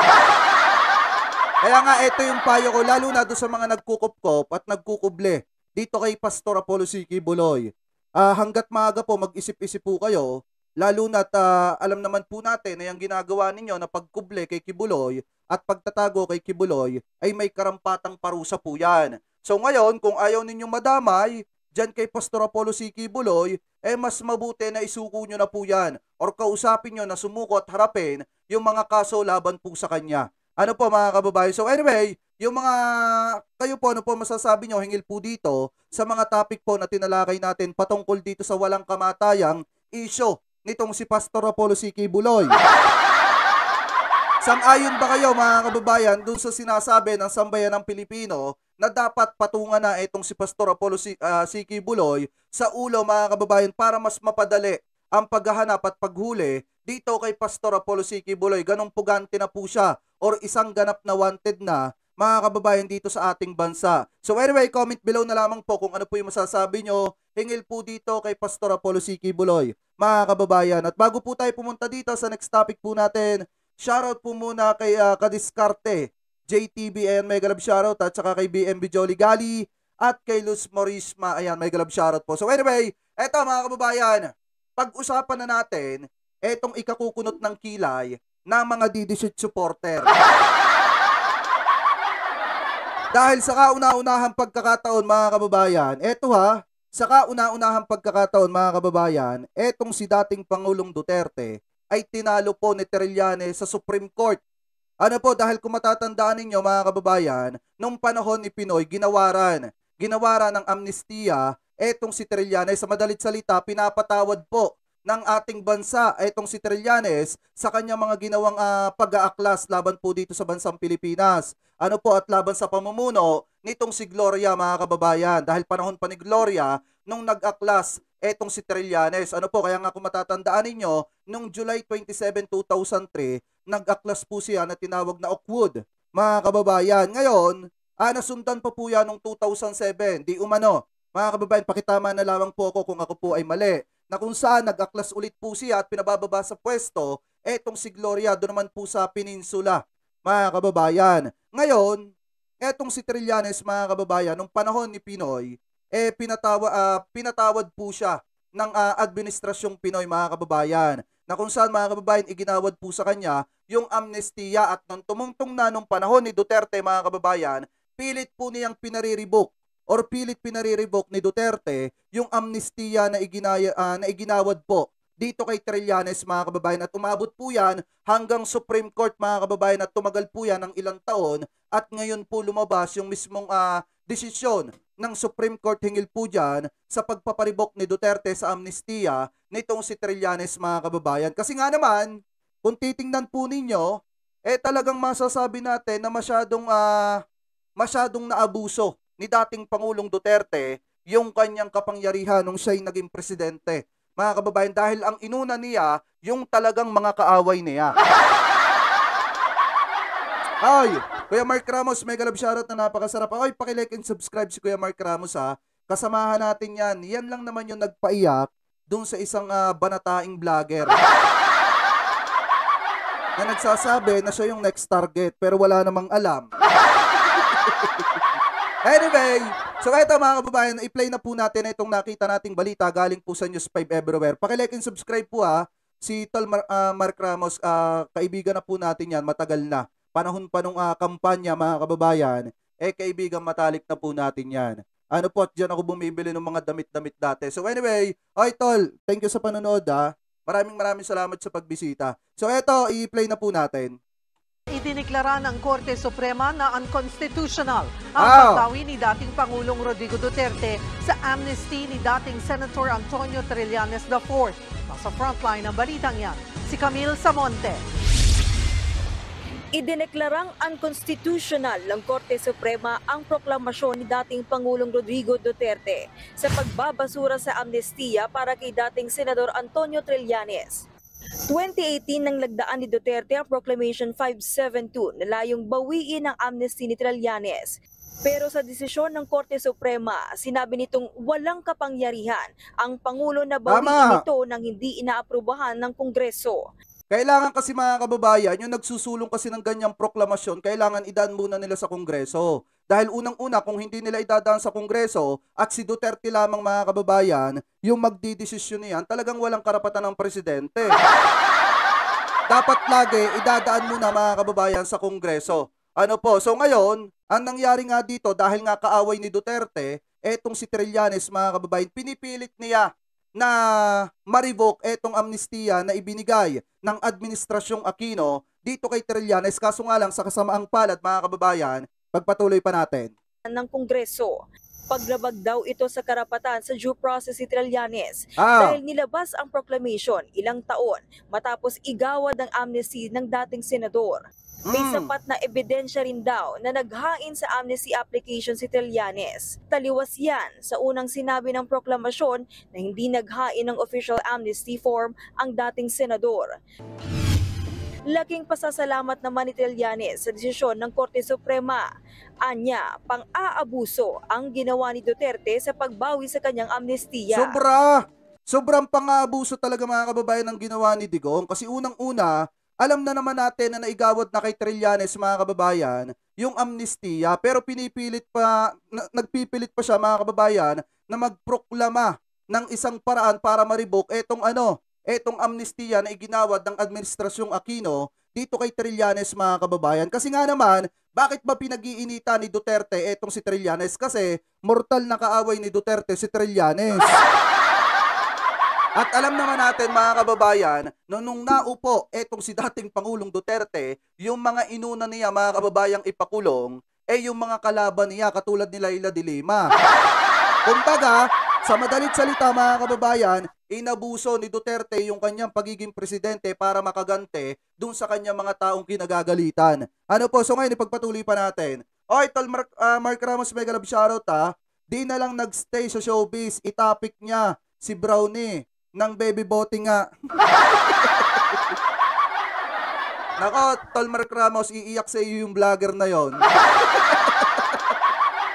Kaya nga ito yung payo ko lalo na do sa mga nagkukupkop at nagkukuble dito kay Pastor Apollo Siki Buloy. Uh, ah, hanggat maaga po mag-isip-isip po kayo Lalo na't uh, alam naman po natin na yung ginagawa ninyo na pagkuble kay Kibuloy at pagtatago kay Kibuloy ay may karampatang parusa po yan. So ngayon, kung ayaw ninyong madamay, dyan kay Pastor Apollo si Kibuloy, eh mas mabuti na isuko nyo na po yan or kausapin nyo na sumuko at harapin yung mga kaso laban po sa kanya. Ano po mga kababayan? So anyway, yung mga kayo po ano po masasabi nyo hingil po dito sa mga topic po na tinalakay natin patungkol dito sa walang kamatayang isyo nitong si Pastor Apollo C.K. Buloy. Sang-ayon ba kayo mga kababayan dun sa sinasabi ng sambayan ng Pilipino na dapat patungan na itong si Pastor Apollo C- uh, Buloy sa ulo mga kababayan para mas mapadali ang paghahanap at paghuli dito kay Pastor Apollo C.K. Buloy. Ganong pugante na po siya or isang ganap na wanted na mga kababayan dito sa ating bansa. So anyway, comment below na lamang po kung ano po yung masasabi nyo Hingil po dito kay Pastor Apollo Siki Buloy, mga kababayan. At bago po tayo pumunta dito sa next topic po natin, shoutout po muna kay uh, Kadiskarte, JTB, ayan may galab shoutout, at saka kay BMB Jolly Gali, at kay Luz Morisma, ayan may galab shoutout po. So anyway, eto mga kababayan, pag-usapan na natin, etong ikakukunot ng kilay na mga Didishit supporter. Dahil sa kauna-unahang pagkakataon mga kababayan, eto ha, Saka una unahang pagkakataon mga kababayan, etong si dating Pangulong Duterte ay tinalo po ni Trillanes sa Supreme Court. Ano po, dahil kung matatandaan ninyo mga kababayan, nung panahon ni Pinoy, ginawaran. Ginawaran ng amnestiya, etong si Trillanes, sa madalit salita, pinapatawad po ng ating bansa, etong si Trillanes, sa kanyang mga ginawang uh, pag-aaklas laban po dito sa bansang Pilipinas. Ano po, at laban sa pamumuno nitong si Gloria mga kababayan. Dahil panahon pa ni Gloria nung nag-aklas etong si Trillanes. Ano po, kaya nga kung matatandaan ninyo, nung July 27, 2003, nag-aklas po siya na tinawag na Oakwood. Mga kababayan, ngayon, ah, nasundan pa po yan nung 2007. Di umano, mga kababayan, pakitama na lamang po ako kung ako po ay mali. Na kung saan nag-aklas ulit po siya at pinabababa sa pwesto, etong si Gloria doon naman po sa peninsula. Mga kababayan, ngayon, Etong si Trillanes mga kababayan, nung panahon ni Pinoy, eh pinatawa, uh, pinatawad po siya ng uh, administrasyong Pinoy mga kababayan na kung saan mga kababayan iginawad po sa kanya yung amnestiya at nung tumungtong na nung panahon ni Duterte mga kababayan, pilit po niyang pinariribok or pilit pinariribok ni Duterte yung amnestiya na, iginaya, uh, na iginawad po dito kay Trillanes mga kababayan at umabot po yan hanggang Supreme Court mga kababayan at tumagal po yan ng ilang taon at ngayon po lumabas yung mismong uh, desisyon ng Supreme Court hingil po dyan sa pagpaparibok ni Duterte sa amnestiya nitong si Trillanes mga kababayan. Kasi nga naman, kung titingnan po ninyo, eh talagang masasabi natin na masyadong, uh, masyadong naabuso ni dating Pangulong Duterte yung kanyang kapangyarihan nung siya'y naging presidente mga kababayan, dahil ang inuna niya, yung talagang mga kaaway niya. Ay, *laughs* Kuya Mark Ramos, may love shoutout na napakasarap. Ay, pakilike and subscribe si Kuya Mark Ramos ha. Kasamahan natin yan. Yan lang naman yung nagpaiyak dun sa isang uh, banataing vlogger. *laughs* na nagsasabi na siya yung next target pero wala namang alam. *laughs* anyway, So eto mga kababayan, i-play na po natin itong nakita nating balita galing po sa News 5 Everywhere. Paki-like and subscribe po ha. Ah, si Tol Mar- uh, Mark Ramos, uh, kaibigan na po natin yan, matagal na. Panahon pa nung uh, kampanya mga kababayan, eh kaibigan matalik na po natin yan. Ano po, at dyan ako bumibili ng mga damit-damit dati. So anyway, oy Tol, thank you sa panonood ha. Maraming maraming salamat sa pagbisita. So eto, i-play na po natin. Idiniklara ng Korte Suprema na unconstitutional ang oh. pagtawi ni dating Pangulong Rodrigo Duterte sa amnesty ni dating Senator Antonio Trillanes IV. Nasa frontline ng balitang yan, si Camille Samonte. Idineklarang unconstitutional ng Korte Suprema ang proklamasyon ni dating Pangulong Rodrigo Duterte sa pagbabasura sa amnestiya para kay dating Senador Antonio Trillanes. 2018 nang lagdaan ni Duterte ang Proclamation 572 na layong bawiin ang amnesty ni Trillanes. Pero sa desisyon ng Korte Suprema, sinabi nitong walang kapangyarihan ang Pangulo na bawiin Tama. ito nang hindi inaaprubahan ng Kongreso. Kailangan kasi mga kababayan, yung nagsusulong kasi ng ganyang proklamasyon, kailangan idaan muna nila sa Kongreso. Dahil unang-una, kung hindi nila idadaan sa Kongreso at si Duterte lamang mga kababayan, yung magdidesisyon niyan, talagang walang karapatan ng presidente. *laughs* Dapat lagi idadaan muna mga kababayan sa Kongreso. Ano po, so ngayon, ang nangyari nga dito dahil nga kaaway ni Duterte, etong si Trillanes mga kababayan, pinipilit niya na marivoke revoke etong amnestiya na ibinigay ng Administrasyong Aquino dito kay Trillanes. Kaso nga lang sa kasamaang palad mga kababayan, pagpatuloy pa natin. Ng Kongreso paglabag daw ito sa karapatan sa due process ni Trillanes ah. dahil nilabas ang proclamation ilang taon matapos igawad ang amnesty ng dating senador. May mm. sapat na ebidensya rin daw na naghain sa amnesty application si Trillanes. Taliwas yan sa unang sinabi ng proklamasyon na hindi naghain ng official amnesty form ang dating senador. Laking pasasalamat naman ni Trillanes sa desisyon ng Korte Suprema. Anya, pang-aabuso ang ginawa ni Duterte sa pagbawi sa kanyang amnestiya. Sobra! Sobrang pang-aabuso talaga mga kababayan ang ginawa ni Digong kasi unang-una, alam na naman natin na naigawad na kay Trillanes mga kababayan yung amnestiya pero pinipilit pa na, nagpipilit pa siya mga kababayan na magproklama ng isang paraan para ma-revoke etong ano etong amnestiya na iginawad ng Administrasyong Aquino dito kay Trillanes mga kababayan. Kasi nga naman, bakit ba pinag-iinita ni Duterte etong si Trillanes? Kasi mortal na kaaway ni Duterte si Trillanes. *laughs* At alam naman natin mga kababayan, no, nung naupo etong si dating Pangulong Duterte, yung mga inuna niya mga kababayang ipakulong, eh yung mga kalaban niya katulad ni Laila Dilima. *laughs* Kumbaga, sa madalit salita mga kababayan, inabuso ni Duterte yung kanyang pagiging presidente para makagante dun sa kanyang mga taong kinagagalitan. Ano po, so ngayon ipagpatuloy pa natin. Oy, tol Mark, uh, Mark Ramos mega love shoutout ha. Ah. Di na lang nagstay sa showbiz, itapik niya si Brownie ng baby bote nga. *laughs* Nako, tol Mark Ramos, iiyak sa iyo yung vlogger na yon. *laughs*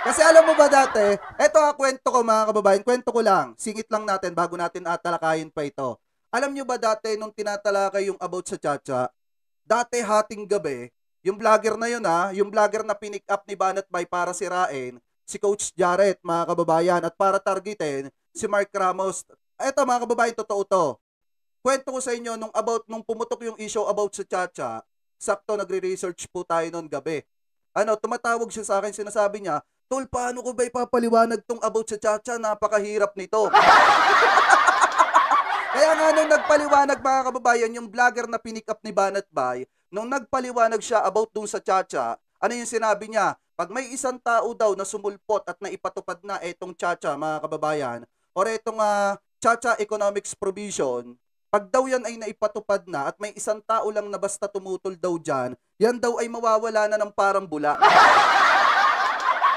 Kasi alam mo ba dati, eto ang ah, kwento ko mga kababayan, kwento ko lang, singit lang natin bago natin atalakayin pa ito. Alam nyo ba dati nung tinatalakay yung about sa Chacha, dati hating gabi, yung vlogger na yun ha, ah, yung vlogger na pinick up ni Banat by para si sirain, si Coach Jarrett mga kababayan, at para targetin si Mark Ramos. Eto mga kababayan, totoo to. Kwento ko sa inyo nung about nung pumutok yung issue about sa Chacha, sakto nagre-research po tayo noon gabi. Ano, tumatawag siya sa akin, sinasabi niya, Tol, paano ko ba ipapaliwanag tong about sa chacha? Napakahirap nito. *laughs* Kaya nga nung nagpaliwanag mga kababayan, yung vlogger na pinick up ni Banat Bay, nung nagpaliwanag siya about dun sa chacha, ano yung sinabi niya? Pag may isang tao daw na sumulpot at naipatupad na etong chacha mga kababayan, or etong uh, chacha economics provision, pag daw yan ay naipatupad na at may isang tao lang na basta tumutol daw dyan, yan daw ay mawawala na ng parang bula. *laughs*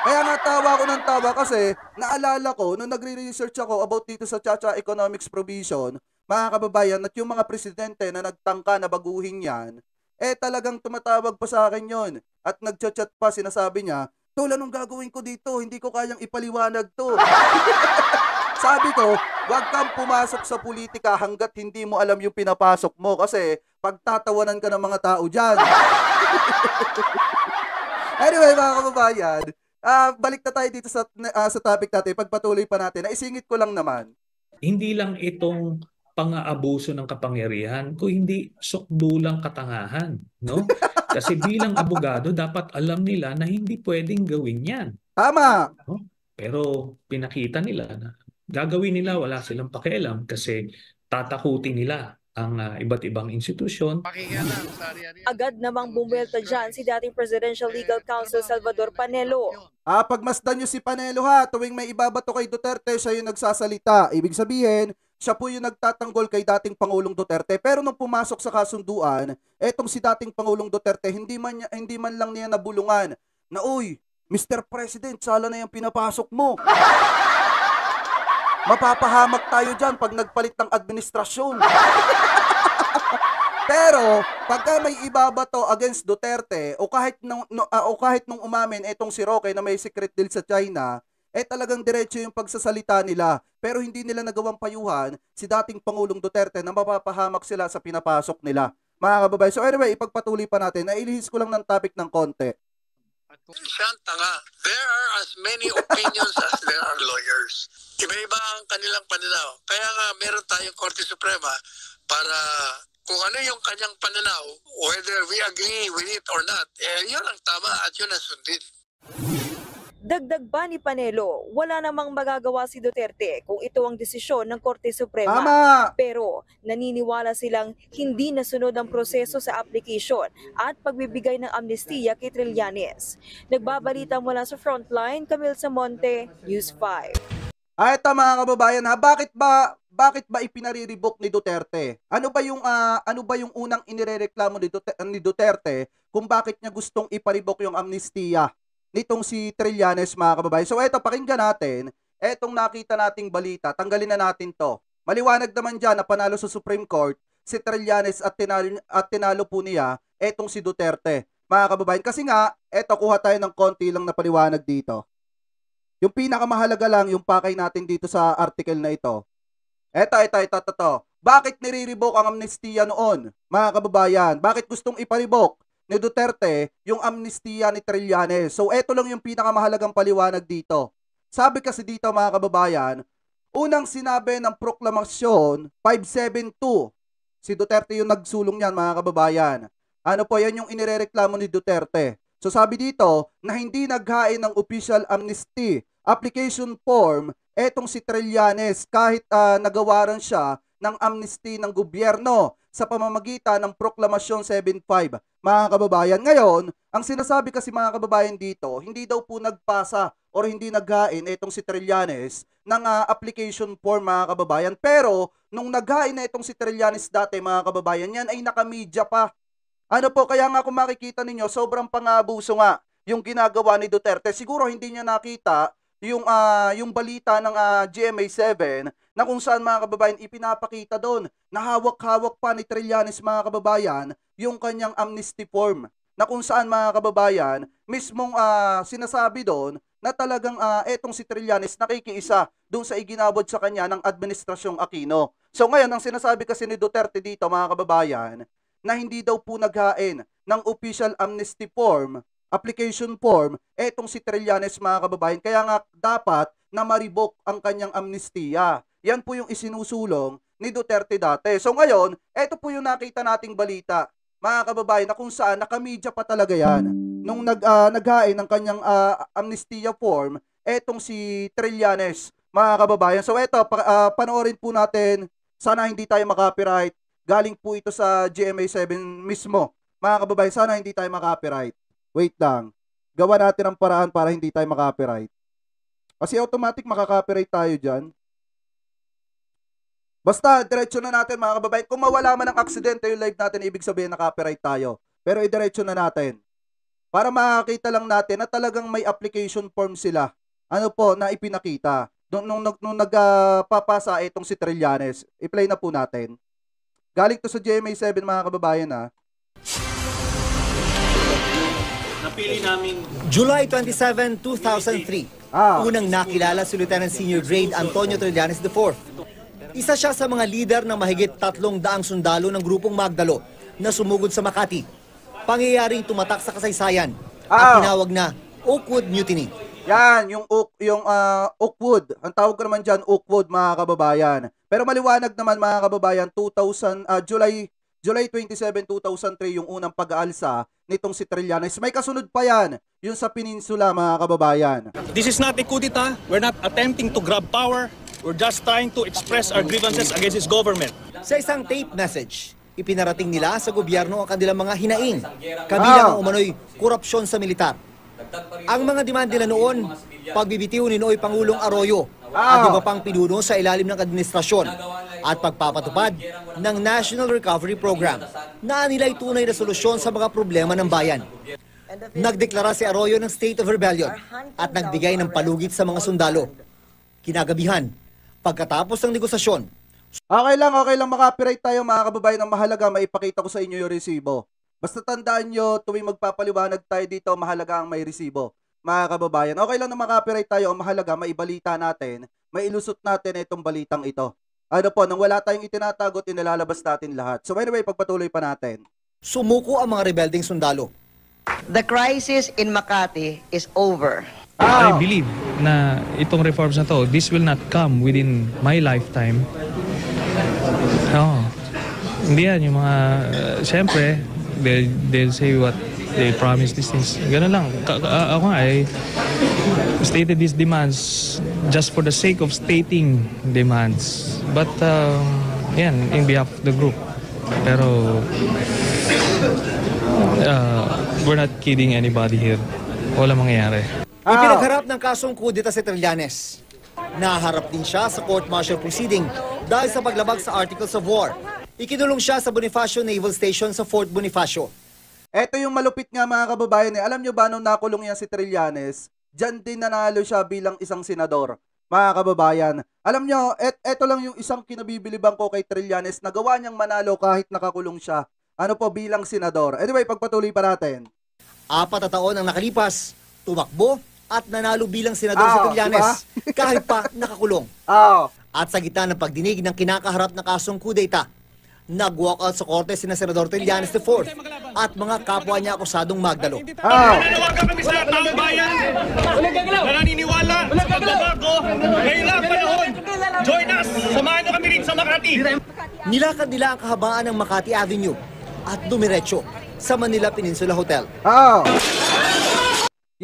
Kaya natawa ako ng tawa kasi naalala ko nung nagre-research ako about dito sa Chacha Economics Provision, mga kababayan, at yung mga presidente na nagtangka na baguhin yan, eh talagang tumatawag pa sa akin yon at nag chat pa sinasabi niya, Tol, anong gagawin ko dito? Hindi ko kayang ipaliwanag to. *laughs* Sabi ko, huwag kang pumasok sa politika hanggat hindi mo alam yung pinapasok mo kasi pagtatawanan ka ng mga tao dyan. *laughs* anyway, mga kababayan, uh, balik na tayo dito sa, uh, sa topic natin. Pagpatuloy pa natin. Naisingit ko lang naman. Hindi lang itong pang-aabuso ng kapangyarihan, kung hindi sukdulang katangahan. No? *laughs* Kasi bilang abogado, dapat alam nila na hindi pwedeng gawin yan. Tama! No? Pero pinakita nila na gagawin nila, wala silang pakialam kasi tatakuti nila ang uh, iba't ibang institusyon. Agad namang bumwelta dyan si dating Presidential Legal Counsel Salvador Panelo. Ah, pagmasdan nyo si Panelo ha, tuwing may ibabato kay Duterte, siya yung nagsasalita. Ibig sabihin, siya po yung nagtatanggol kay dating Pangulong Duterte. Pero nung pumasok sa kasunduan, etong si dating Pangulong Duterte, hindi man, niya, hindi man lang niya nabulungan na, uy, Mr. President, sala na yung pinapasok mo. *laughs* mapapahamak tayo dyan pag nagpalit ng administrasyon. *laughs* Pero pagka may ibaba to against Duterte o kahit nung, no, uh, o kahit nung umamin etong si Roque na may secret deal sa China, eh talagang diretso yung pagsasalita nila. Pero hindi nila nagawang payuhan si dating Pangulong Duterte na mapapahamak sila sa pinapasok nila. Mga kababay. So anyway, ipagpatuloy pa natin. Nailihis ko lang ng topic ng konti santa nga, There are as many opinions as there are lawyers. Iba-iba ang kanilang pananaw. Kaya nga meron tayong Korte Suprema para kung ano yung kanyang pananaw, whether we agree with it or not, eh, yun ang tama at yun ang sundin. Dagdag ba ni Panelo, wala namang magagawa si Duterte kung ito ang desisyon ng Korte Suprema. Tama! Pero naniniwala silang hindi nasunod ang proseso sa application at pagbibigay ng amnestiya kay Trillanes. Nagbabalita mula sa Frontline, Camille Samonte, News 5. Ay, ito mga kababayan ha, bakit ba bakit ba ipinariribok ni Duterte? Ano ba yung uh, ano ba yung unang inirereklamo ni Duterte, ni Duterte kung bakit niya gustong iparibok yung amnestiya? nitong si Trillanes mga kababayan. So eto, pakinggan natin, etong nakita nating balita, tanggalin na natin to. Maliwanag naman dyan na panalo sa Supreme Court si Trillanes at tinalo, at tinalo po niya etong si Duterte. Mga kababayan, kasi nga, eto kuha tayo ng konti lang na paliwanag dito. Yung pinakamahalaga lang yung pakay natin dito sa article na ito. Eto, eto, eto, eto, eto. Bakit nire-revoke ang amnestiya noon, mga kababayan? Bakit gustong iparibok? ni Duterte yung amnistiya ni Trillanes. So eto lang yung pinakamahalagang paliwanag dito. Sabi kasi dito mga kababayan, unang sinabi ng proklamasyon 572. Si Duterte yung nagsulong niyan mga kababayan. Ano po yan yung inirereklamo ni Duterte. So sabi dito na hindi naghain ng official amnesty application form etong si Trillanes kahit uh, ah, nagawaran siya ng amnesty ng gobyerno sa pamamagitan ng Proklamasyon 75. Mga kababayan, ngayon, ang sinasabi kasi mga kababayan dito, hindi daw po nagpasa or hindi naghain itong si Trillanes ng uh, application form mga kababayan. Pero nung naghain na itong si Trillanes dati mga kababayan, yan ay nakamedia pa. Ano po, kaya nga kung makikita ninyo, sobrang pangabuso nga yung ginagawa ni Duterte. Siguro hindi niya nakita yung uh, yung balita ng uh, ah, GMA7 na kung saan mga kababayan ipinapakita doon na hawak-hawak pa ni Trillanes mga kababayan yung kanyang amnesty form na kung saan mga kababayan mismong uh, sinasabi doon na talagang uh, etong si Trillanes nakikiisa doon sa iginabod sa kanya ng administrasyong Aquino. So ngayon, ang sinasabi kasi ni Duterte dito mga kababayan, na hindi daw po naghain ng official amnesty form, application form, etong si Trillanes mga kababayan. Kaya nga dapat na maribok ang kanyang amnestiya. Yan po yung isinusulong ni Duterte dati. So ngayon, eto po yung nakita nating balita, mga kababayan, na kung saan nakamedya pa talaga yan. Nung nag, uh, naghain ng kanyang uh, amnestia form, etong si Trillanes, mga kababayan. So eto, pa, uh, panoorin po natin, sana hindi tayo makapiright. Galing po ito sa GMA7 mismo. Mga kababayan, sana hindi tayo makapiright. Wait lang. Gawa natin ang paraan para hindi tayo makapiright. Kasi automatic makakopyright tayo dyan. Basta, diretso na natin mga kababayan. Kung mawala man ang aksidente yung live natin, ibig sabihin naka copyright tayo. Pero idiretso na natin. Para makakita lang natin na talagang may application form sila. Ano po, na ipinakita. Nung, nung, nung, nung nagpapasa uh, itong si Trillanes, i-play na po natin. Galing to sa GMA7 mga kababayan ha. Ah. Napili namin July 27, 2003. Ah. Unang nakilala si Lieutenant Senior Grade Antonio Trillanes IV isa siya sa mga lider ng mahigit tatlong daang sundalo ng grupong Magdalo na sumugod sa Makati. Pangyayaring tumatak sa kasaysayan at tinawag na Oakwood Mutiny. Yan, yung yung uh, Oakwood. Ang tawag ko naman diyan Oakwood mga kababayan. Pero maliwanag naman mga kababayan, 2000 uh, ah, July July 27, 2003 yung unang pag-aalsa nitong si Trillanes. May kasunod pa yan, yung sa peninsula mga kababayan. This is not a coup kudita. We're not attempting to grab power. We're just trying to express our grievances against his government. Sa isang tape message, ipinarating nila sa gobyerno ang kanilang mga hinaing, kabilang ang ah. umano'y korupsyon sa militar. Ang mga demand nila noon, pagbibitiw ni Noy Pangulong Arroyo at ah. iba pang pinuno sa ilalim ng administrasyon at pagpapatupad ng National Recovery Program na nila'y tunay na solusyon sa mga problema ng bayan. Nagdeklara si Arroyo ng state of rebellion at nagbigay ng palugit sa mga sundalo. Kinagabihan, pagkatapos ng negosasyon. Okay lang, okay lang makapirate tayo mga kababayan. Ang mahalaga, maipakita ko sa inyo yung resibo. Basta tandaan nyo, tuwing magpapaliwanag tayo dito, mahalaga ang may resibo. Mga kababayan, okay lang na makapirate tayo. Ang mahalaga, maibalita natin, mailusot natin itong balitang ito. Ano po, nang wala tayong itinatagot, inilalabas natin lahat. So anyway, pagpatuloy pa natin. Sumuko ang mga rebelding sundalo. The crisis in Makati is over. Ah. I believe na itong reforms na to, this will not come within my lifetime. Oo. Oh. Hindi yan, yung mga, uh, siyempre, they, they'll say what they promised these things. Ganun lang. Ka ka ako nga, I stated these demands just for the sake of stating demands. But, um, yan, in behalf of the group. Pero, uh, we're not kidding anybody here. Wala mangyayari. Ah. Ipinagharap ng kasong kudita si Trillanes. Naharap din siya sa court martial proceeding dahil sa paglabag sa Articles of War. Ikinulong siya sa Bonifacio Naval Station sa Fort Bonifacio. Ito yung malupit nga mga kababayan eh. Alam nyo ba nung nakulong yan si Trillanes, dyan din nanalo siya bilang isang senador. Mga kababayan, alam nyo, et eto lang yung isang kinabibilibang ko kay Trillanes na gawa niyang manalo kahit nakakulong siya. Ano po bilang senador? Anyway, pagpatuloy pa natin. Apat na taon ang nakalipas, tumakbo at nanalo bilang senador oh, sa Trillanes diba? *laughs* kahit pa nakakulong. Oh. At sa gitna ng pagdinig ng kinakaharap na kasong kudeta, nag-walk out sa korte si Senador Trillanes IV at mga kapwa niya akusadong magdalo. Oh. Nananawa kami sa taong bayan na naniniwala sa pagbabago kailang panahon. Join us! Samahan niyo kami rin sa Makati! Nilakad nila ang kahabaan ng Makati Avenue at dumiretso sa Manila Peninsula Hotel. Oh.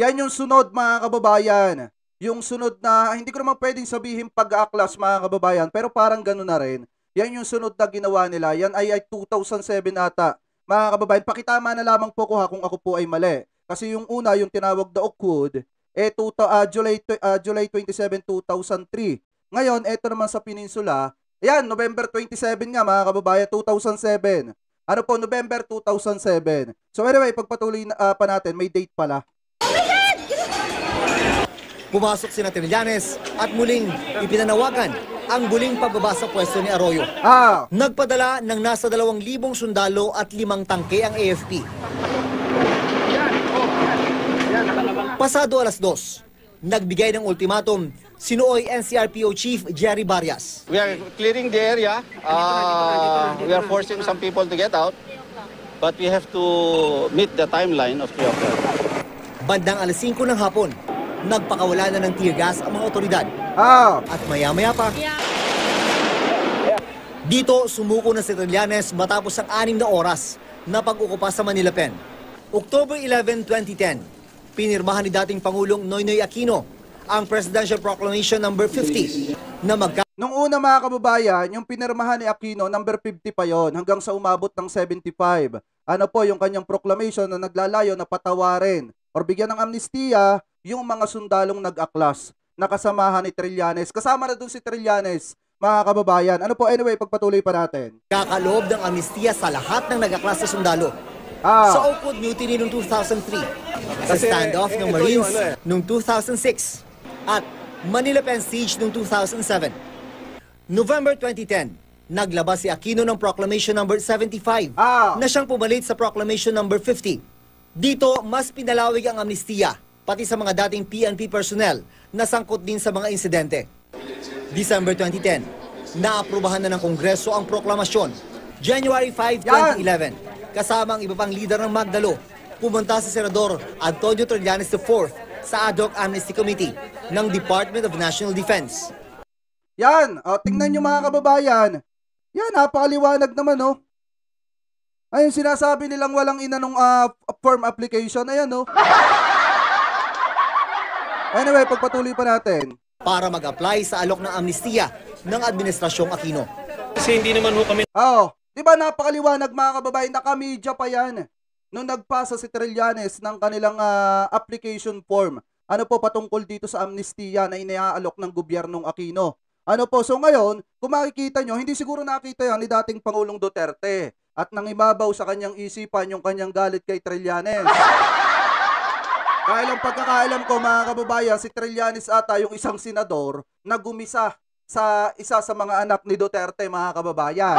Yan yung sunod mga kababayan. Yung sunod na, hindi ko naman pwedeng sabihin pag-aaklas mga kababayan, pero parang gano'n na rin. Yan yung sunod na ginawa nila. Yan ay, ay 2007 ata. Mga kababayan, pakitama na lamang po ko ha kung ako po ay mali. Kasi yung una, yung tinawag na Oakwood, eh, to, uh, ah, July, uh, July 27, 2003. Ngayon, eto naman sa peninsula, Ayan, November 27 nga mga kababayan, 2007. Ano po, November 2007. So anyway, pagpatuloy na, uh, pa natin, may date pala. Pumasok si Trillanes at muling ipinanawagan ang buling pababa sa pwesto ni Arroyo. Ah. Nagpadala ng nasa 2,000 sundalo at 5 tangke ang AFP. Pasado alas dos, nagbigay ng ultimatum Sinooy NCRPO Chief Jerry Barrias. We are clearing the area. Uh, we are forcing some people to get out. But we have to meet the timeline of the o'clock. Bandang alas 5 ng hapon, nagpakawala na ng tear gas ang mga otoridad. Oh. At maya-maya pa. Yeah. Dito, sumuko na si Trillanes matapos ang anim na oras na pag-ukupa sa Manila Pen. October 11, 2010, pinirmahan ni dating Pangulong Noynoy Aquino ang Presidential Proclamation No. 50 na magka... Nung una mga kababayan, yung pinirmahan ni Aquino, number 50 pa yon hanggang sa umabot ng 75. Ano po yung kanyang proclamation na naglalayo na patawarin or bigyan ng amnestiya yung mga sundalong nag-aklas na kasamahan ni Trillanes. Kasama na doon si Trillanes, mga kababayan. Ano po, anyway, pagpatuloy pa natin. Kakaloob ng amnistiya sa lahat ng nag-aklas na sundalo. Ah. Sa Oakwood Mutiny noong 2003, sa standoff ng Marines ano eh. noong 2006, at Manila Pen Siege noong 2007. November 2010, naglabas si Aquino ng Proclamation number 75 ah. na siyang pumalit sa Proclamation number 50. Dito, mas pinalawig ang amnistiya pati sa mga dating PNP personnel na sangkot din sa mga insidente. December 2010, naaprubahan na ng Kongreso ang proklamasyon. January 5, 2011, kasama ang iba pang lider ng Magdalo, pumunta si Senador Antonio Trillanes IV sa Ad hoc Amnesty Committee ng Department of National Defense. Yan, o, tingnan nyo mga kababayan. Yan, napakaliwanag naman, no? Oh. Ayun, sinasabi nilang walang inanong uh, ah, form application. Ayan, no? Oh. Anyway, pagpatuloy pa natin. Para mag-apply sa alok ng amnestiya ng Administrasyong Aquino. Kasi hindi naman ho kami... Oo, oh, di ba napakaliwanag mga kababayan, nakamedya pa yan. Eh, nung nagpasa si Trillanes ng kanilang uh, application form, ano po patungkol dito sa amnestiya na inaalok ng gobyernong Aquino. Ano po, so ngayon, kung makikita nyo, hindi siguro nakita yan ni dating Pangulong Duterte at nangibabaw sa kanyang isipan yung kanyang galit kay Trillanes. Dahil ang pagkakaalam ko mga kababayan, si Trillanes ata yung isang senador na gumisa sa isa sa mga anak ni Duterte mga kababayan.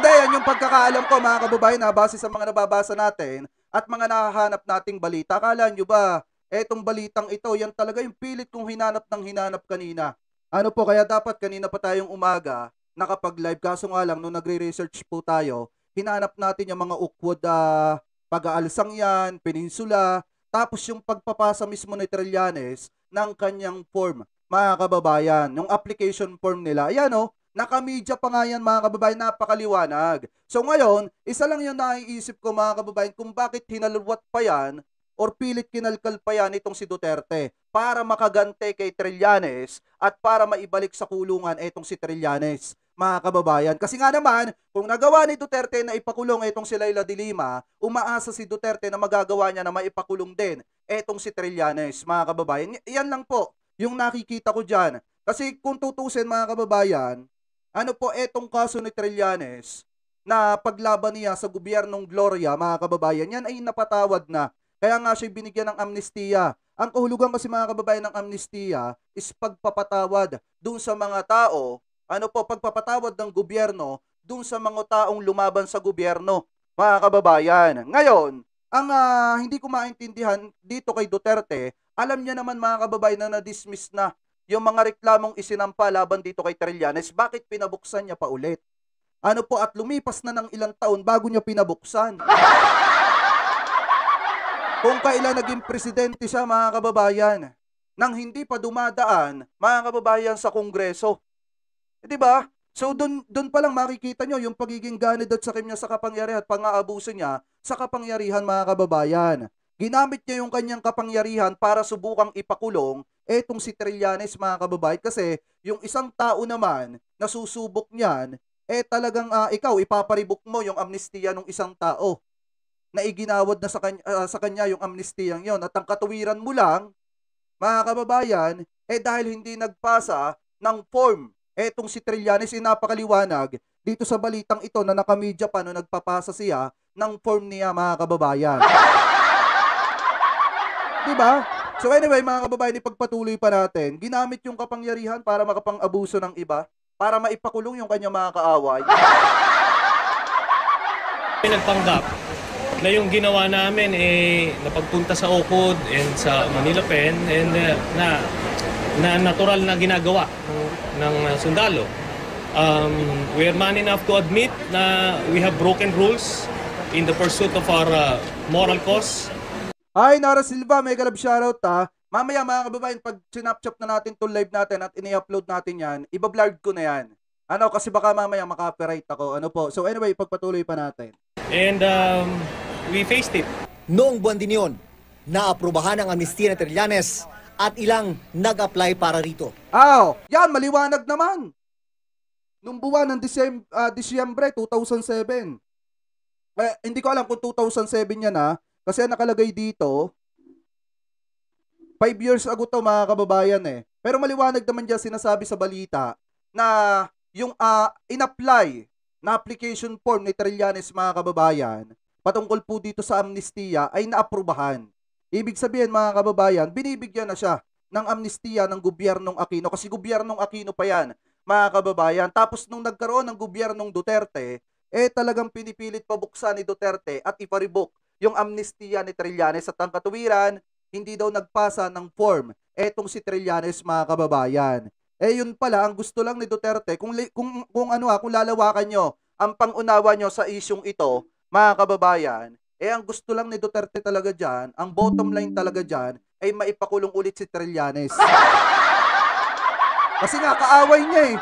Hindi, yan yung pagkakaalam ko mga kababayan na base sa mga nababasa natin at mga nahahanap nating balita. Akala nyo ba, etong balitang ito, yan talaga yung pilit kong hinanap ng hinanap kanina. Ano po, kaya dapat kanina pa tayong umaga nakapag-live. Kaso nga lang, nung nagre-research po tayo, hinanap natin yung mga ukwad uh, pag-aalsang yan, peninsula, tapos yung pagpapasa mismo ni Trillanes ng kanyang form, mga kababayan, yung application form nila. Ayan o, oh, Nakamedia pa nga yan mga kababayan, napakaliwanag. So ngayon, isa lang yung naiisip ko mga kababayan kung bakit hinalwat pa yan or pilit kinalkal pa yan itong si Duterte para makagante kay Trillanes at para maibalik sa kulungan itong si Trillanes mga kababayan. Kasi nga naman, kung nagawa ni Duterte na ipakulong itong si Laila de Lima, umaasa si Duterte na magagawa niya na maipakulong din itong si Trillanes, mga kababayan. Yan lang po yung nakikita ko dyan. Kasi kung tutusin mga kababayan, ano po etong kaso ni Trillanes na paglaban niya sa gobyernong Gloria, mga kababayan, yan ay napatawad na. Kaya nga siya binigyan ng amnestiya. Ang kahulugan kasi mga kababayan ng amnestiya is pagpapatawad dun sa mga tao ano po, pagpapatawad ng gobyerno dun sa mga taong lumaban sa gobyerno, mga kababayan. Ngayon, ang uh, hindi ko maintindihan dito kay Duterte, alam niya naman mga kababayan na na-dismiss na yung mga reklamong isinampa laban dito kay Trillanes, bakit pinabuksan niya pa ulit? Ano po at lumipas na ng ilang taon bago niya pinabuksan. Kung kailan naging presidente siya mga kababayan, nang hindi pa dumadaan mga kababayan sa Kongreso. 'Di ba? So doon doon pa lang makikita niyo yung pagiging ganid at sakim niya sa kapangyarihan at pang-aabuso niya sa kapangyarihan mga kababayan. Ginamit niya yung kanyang kapangyarihan para subukang ipakulong etong si Trillanes mga kababayan kasi yung isang tao naman na susubok niyan eh talagang uh, ikaw ipaparibok mo yung amnestiya ng isang tao na iginawad na sa kanya, uh, sa kanya yung amnestiyang yon at ang katuwiran mo lang mga kababayan eh dahil hindi nagpasa ng form Etong si Trillanes ay napakaliwanag dito sa balitang ito na nakamedia pa no nagpapasa siya ng form niya mga kababayan. *laughs* 'Di ba? So anyway mga kababayan, ipagpatuloy pa natin. Ginamit yung kapangyarihan para makapang-abuso ng iba, para maipakulong yung kanya mga kaaway. *laughs* Nagpanggap na yung ginawa namin eh napagpunta sa Okod and sa Manila Pen and uh, na na natural na ginagawa ng uh, sundalo. Um, we are man enough to admit na we have broken rules in the pursuit of our uh, moral cause. Hi, Nara Silva. May love shoutout ha. Ah. Mamaya mga kababayan, pag sinapchop na natin to live natin at ini-upload natin yan, ibablard ko na yan. Ano, kasi baka mamaya makapiright ako. Ano po. So anyway, pagpatuloy pa natin. And um, we faced it. Noong buwan din yun, naaprubahan ang amnistiya ng Trillanes at ilang nag-apply para rito. oh, yan maliwanag naman. Nung buwan ng Disyem, uh, ah, Disyembre 2007. Eh, hindi ko alam kung 2007 yan ha. Kasi nakalagay dito, 5 years ago to mga kababayan eh. Pero maliwanag naman dyan sinasabi sa balita na yung uh, in-apply na application form ni Trillanes mga kababayan patungkol po dito sa amnestiya ay naaprubahan. Ibig sabihin mga kababayan, binibigyan na siya ng amnistiya ng gobyernong Aquino kasi gobyernong Aquino pa yan mga kababayan. Tapos nung nagkaroon ng gobyernong Duterte, eh talagang pinipilit pabuksan ni Duterte at iparibok yung amnistiya ni Trillanes at ang katuwiran, hindi daw nagpasa ng form etong si Trillanes mga kababayan. Eh yun pala ang gusto lang ni Duterte kung kung kung ano ha, kung lalawakan nyo ang pangunawa nyo sa isyung ito mga kababayan, eh ang gusto lang ni Duterte talaga dyan, ang bottom line talaga dyan, ay maipakulong ulit si Trillanes. Kasi nga, kaaway niya eh.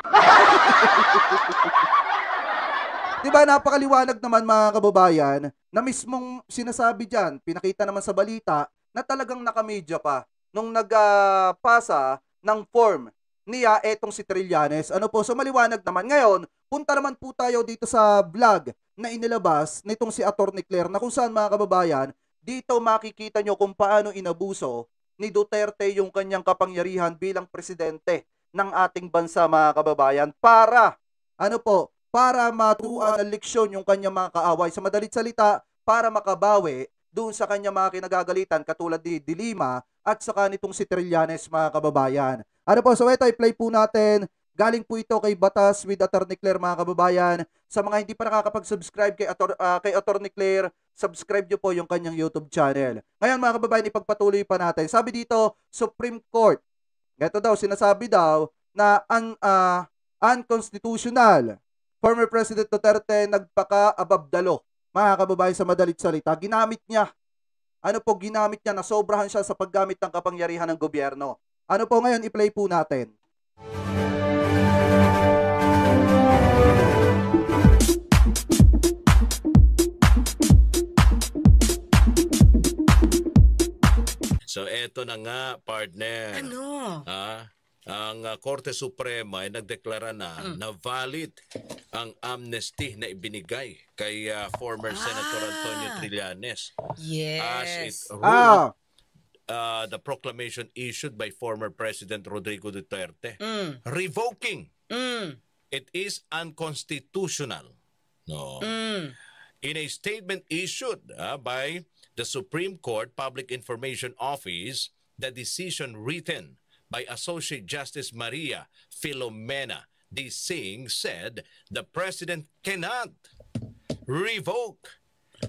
*laughs* Di diba, napakaliwanag naman mga kababayan na mismong sinasabi diyan, pinakita naman sa balita na talagang nakamedia pa nung nagpasa ah, uh, ng form niya etong si Trillanes. Ano po, so maliwanag naman. Ngayon, punta naman po tayo dito sa vlog na inilabas nitong si Attorney Claire na kung saan mga kababayan, dito makikita nyo kung paano inabuso ni Duterte yung kanyang kapangyarihan bilang presidente ng ating bansa mga kababayan para, ano po, para maturuan ang leksyon yung kanyang mga kaaway. Sa madalit salita, para makabawi doon sa kanyang mga kinagagalitan katulad ni Dilima at saka nitong si Trillanes mga kababayan. Ano po, so ito, i-play po natin. Galing po ito kay Batas with Attorney Claire mga kababayan. Sa mga hindi pa nakakapag-subscribe kay, Ator, uh, kay Attorney Claire, subscribe nyo po yung kanyang YouTube channel. Ngayon mga kababayan, ipagpatuloy pa natin. Sabi dito, Supreme Court. Ito daw, sinasabi daw na un, uh, ah, unconstitutional. Former President Duterte nagpaka-ababdalo. Mga kababayan, sa madalit salita, ginamit niya. Ano po ginamit niya? na sobrahan siya sa paggamit ng kapangyarihan ng gobyerno. Ano po ngayon, i-play po natin. So eto na nga, partner. Ano? Ha? Ang uh, Korte Suprema ay nagdeklara na mm. na valid ang amnesty na ibinigay kay uh, former ah. Senator Antonio Trillanes. Yes. As it ruled. Oh Uh, the proclamation issued by former President Rodrigo Duterte mm. revoking mm. it is unconstitutional no mm. in a statement issued uh, by the Supreme Court Public Information Office the decision written by Associate Justice Maria Filomena De Singh said the president cannot revoke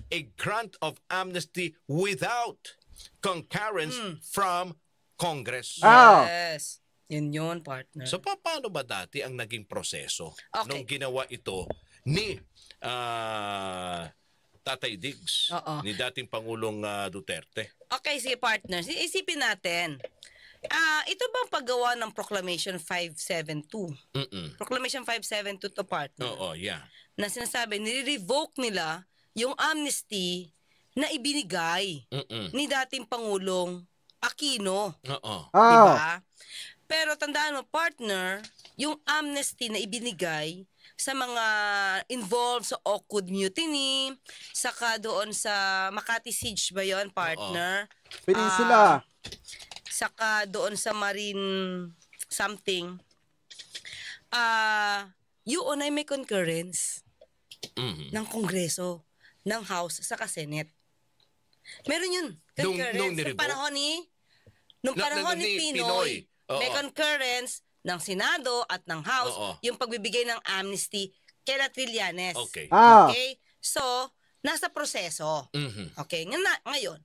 a grant of amnesty without concurrence mm. from Congress. Oh. Yes. Yun yun, partner. So pa paano ba dati ang naging proseso okay. nung ginawa ito ni uh, Tatay Diggs, Oo. ni dating Pangulong uh, Duterte? Okay, si partner. Isipin natin. Ah, uh, ito bang paggawa ng Proclamation 572? Mm-mm. Proclamation 572 to partner. Oo, yeah. Na sinasabi, nire-revoke nila yung amnesty na ibinigay Mm-mm. ni dating Pangulong Aquino. Oo. Oh. Diba? Pero tandaan mo, partner, yung amnesty na ibinigay sa mga involved sa Okud Mutiny, saka doon sa Makati Siege ba yon partner? Oo. Peninsula. Uh, saka doon sa Marine something. Uh, you yun I may concurrence mm-hmm. ng Kongreso, ng House, saka Senate. Meron yun. Concurrence. Nung, nung nung panahon ni nung panahon ni, Pinoy, Pinoy. may concurrence ng Senado at ng House Oo. yung pagbibigay ng amnesty kay Trillanes. Okay. Ah. Okay? So, nasa proseso. Mhm. Okay, ngayon, ngayon.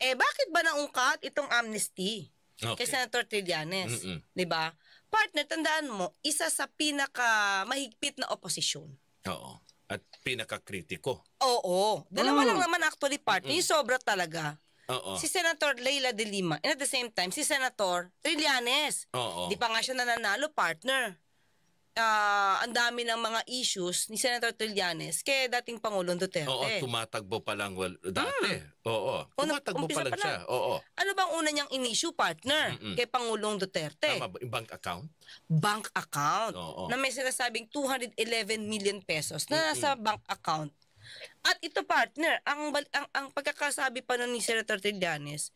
Eh bakit ba naungkat itong amnesty Okay. kay Senator Trillanes? Mm-mm. 'Di ba? Partner, tandaan mo, isa sa pinaka mahigpit na oposisyon. Oo at pinakakritiko. Oo. Dalawa lang mm. naman actually partner. Yung sobra talaga. Oo. Si Senator Leila de Lima. And at the same time, si Senator Trillanes. Oo. Di pa nga siya nananalo partner uh, ang dami ng mga issues ni Senator Trillanes kay dating Pangulong Duterte. Oo, tumatagbo pa lang well, dati. Mm. Oo, tumatagbo Una, pa lang, pa siya. Oo. Ano bang una niyang in-issue partner Mm-mm. kay Pangulong Duterte? Tama ba? Bank account? Bank account. Oo. Na may sinasabing 211 million pesos na nasa Mm-mm. bank account. At ito partner, ang, ang, ang pagkakasabi pa nun ni Senator Trillanes,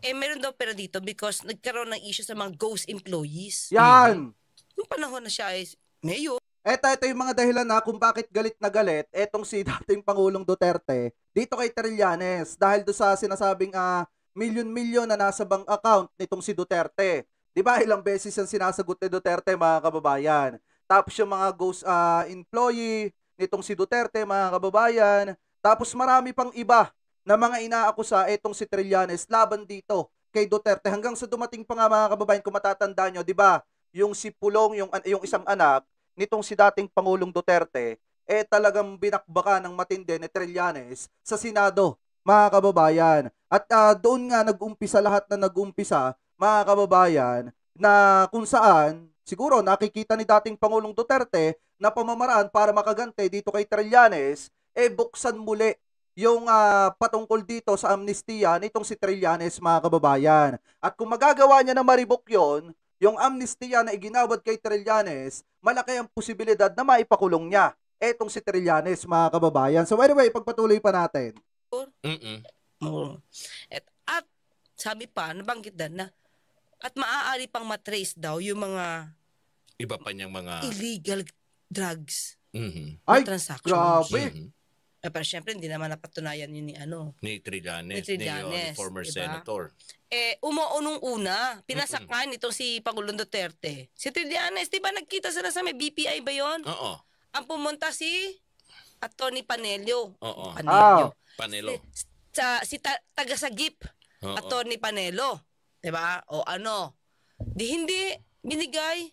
eh meron daw pera dito because nagkaroon ng issue sa mga ghost employees. Yan! Mm-hmm. Yung panahon na siya ay Mayo. Eto, ito yung mga dahilan na kung bakit galit na galit etong si *laughs* dating Pangulong Duterte dito kay Trillanes dahil do sa sinasabing uh, ah, million-million na nasa bank account nitong si Duterte. 'Di ba ilang beses yung sinasagot ni Duterte mga kababayan. Tapos yung mga ghost uh, employee nitong si Duterte mga kababayan. Tapos marami pang iba na mga inaakusa etong si Trillanes laban dito kay Duterte hanggang sa dumating pa nga mga kababayan kung matatanda nyo, 'di ba? Yung si Pulong, yung yung isang anak, nitong si dating Pangulong Duterte, eh talagang binakbaka ng matindi ni Trillanes sa Senado, mga kababayan. At uh, doon nga nag-umpisa lahat na nag-umpisa, mga kababayan, na kung saan siguro nakikita ni dating Pangulong Duterte na pamamaraan para makagante dito kay Trillanes, eh buksan muli yung uh, patungkol dito sa amnestiya nitong si Trillanes mga kababayan. At kung magagawa niya na maribok yon yung amnestiya na iginawad kay Trillanes, malaki ang posibilidad na maipakulong niya. Etong si Trillanes, mga kababayan. So anyway, pagpatuloy pa natin. Mm-mm. At, at sabi pa, nabanggit din na at maaari pang matrace daw yung mga iba pa niyang mga illegal drugs. Mm-hmm. Ay, transactions. grabe. Mm-hmm. Eh, pero syempre, hindi naman napatunayan yun ni ano. Ni Trillanes, ni, uh, Trillanes, ni former diba? senator. Eh, umoonong una, pinasakman mm-hmm. itong si Pangulong Duterte. Si Trillanes, di ba nagkita sila sa may BPI ba yon? Oo. Ang pumunta si Atty. Panelio. Oo. Panelio. Oh. Panelo. Si, sa, si ta, taga-sagip, Oo. Attorney Panelo. Di ba? O ano. Di hindi binigay.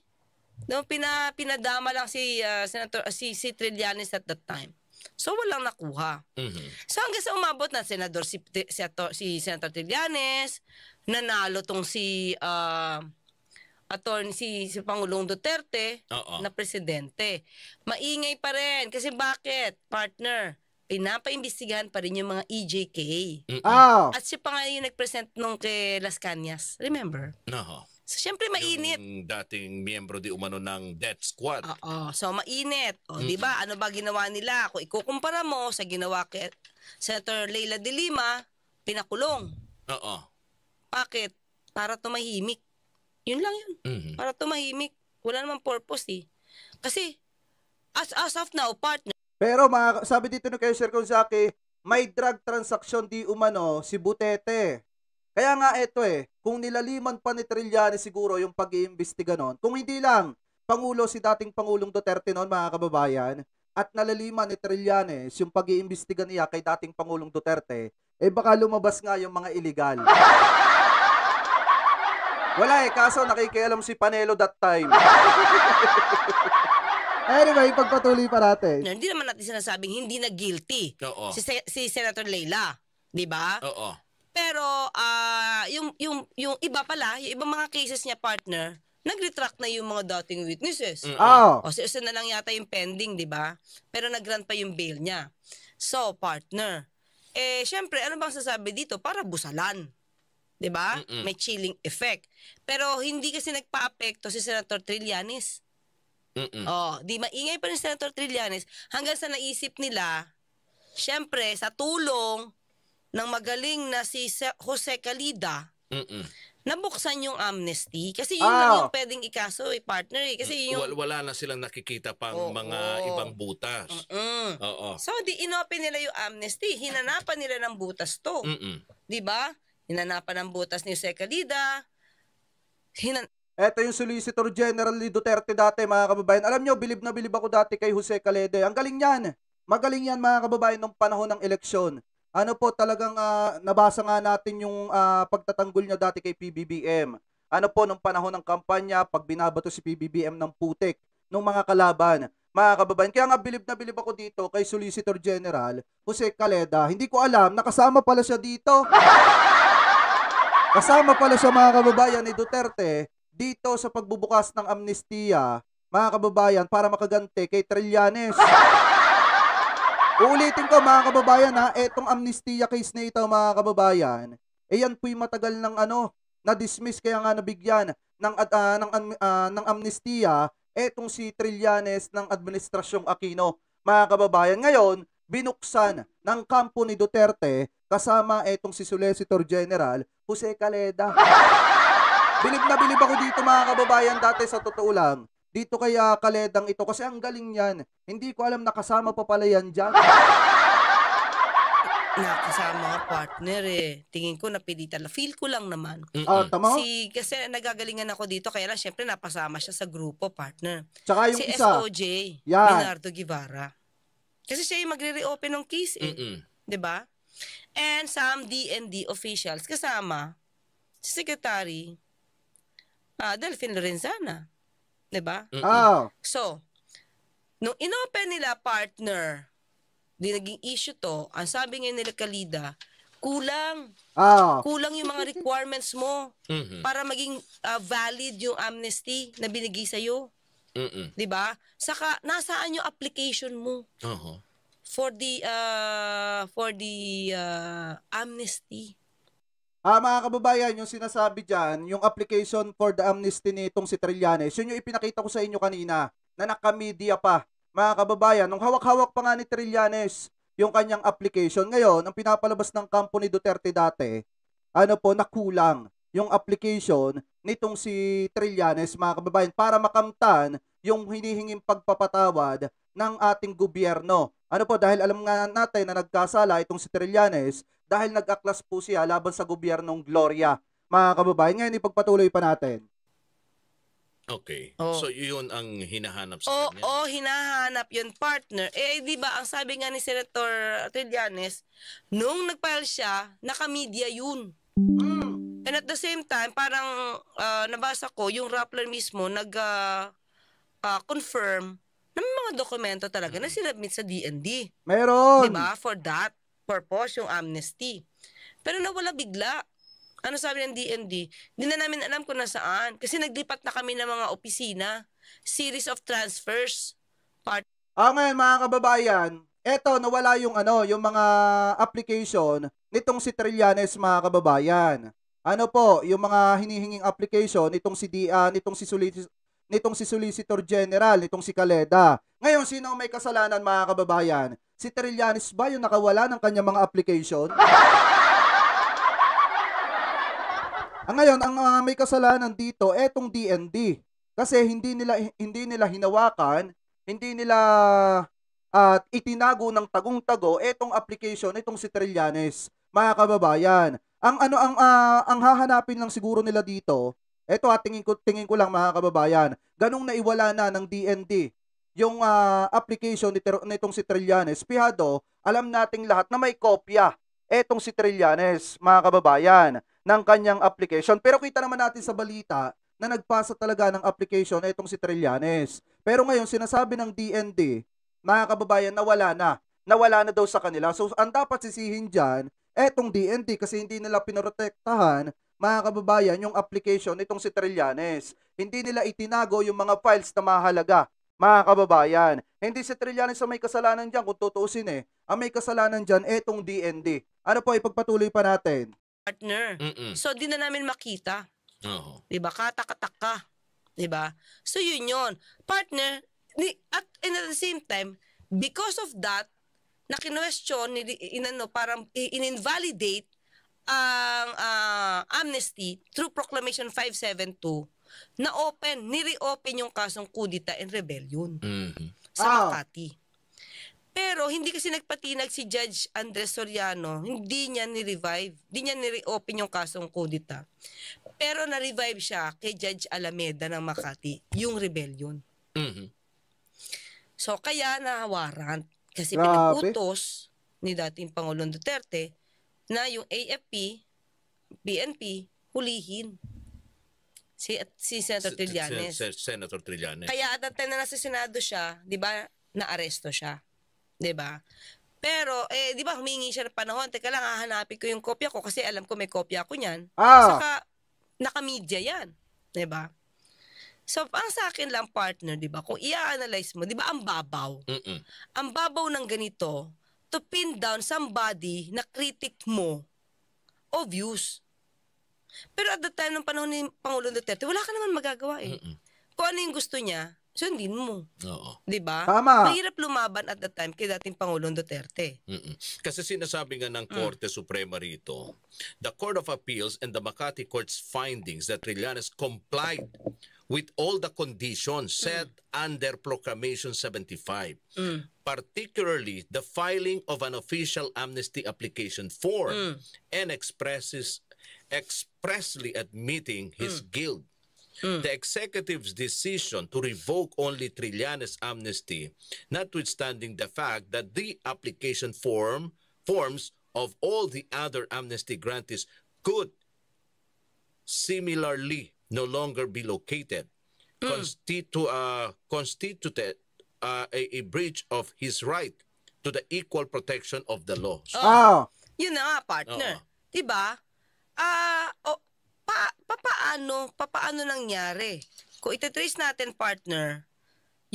No, pina, pinadama lang si uh, Senator uh, si, si Trillanes at that time. So walang nakuha. Mm-hmm. So hanggang sa umabot na senador si si, si Senator Trillanes, nanalo tong si uh, attorney si, si Pangulong Duterte Uh-oh. na presidente. Maingay pa rin kasi bakit? Partner, pinapaimbestigahan pa rin yung mga EJK. Mm-mm. Oh. At siya pa nga yung nag-present nung kay Las Cañas. Remember? No. So, syempre mainit. Yung dating miyembro di umano ng death squad. Oo. So, mainit. O, mm-hmm. di ba? Ano ba ginawa nila? Kung ikukumpara mo sa ginawa kay Senator Leila de Lima, pinakulong. Oo. Bakit? Para tumahimik. Yun lang yun. Mm-hmm. Para tumahimik. Wala namang purpose eh. Kasi, as, as of now, partner. Pero mga, sabi dito ni kayo, Sir may drug transaction di umano si Butete. Kaya nga ito eh, kung nilaliman pa ni Trillanes siguro yung pag-iimbestiga noon, kung hindi lang Pangulo si dating Pangulong Duterte noon mga kababayan, at nalaliman ni Trillanes yung pag-iimbestiga niya kay dating Pangulong Duterte, eh baka lumabas nga yung mga illegal. Wala eh, kaso nakikialam si Panelo that time. *laughs* anyway, pagpatuloy pa natin. Hindi naman natin sinasabing hindi na guilty. Oo. Si, si Senator Leila, di ba? Oo. Pero uh, yung yung yung iba pala, yung ibang mga cases niya partner, nag-retract na yung mga dating witnesses. Mm-hmm. Oh. O so, na lang yata yung pending, 'di ba? Pero nag-grant pa yung bail niya. So, partner, eh syempre, ano bang sasabi dito para busalan? 'di ba? May chilling effect. Pero hindi kasi nagpa-apekto si Senator Trillanes. Mm-mm. Oh, di maingay pa ni Senator Trillanes hanggang sa naisip nila, syempre sa tulong ng magaling na si Jose Calida, Mm-mm. nabuksan yung amnesty. Kasi yun Ah. lang yung pwedeng ikaso, eh, partner. Eh. Kasi mm, yung... Wal- wala na silang nakikita pang Oo. mga ibang butas. Mm. Oo. So, di inopen nila yung amnesty. Hinanapan nila ng butas to. mm Di ba? Hinanapan ng butas ni Jose Calida. Hinan- Eto yung Solicitor General ni Duterte dati mga kababayan. Alam nyo, bilib na bilib ako dati kay Jose Calede. Ang galing yan. Magaling yan mga kababayan nung panahon ng eleksyon ano po talagang uh, nabasa nga natin yung uh, pagtatanggol niya dati kay PBBM. Ano po nung panahon ng kampanya pag binabato si PBBM ng putik ng mga kalaban. Mga kababayan, kaya nga bilib na bilib ako dito kay Solicitor General Jose Caleda. Hindi ko alam, nakasama pala siya dito. Kasama pala siya mga kababayan ni Duterte dito sa pagbubukas ng amnestiya, mga kababayan, para makagante kay Trillanes. Uulitin ko mga kababayan ha, etong amnestia case na ito mga kababayan, eh po'y matagal ng ano, na-dismiss kaya nga nabigyan ng, uh, ng, uh, ng amnestia etong si Trillanes ng Administrasyong Aquino. Mga kababayan, ngayon, binuksan ng kampo ni Duterte kasama etong si Solicitor General Jose Caleda. bilib na bilib ako dito mga kababayan dati sa totoo lang dito kay uh, Kaledang ito kasi ang galing yan. Hindi ko alam nakasama pa pala yan dyan. *laughs* nakasama nga partner eh. Tingin ko napilitan. Feel ko lang naman. Ah, tama. Si, kasi nagagalingan ako dito kaya lang syempre napasama siya sa grupo partner. Tsaka yung si isa. SOJ, yan. Bernardo Guevara. Kasi siya yung magre-reopen ng case eh. Mm-mm. 'Di ba? And some DND officials kasama si Secretary uh, ah, Delphine Lorenzana. 'di ba? Oh. So, nung inopen nila partner, di naging issue to, ang sabi ngayon nila Kalida, kulang. Oh. Kulang yung mga requirements mo para maging uh, valid yung amnesty na binigay sa iyo. mm 'Di ba? Saka nasaan yung application mo? Uh-huh. For the uh, for the uh, amnesty. Ah, mga kababayan, yung sinasabi dyan, yung application for the amnesty nitong si Trillanes, yun yung ipinakita ko sa inyo kanina na nakamedia pa. Mga kababayan, nung hawak-hawak pa nga ni Trillanes yung kanyang application, ngayon, ang pinapalabas ng kampo ni Duterte dati, ano po, nakulang yung application nitong si Trillanes, mga kababayan, para makamtan yung hinihinging pagpapatawad ng ating gobyerno. Ano po, dahil alam nga natin na nagkasala itong si Trillanes dahil nag-aklas po siya laban sa gobyernong Gloria. Mga kababayan, ngayon ipagpatuloy pa natin. Okay. Oh. So yun ang hinahanap sa oh, kanya? Oo, oh, hinahanap yun, partner. Eh, eh, di ba, ang sabi nga ni Senator Trillanes, nung nag-file siya, naka-media yun. Mm. And at the same time, parang uh, nabasa ko, yung Rappler mismo nag-confirm ah, ah, uh, uh, ng mga dokumento talaga mm. na hmm. sinabmit sa DND. Meron! Di ba? For that purpose yung amnesty. Pero nawala bigla. Ano sabi ng DND? Hindi na namin alam kung nasaan. Kasi naglipat na kami ng mga opisina. Series of transfers. Part ah, ngayon mga kababayan, eto nawala yung ano, yung mga application nitong si Trillanes mga kababayan. Ano po, yung mga hinihinging application nitong si DA, uh, nitong si Solic- nitong si Solicitor General, nitong si Kaleda. Ngayon, sino may kasalanan mga kababayan? Si Trillanes ba yung nakawala ng kanyang mga application? ang ah, ngayon, ang uh, may kasalanan dito, etong DND. Kasi hindi nila hindi nila hinawakan, hindi nila at uh, itinago ng tagong-tago etong application, itong si Trillanes. Mga kababayan, ang ano ang uh, ang hahanapin lang siguro nila dito, ito at tingin ko tingin ko lang mga kababayan, ganong naiwala na ng DND yung uh, application nitong si Trillanes Pihado, alam nating lahat na may kopya etong si Trillanes, mga kababayan, ng kanyang application. Pero kita naman natin sa balita na nagpasa talaga ng application etong si Trillanes. Pero ngayon, sinasabi ng DND, mga kababayan, nawala na. Nawala na daw sa kanila. So, ang dapat sisihin dyan, etong DND kasi hindi nila pinoprotektahan mga kababayan, yung application nitong si Trillanes. Hindi nila itinago yung mga files na mahalaga mga kababayan. Hindi si Trillanes ang may kasalanan dyan kung tutuusin eh. Ang may kasalanan dyan, etong DND. Ano po, ipagpatuloy pa natin. Partner. Mm-mm. So, di na namin makita. Oo. Diba? Katakatak ka. Diba? So, yun yun. Partner, at, and at the same time, because of that, na kinwestiyon, inano, parang in-invalidate ang uh, amnesty through Proclamation 572 na open, ni-reopen yung kasong kudita and rebellion mm-hmm. sa oh. Makati. Pero hindi kasi nagpatinag si Judge Andres Soriano, hindi niya ni-revive, hindi niya ni-reopen yung kasong kudita. Pero na-revive siya kay Judge Alameda ng Makati, yung rebellion. Mm-hmm. So kaya na-warrant kasi Grabe. pinagutos ni dating Pangulong Duterte na yung AFP, BNP, hulihin. Si, si Senator Trillanes. Sen- Senator Trillanes. Kaya at time na nasa Senado siya, di ba, naaresto siya. Di ba? Pero, eh, di ba, humingi siya ng panahon. Teka lang, hahanapin ko yung kopya ko kasi alam ko may kopya ako niyan. Ah. Saka, naka-media yan. Di ba? So, ang sa akin lang, partner, di ba, kung i-analyze mo, di ba, ang babaw. Mm-mm. Ang babaw ng ganito, to pin down somebody na critic mo of views. Pero at the time ng panahon ni Pangulong Duterte, wala ka naman magagawa eh. Mm-mm. Kung ano yung gusto niya, sundin mo. Oo. 'Di ba? Tama. Mahirap lumaban at the time kay dating Pangulong Duterte. Mm-mm. Kasi sinasabi nga ng mm. Korte mm. Suprema rito, the Court of Appeals and the Makati Court's findings that Trillanes complied with all the conditions mm. set mm. under Proclamation 75, mm. particularly the filing of an official amnesty application form mm. and expresses expressly admitting his mm. guilt. Mm. The executive's decision to revoke only Trillanes' amnesty, notwithstanding the fact that the application form forms of all the other amnesty grantees could similarly no longer be located, mm. constitu uh, constituted uh, a, a breach of his right to the equal protection of the law. So, oh, ah, ah. yun na nga, partner. Oo. Diba? Ah, uh, pa, papaano, papaano nangyari? Kung ititrace natin, partner,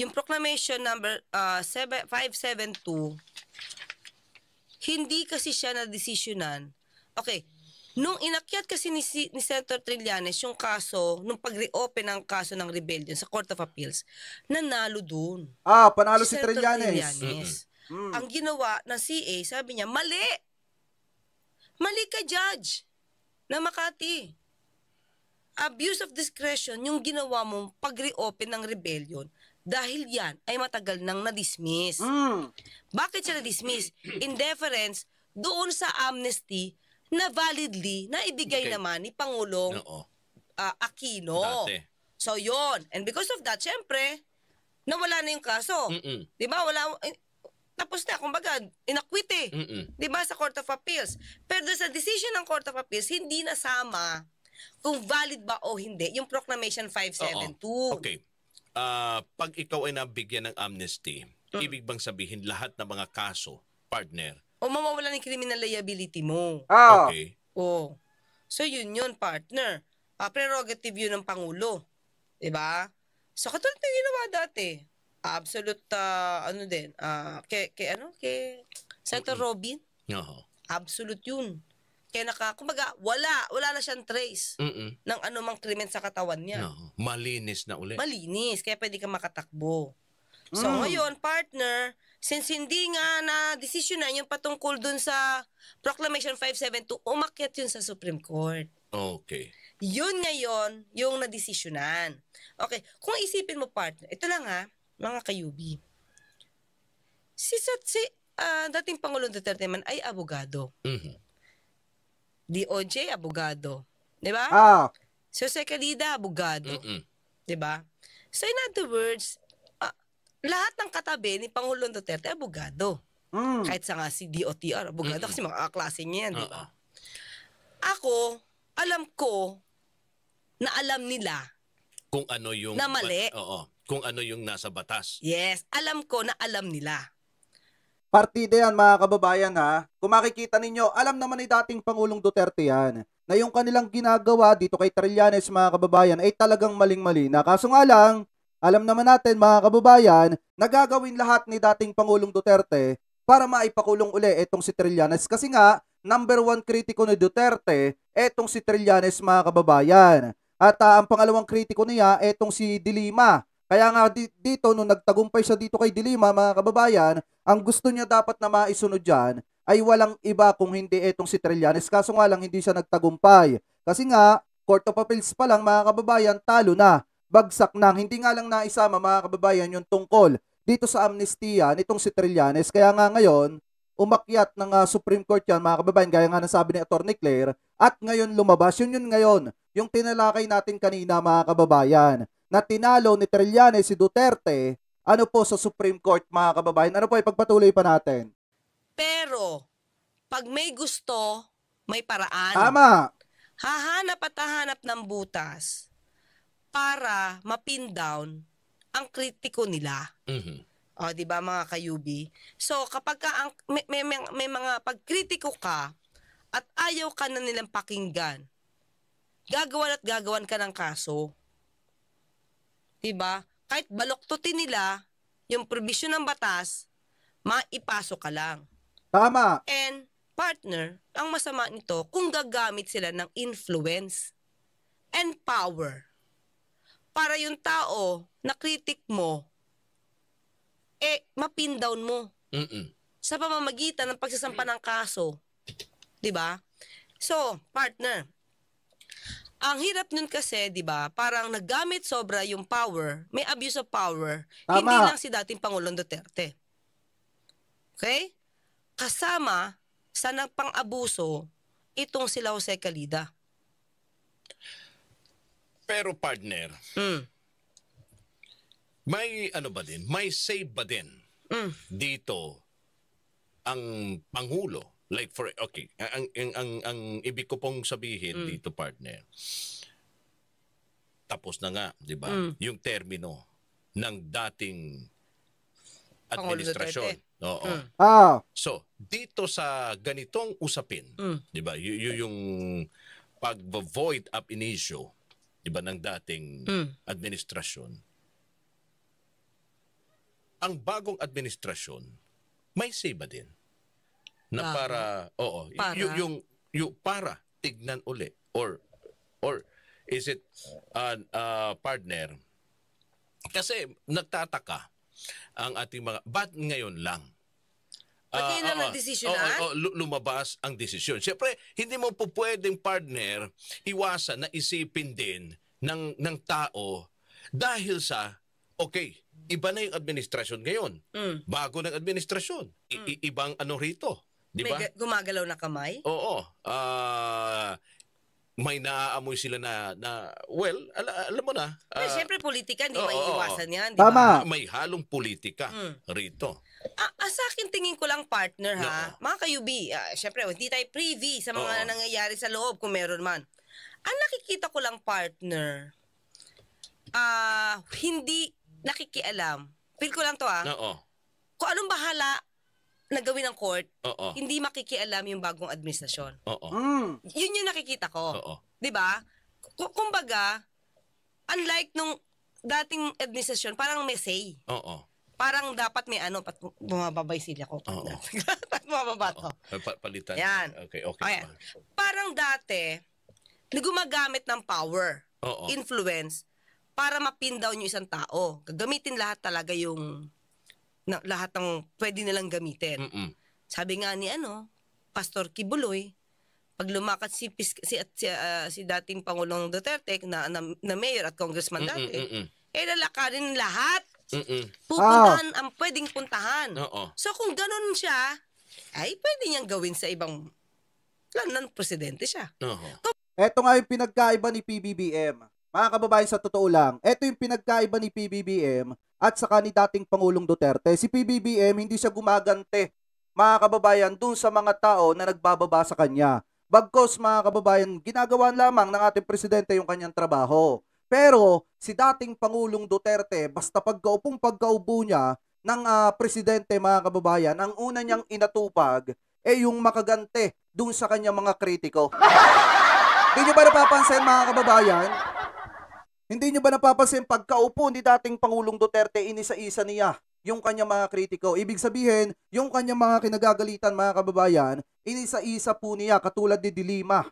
yung proclamation number uh, 7, 572, hindi kasi siya na-desisyonan. Okay, nung inakyat kasi ni, ni Senator Trillanes yung kaso, nung pag-reopen ng kaso ng rebellion sa Court of Appeals, nanalo dun. Ah, panalo si, si Trillanes. Trillanes. Mm-hmm. Ang ginawa ng CA, sabi niya, mali! Mali ka, Judge! na Makati. Abuse of discretion yung ginawa mong pag-reopen ng rebellion dahil yan ay matagal nang na-dismiss. Mm. Bakit siya na-dismiss? In deference doon sa amnesty na validly na ibigay okay. naman ni Pangulong uh, Aquino. Dati. So yon And because of that, syempre, nawala na yung kaso. Mm-mm. Diba? Wala, tapos na. Kumbaga, inakwit eh. Mm-mm. Diba, sa Court of Appeals? Pero sa decision ng Court of Appeals, hindi nasama kung valid ba o hindi yung Proclamation 572. Oo. Okay. Uh, pag ikaw ay nabigyan ng amnesty, mm. ibig bang sabihin lahat ng mga kaso, partner? O mawawala ng criminal liability mo. Oh. Okay. Oo. So yun yun, partner. Uh, prerogative yun ng Pangulo. Diba? So katulad ng ginawa dati, absolute uh, ano din uh, kay, kay ano kay Senator mm Robin oo absolute yun kaya naka kumbaga wala wala na siyang trace Mm-mm. ng anumang krimen sa katawan niya no. malinis na ulit malinis kaya pwede kang makatakbo mm. so ngayon partner since hindi nga na desisyon na yung patungkol dun sa Proclamation 572 umakyat yun sa Supreme Court Okay. Yun ngayon yung na nadesisyonan. Okay, kung isipin mo partner, ito lang ha, ah mga kayubi. Si, si uh, dating Pangulong Duterte man ay abogado. Mm-hmm. DOJ, abogado. Di ba? Ah. So, Secalida, abogado. mm Di ba? So, in other words, uh, lahat ng katabi ni Pangulong Duterte, abogado. Mm. Kahit sa nga si DOTR, abogado. Mm-mm. Kasi mga klase niya yan, di ba? Ako, alam ko na alam nila kung ano yung... Na mali. Oo kung ano yung nasa batas. Yes, alam ko na alam nila. Partida yan mga kababayan ha. Kung makikita ninyo, alam naman ni dating Pangulong Duterte yan na yung kanilang ginagawa dito kay Trillanes mga kababayan ay talagang maling-mali na. Kaso nga lang, alam naman natin mga kababayan, nagagawin lahat ni dating Pangulong Duterte para maipakulong uli itong si Trillanes. Kasi nga, number one kritiko ni Duterte, itong si Trillanes mga kababayan. At uh, ang pangalawang kritiko niya, itong si Dilima kaya nga dito, nung nagtagumpay siya dito kay Dilima, mga kababayan, ang gusto niya dapat na maisunod dyan ay walang iba kung hindi itong si Trillanes. Kaso nga lang, hindi siya nagtagumpay. Kasi nga, Court of Appeals pa lang, mga kababayan, talo na. Bagsak na. Hindi nga lang naisama, mga kababayan, yung tungkol dito sa amnestiya nitong si Trillanes. Kaya nga ngayon, umakyat ng uh, Supreme Court yan, mga kababayan, gaya nga nasabi ni Attorney Claire, at ngayon lumabas. Yun yun ngayon, yung tinalakay natin kanina, mga kababayan na tinalo ni Trillanes si Duterte, ano po sa Supreme Court mga kababayan? Ano po ipagpatuloy pa natin? Pero, pag may gusto, may paraan. Tama. Hahanap at hahanap ng butas para mapin down ang kritiko nila. Mm-hmm. O, di ba mga kayubi? So, kapag ka ang, may, may, may, may mga pagkritiko ka at ayaw ka na nilang pakinggan, gagawan at gagawan ka ng kaso Diba? Kahit baloktotin nila yung provision ng batas, maipasok ka lang. Tama. And partner, ang masama nito kung gagamit sila ng influence and power para yung tao na kritik mo, eh, mapindown mo. Mm-mm. Sa pamamagitan ng pagsasampa ng kaso. ba? Diba? So, partner, ang hirap nun kasi, 'di ba? Parang naggamit sobra yung power, may abuse of power. Tama. Hindi lang si dating Pangulong Duterte. Okay? Kasama sa nagpang-abuso itong sila Jose Calida. Pero partner, mm. may ano ba din? May save ba din mm. dito ang Pangulo Like for okay, ang ang ang, ang ibig ko pong sabihin mm. dito partner. Tapos na nga, 'di ba? Mm. Yung termino ng dating administrasyon. Oo. Mm. Ah. So, dito sa ganitong usapin, mm. 'di ba? Y- y- yung pag-void up initio 'di ba ng dating mm. administrasyon. Ang bagong administrasyon may say ba din? na Tama. Ah. para oo para. Yung, yung yung para tignan uli or or is it uh, uh, partner kasi nagtataka ang ating mga but ngayon lang Pati uh, ah, lang uh, decision oh, na? Oh, lumabas ang desisyon. Siyempre, hindi mo po pwedeng partner iwasan na isipin din ng, ng tao dahil sa, okay, iba na yung administrasyon ngayon. Mm. Bago ng administrasyon. mm. ibang ano rito. Di ba? May gumagalaw na kamay? Oo. Uh, may naaamoy sila na, na well, ala, alam mo na. Uh, ah, Pero siyempre politika, hindi oh, may yan. Diba? Tama. May halong politika mm. rito. Ah, ah, sa akin tingin ko lang partner ha, no. mga kayubi, ah, siyempre oh, hindi tayo privy sa mga oh. nangyayari sa loob kung meron man. Ang nakikita ko lang partner, ah, hindi nakikialam. Feel ko lang to ha. Oo. No. Kung anong bahala nagawin ng court, Oo. hindi makikialam yung bagong administrasyon. Oo. Mm. Yun yung nakikita ko. Oo. 'Di ba? kumbaga, unlike nung dating administrasyon, parang may say. Oo. Parang dapat may ano, pat bumababay sila ko. Oo. *laughs* pat bumababa to. Pa- palitan. Yan. Okay, okay. Ayan. Oh, parang dati, gumagamit ng power, Oo. influence, para mapin down yung isang tao. Gagamitin lahat talaga yung na lahat ng pwede nilang gamitin. Mm-mm. Sabi nga ni ano, Pastor Kibuloy, pag lumakas si si at si, uh, si dating Pangulong Duterte na, na, na mayor at congressman mm-mm, dati, mm-mm. eh lalakarin lahat. mm Pupuntahan oh. ang pwedeng puntahan. Oo. So kung ganun siya, ay pwede niyang gawin sa ibang lalo ng presidente siya. Oo. Ito nga yung pinagkaiba ni PBBM. Mga kababayan, sa totoo lang, ito yung pinagkaiba ni PBBM at saka ni dating Pangulong Duterte. Si PBBM hindi siya gumagante mga kababayan dun sa mga tao na nagbababa sa kanya. Bagkos mga kababayan, ginagawa lamang ng ating presidente yung kanyang trabaho. Pero si dating Pangulong Duterte, basta pagkaupong pagkaubo niya ng uh, presidente mga kababayan, ang una niyang inatupag eh yung makagante dun sa kanyang mga kritiko. Hindi *laughs* nyo ba napapansin mga kababayan? Hindi nyo ba napapansin pagkaupo ni dating Pangulong Duterte inisa-isa niya yung kanya mga kritiko. Ibig sabihin, yung kanya mga kinagagalitan mga kababayan, inisa-isa po niya katulad ni Dilima.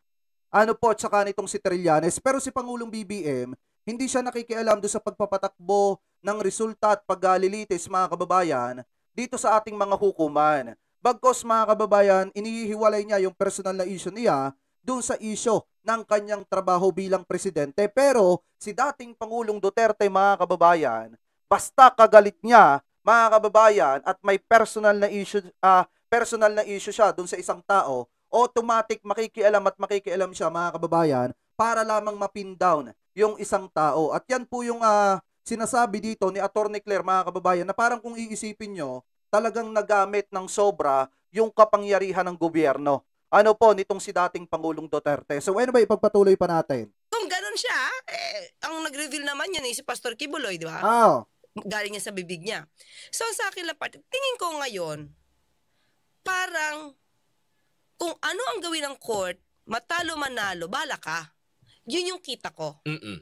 Ano po, at saka nitong si Trillanes. Pero si Pangulong BBM, hindi siya nakikialam do sa pagpapatakbo ng resulta at paggalilitis ah, mga kababayan dito sa ating mga hukuman. Bagkos mga kababayan, inihiwalay niya yung personal na issue niya doon sa isyo ng kanyang trabaho bilang presidente. Pero si dating Pangulong Duterte mga kababayan, basta kagalit niya mga kababayan at may personal na issue uh, personal na issue siya doon sa isang tao, automatic makikialam at makikialam siya mga kababayan para lamang mapin down yung isang tao. At yan po yung uh, sinasabi dito ni Attorney Claire mga kababayan na parang kung iisipin nyo, talagang nagamit ng sobra yung kapangyarihan ng gobyerno ano po nitong si dating Pangulong Duterte. So anyway, ipagpatuloy pa natin. Kung ganun siya, eh, ang nag-reveal naman yan eh, si Pastor Kibuloy, di ba? Oo. Oh. Ah. Galing niya sa bibig niya. So sa akin lang, pati, tingin ko ngayon, parang kung ano ang gawin ng court, matalo manalo, bala ka. Yun yung kita ko. Mm-mm.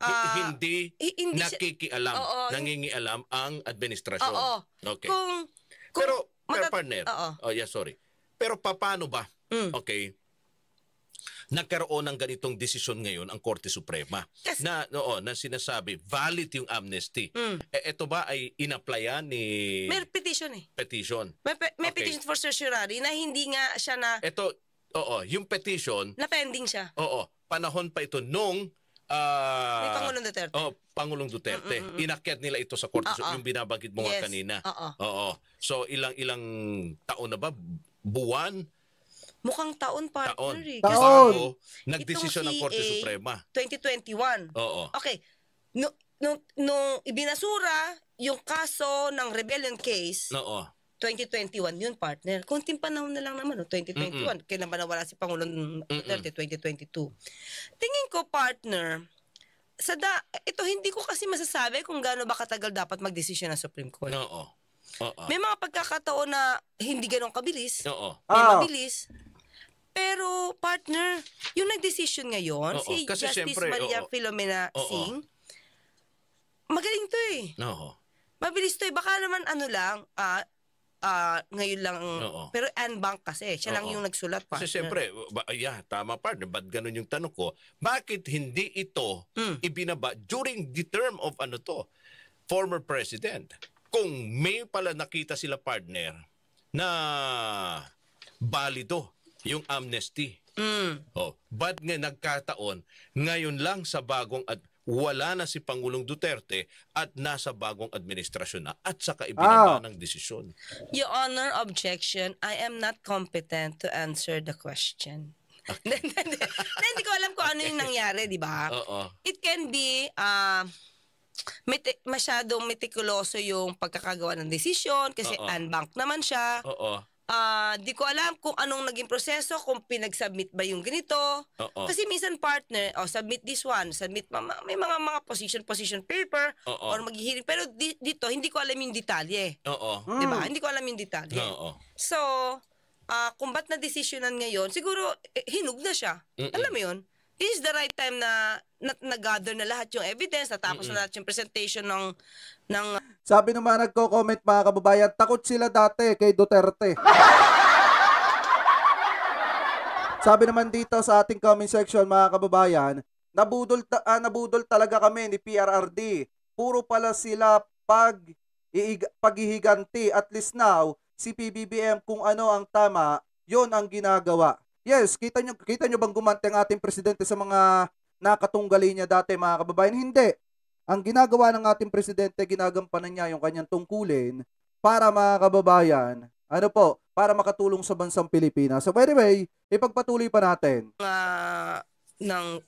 Uh, hindi hindi nakikialam, siya, oo, nangingialam ang administrasyon. Oo, okay. Kung, kung Pero, mag- partner, oh, yeah, sorry pero paano ba? Mm. Okay nagkaroon ng ganitong desisyon ngayon ang Korte Suprema yes. na noo na sinasabi valid yung amnesty. Mm. E, eh, ito ba ay inaplayan ni May petition eh. Petition. May, pe- may okay. petition for certiorari na hindi nga siya na Ito oo, yung petition na pending siya. Oo, panahon pa ito nung uh, ah, May Pangulong Duterte. Oh, Pangulong Duterte. Mm-mm-mm. Inakyat nila ito sa Korte uh-uh. Ah, yung ah. binabanggit mo yes. kanina. Oo. Uh-uh. Oo. So ilang ilang taon na ba buwan, Mukhang taon partner taon, eh. Kasi taon. Bago nagdesisyon ng Korte Suprema. 2021. Oo. Okay. Nung, nung, nung ibinasura yung kaso ng rebellion case, Oo. 2021 yun partner. Kunting panahon na lang naman, no? 2021. Mm-mm. Kailan ba nawala si Pangulong Duterte, 2022. Tingin ko partner, sa da, ito hindi ko kasi masasabi kung gaano ba katagal dapat magdesisyon ng Supreme Court. Oo. Oo. May mga pagkakataon na hindi ganun kabilis. Oo. May ah. mabilis. Pero, partner, yung nag-decision ngayon, Oo, si kasi Justice syempre, Maria oo. Filomena Oo. Singh, magaling to eh. Oo. Mabilis to eh. Baka naman ano lang, ah, ah, ngayon lang, Oo. pero bank kasi. Siya lang yung nagsulat, partner. Kasi syempre, ba, yeah, tama partner, bad ganun yung tanong ko? Bakit hindi ito Mm. ibinaba during the term of ano to, former president? kung may pala nakita sila partner na balido yung amnesty. Mm. Oh, but nga nagkataon, ngayon lang sa bagong at wala na si Pangulong Duterte at nasa bagong administrasyon na at saka ibinaba oh. ng desisyon. Your Honor, objection. I am not competent to answer the question. Okay. *laughs* hindi ko alam kung ano yung nangyari, di ba? Uh -oh. It can be uh, meti- masyadong metikuloso yung pagkakagawa ng desisyon kasi Oo. unbank naman siya. Oo. Ah, di ko alam kung anong naging proseso, kung pinagsubmit ba yung ganito. Oo. Kasi minsan partner, oh, submit this one, submit ma- ma- may mga mga position position paper Oo. or maghihiling pero di- dito hindi ko alam yung detalye. Oo. 'Di ba? Hmm. Hindi ko alam yung detalye. Oo. So, ah kung ba't na-desisyonan ngayon, siguro eh, hinug na siya. Mm-mm. Alam mo yun? is the right time na nag-gather na, na lahat yung evidence, natapos mm-hmm. na lahat yung presentation ng... ng... Sabi naman nagko-comment mga kababayan, takot sila dati kay Duterte. *laughs* Sabi naman dito sa ating comment section mga kababayan, nabudol, ta- ah, nabudol talaga kami ni PRRD. Puro pala sila pag iig- paghihiganti at least now si PBBM kung ano ang tama, yon ang ginagawa. Yes, kita nyo, kita nyo bang gumante ang ating presidente sa mga nakatunggali niya dati mga kababayan? Hindi. Ang ginagawa ng ating presidente, ginagampanan niya yung kanyang tungkulin para mga kababayan, ano po, para makatulong sa bansang Pilipinas. So by the way, ipagpatuloy pa natin. Uh, ng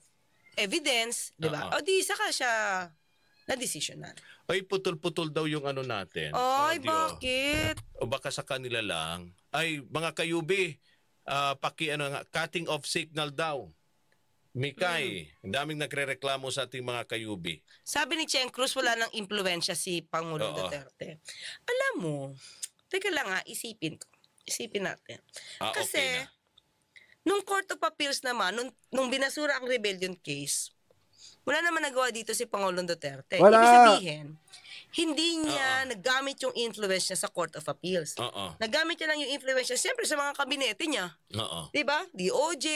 evidence, di ba? Uh-huh. O di isa ka siya na desisyonan. Ay, putol-putol daw yung ano natin. Ay, oh, bakit? O baka sa kanila lang. Ay, mga kayubi, uh, paki ano nga, cutting off signal daw. Mikay, mm. daming nagrereklamo sa ating mga kayubi. Sabi ni Chen Cruz, wala nang impluensya si Pangulo Oo. Duterte. Alam mo, teka lang ha, isipin ko. Isipin natin. Ah, Kasi, okay na. nung Court of Appeals naman, nung, nung binasura ang rebellion case, wala naman nagawa dito si Pangulong Duterte. Wala. Ibig sabihin, hindi niya Uh-oh. nagamit yung influence niya sa Court of Appeals. Uh-oh. Nagamit niya lang yung influence niya, siyempre sa mga kabinete niya. Oo. Uh-uh. 'Di ba? DOJ,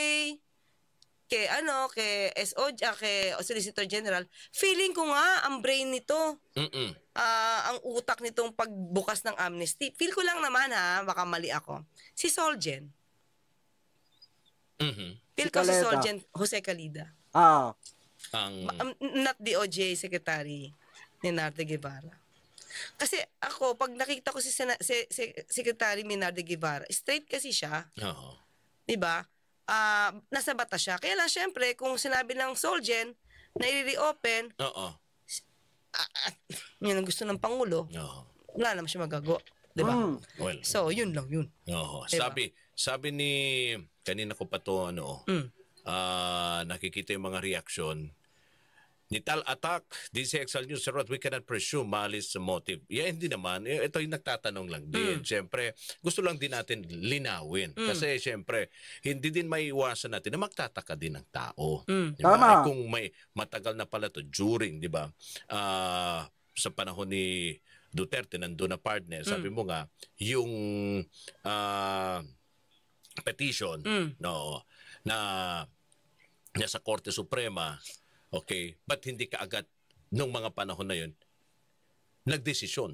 kay ano, kay SOJ, ah, kay Solicitor General, feeling ko nga ang brain nito. Mm-mm. Uh, ang utak nitong pagbukas ng amnesty. Feel ko lang naman ha, baka mali ako. Si Solgen. Mhm. Feel si ko Caleta. si Solgen Jose Calida. Ah. Ang... Um, not the OJ Secretary ni Narde Guevara. Kasi ako, pag nakita ko si, Sena- si, si Secretary Minarde Guevara, straight kasi siya. Oo. Di ba? Uh, nasa bata siya. Kaya lang, syempre, kung sinabi ng Solgen na i-reopen, Oo. Ah, ah, yun ang gusto ng Pangulo, Oo. wala naman siya magago. Di ba? Mm. Well, So, yun lang yun. Oo. Diba? Sabi, sabi ni, kanina ko pa to, ano, Mm. ah, nakikita yung mga reaksyon Nital attack, DCXL News, sir, we cannot presume malice motive. Yeah, hindi naman. Eh, ito yung nagtatanong lang din. Mm. Siyempre, gusto lang din natin linawin. Mm. Kasi siyempre, hindi din may iwasan natin na magtataka din ng tao. Mm. Diba? Tama. Eh, kung may matagal na pala to during, di ba? Uh, sa panahon ni Duterte, nandun na partner, mm. sabi mo nga, yung uh, petition mm. no, na nasa Korte Suprema, Okay, but hindi kaagad nung mga panahon na yun nagdesisyon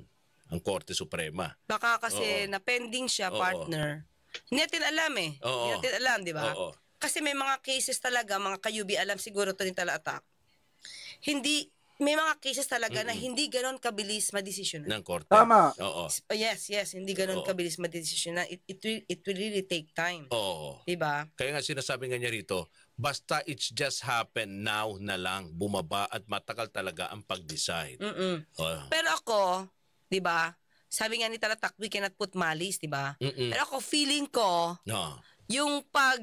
ang Korte Suprema. Baka kasi Oo. na pending siya, Oo. partner. Hindi natin alam eh. Oo. Hindi natin alam, di ba? Kasi may mga cases talaga, mga kayubi alam siguro to ni Tala Attack. Hindi, may mga cases talaga na hindi ganoon kabilis madesisyon. ng Korte. Tama. Oo. Oh, yes, yes, hindi ganoon Oo. kabilis madesisyon. It, it, will, it will really take time. Oo. Di ba? Kaya nga sinasabi nga niya rito, Basta it's just happen now na lang, bumaba at matagal talaga ang pag-decide. Mm-mm. Oh. Pero ako, 'di ba? Sabi nga ni Talatak, we cannot put malice, 'di ba? Pero ako feeling ko, no. yung pag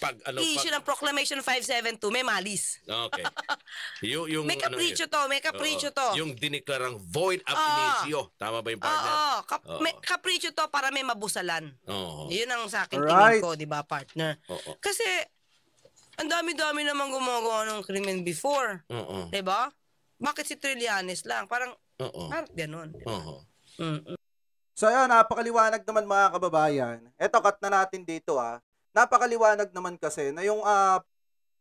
pag ano issue pag, ng proclamation 572 may malis. Okay. *laughs* yung, yung may kapritsyo ano, to, may kapritsyo uh, to. Yung diniklarang void ab uh, initio. Tama ba yung partner? Oo, uh, kap, uh, may kapritsyo to para may mabusalan. Oo. Uh, Yun ang sa akin right. tingin ko, 'di ba, partner? Uh, uh. Kasi ang dami-dami naman gumagawa ng krimen before. Oo. 'Di ba? Bakit si Trillianes lang? Parang Oo. Parang ganun. Diba? Oo. Mm-mm. So ayun, napakaliwanag naman mga kababayan. Eto, cut na natin dito ah. Napakaliwanag naman kasi na yung uh,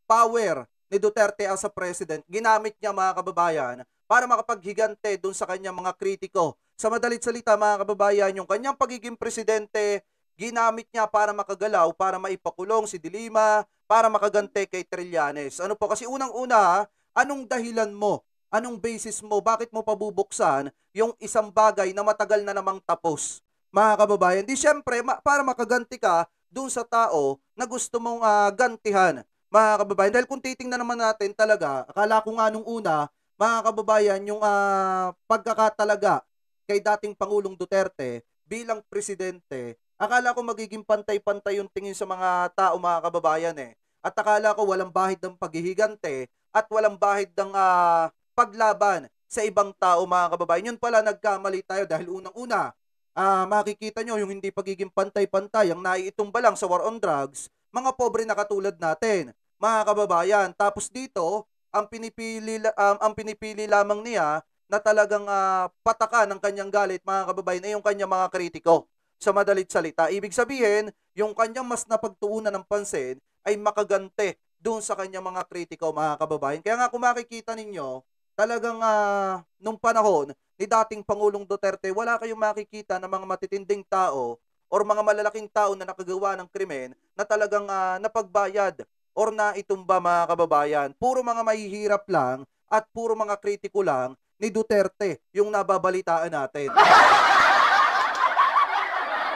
power ni Duterte as a president, ginamit niya mga kababayan para makapaghigante dun sa kanyang mga kritiko. Sa madalit salita mga kababayan, yung kanyang pagiging presidente ginamit niya para makagalaw, para maipakulong si Dilima, para makagante kay Trillanes. Ano po, kasi unang-una, anong dahilan mo? Anong basis mo? Bakit mo pabubuksan yung isang bagay na matagal na namang tapos? Mga kababayan, di syempre, ma- para makaganti ka dun sa tao na gusto mong uh, gantihan. Mga kababayan, dahil kung titingnan naman natin talaga, akala ko nga nung una, mga kababayan, yung uh, pagkakatalaga kay dating Pangulong Duterte bilang presidente Akala ko magiging pantay-pantay yung tingin sa mga tao, mga kababayan eh. At akala ko walang bahid ng paghihigante at walang bahid ng uh, paglaban sa ibang tao, mga kababayan. Yun pala, nagkamali tayo dahil unang-una, uh, makikita nyo yung hindi pagiging pantay-pantay, ang naiitumba lang sa war on drugs, mga pobre na katulad natin, mga kababayan. Tapos dito, ang pinipili, um, ang pinipili lamang niya na talagang uh, ah, pataka ng kanyang galit, mga kababayan, ay yung kanyang mga kritiko. Sa madalit salita, ibig sabihin, yung kanyang mas napagtuunan ng pansin ay makagante doon sa kanyang mga kritiko, mga kababayan. Kaya nga kung makikita ninyo, talagang uh, nung panahon ni dating Pangulong Duterte, wala kayong makikita ng mga matitinding tao or mga malalaking tao na nakagawa ng krimen na talagang uh, napagbayad or na itumba mga kababayan. Puro mga mahihirap lang at puro mga kritiko lang ni Duterte yung nababalitaan natin.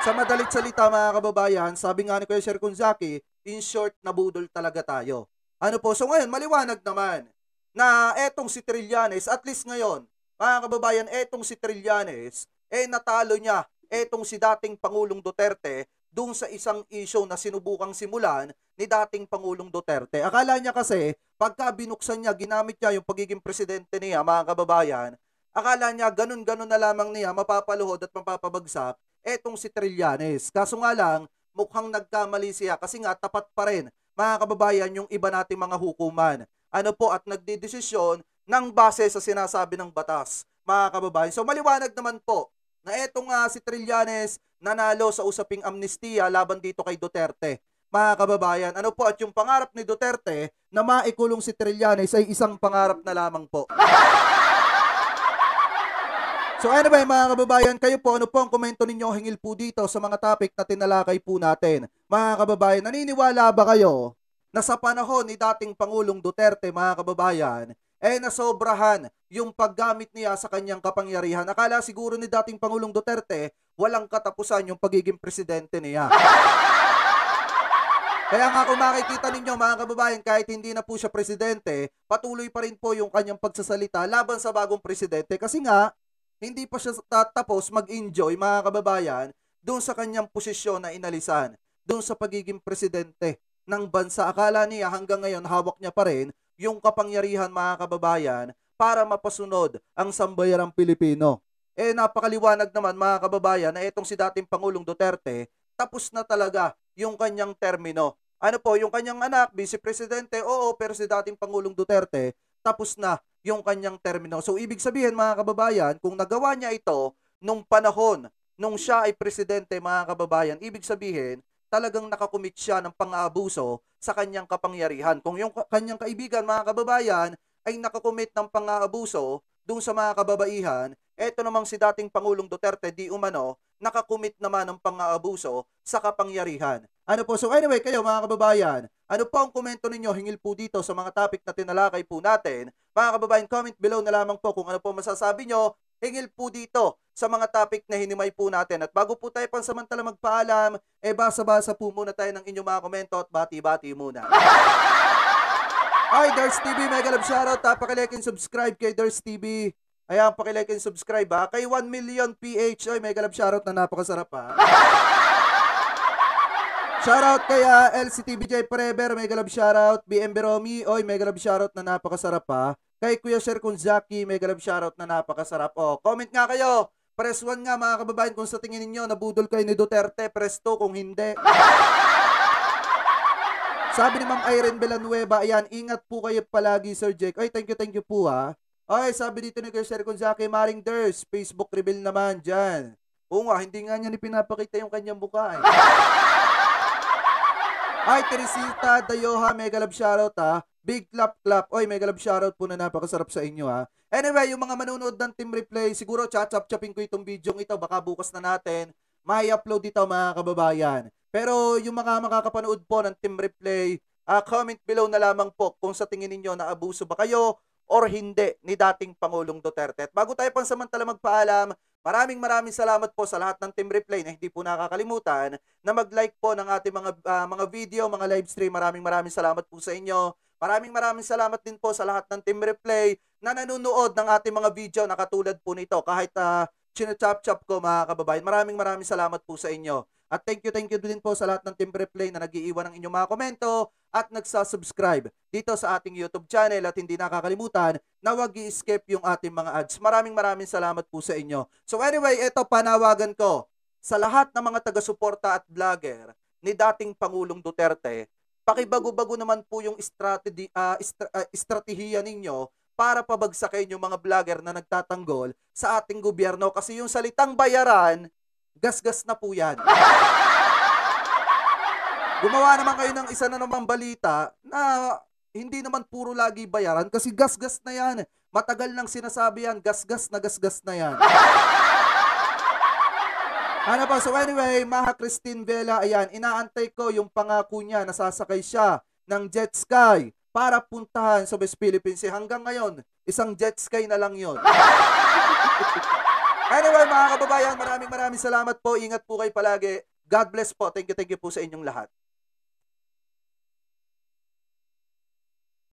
Sa madalit salita mga kababayan, sabi nga ni Kuya Sir Kunzaki, in short, nabudol talaga tayo. Ano po, so ngayon maliwanag naman na etong si Trillanes, at least ngayon, mga kababayan, etong si Trillanes, eh natalo niya etong si dating Pangulong Duterte dung sa isang issue na sinubukang simulan ni dating Pangulong Duterte. Akala niya kasi, pagka binuksan niya, ginamit niya yung pagiging presidente niya, mga kababayan, akala niya ganun-ganun na lamang niya mapapalood at mapapabagsak etong si Trillanes. Kaso nga lang, mukhang nagkamali siya kasi nga tapat pa rin mga kababayan yung iba nating mga hukuman. Ano po at nagdidesisyon ng base sa sinasabi ng batas mga kababayan. So maliwanag naman po na etong nga ah, si Trillanes nanalo sa usaping amnestiya laban dito kay Duterte. Mga kababayan, ano po at yung pangarap ni Duterte na maikulong si Trillanes ay isang pangarap na lamang po. *laughs* So anyway mga kababayan, kayo po ano po ang komento ninyo hingil po dito sa mga topic na tinalakay po natin. Mga kababayan, naniniwala ba kayo na sa panahon ni dating Pangulong Duterte mga kababayan, eh nasobrahan yung paggamit niya sa kanyang kapangyarihan. Akala siguro ni dating Pangulong Duterte, walang katapusan yung pagiging presidente niya. Kaya nga kung makikita ninyo mga kababayan, kahit hindi na po siya presidente, patuloy pa rin po yung kanyang pagsasalita laban sa bagong presidente. Kasi nga, hindi pa siya tatapos mag-enjoy mga kababayan doon sa kanyang posisyon na inalisan, doon sa pagiging presidente ng bansa. Akala niya hanggang ngayon hawak niya pa rin yung kapangyarihan mga kababayan para mapasunod ang sambayarang Pilipino. Eh napakaliwanag naman mga kababayan na itong si dating Pangulong Duterte tapos na talaga yung kanyang termino. Ano po, yung kanyang anak, vice presidente, oo, pero si dating Pangulong Duterte, tapos na yung kanyang termino. So ibig sabihin mga kababayan, kung nagawa niya ito nung panahon nung siya ay presidente mga kababayan, ibig sabihin talagang nakakumit siya ng pang-aabuso sa kanyang kapangyarihan. Kung yung kanyang kaibigan mga kababayan ay nakakumit ng pang-aabuso doon sa mga kababaihan, eto namang si dating Pangulong Duterte di umano nakakumit naman ng pang-aabuso sa kapangyarihan. Ano po, so anyway, kayo mga kababayan, ano po ang komento ninyo hingil po dito sa mga topic na tinalakay po natin? Mga kababayan, comment below na lamang po kung ano po masasabi nyo hingil po dito sa mga topic na hinimay po natin. At bago po tayo pansamantala magpaalam, eh basa-basa po muna tayo ng inyong mga komento at bati-bati muna. *laughs* Hi, Dars TV, mega love shoutout. Ha? Pakilike and subscribe kay Dars TV. Ayan, pakilike and subscribe ha. Kay 1 million PH. Oy, mega love shoutout na napakasarap ha. *laughs* Shoutout kay uh, ah, LCTBJ Forever, mega love shoutout. BM Beromi, oy, mega love shoutout na napakasarap pa. Kay Kuya Sir Kunzaki, mega love shoutout na napakasarap. Oh, comment nga kayo. Press 1 nga mga kababayan kung sa tingin niyo nabudol kayo ni Duterte, press 2 kung hindi. *laughs* Sabi ni Ma'am Irene Belanueva, ayan, ingat po kayo palagi Sir Jake. Oy, thank you, thank you po ha. Okay, sabi dito ni Kuya Sir Kunzaki, Maring Durs, Facebook reveal naman dyan. Oo nga, hindi nga niya ni pinapakita yung kanyang buka eh. *laughs* Ay, Teresita, Dayoha, mega love shoutout ha. Ah. Big clap clap. Oy, mega love shoutout po na napakasarap sa inyo ha. Ah. Anyway, yung mga manonood ng team replay, siguro chat-chap-chapin ko itong video ito. Baka bukas na natin may upload ito mga kababayan. Pero yung mga makakapanood po ng team replay, uh, comment below na lamang po kung sa tingin ninyo na abuso ba kayo or hindi ni dating Pangulong Duterte. At bago tayo pansamantala magpaalam, Maraming maraming salamat po sa lahat ng team replay na hindi po nakakalimutan na mag-like po ng ating mga uh, mga video, mga live stream. Maraming maraming salamat po sa inyo. Maraming maraming salamat din po sa lahat ng team replay na nanonood ng ating mga video na katulad po nito kahit uh, ah, chinachap-chap ko mga kababayan. Maraming maraming salamat po sa inyo. At thank you, thank you din po sa lahat ng Team Replay na nag-iiwan ng inyong mga komento at nagsasubscribe dito sa ating YouTube channel at hindi nakakalimutan na wag i-skip yung ating mga ads. Maraming maraming salamat po sa inyo. So anyway, ito panawagan ko sa lahat ng mga taga-suporta at vlogger ni dating Pangulong Duterte, pakibago-bago naman po yung strategy, uh, ah, estra, uh, ah, estratehiya ninyo para pabagsakin yung mga vlogger na nagtatanggol sa ating gobyerno kasi yung salitang bayaran Gasgas na po yan. Gumawa naman kayo ng isa na namang balita na hindi naman puro lagi bayaran kasi gasgas na yan. Matagal nang sinasabi yan, gasgas na gasgas na yan. ano pa? So anyway, Maha Christine Vela, ayan, inaantay ko yung pangako niya na sasakay siya ng jet sky para puntahan sa West Philippines. Hanggang ngayon, isang jet sky na lang yon. *laughs* Anyway, mga kababayan, maraming maraming salamat po. Ingat po kayo palagi. God bless po. Thank you, thank you po sa inyong lahat.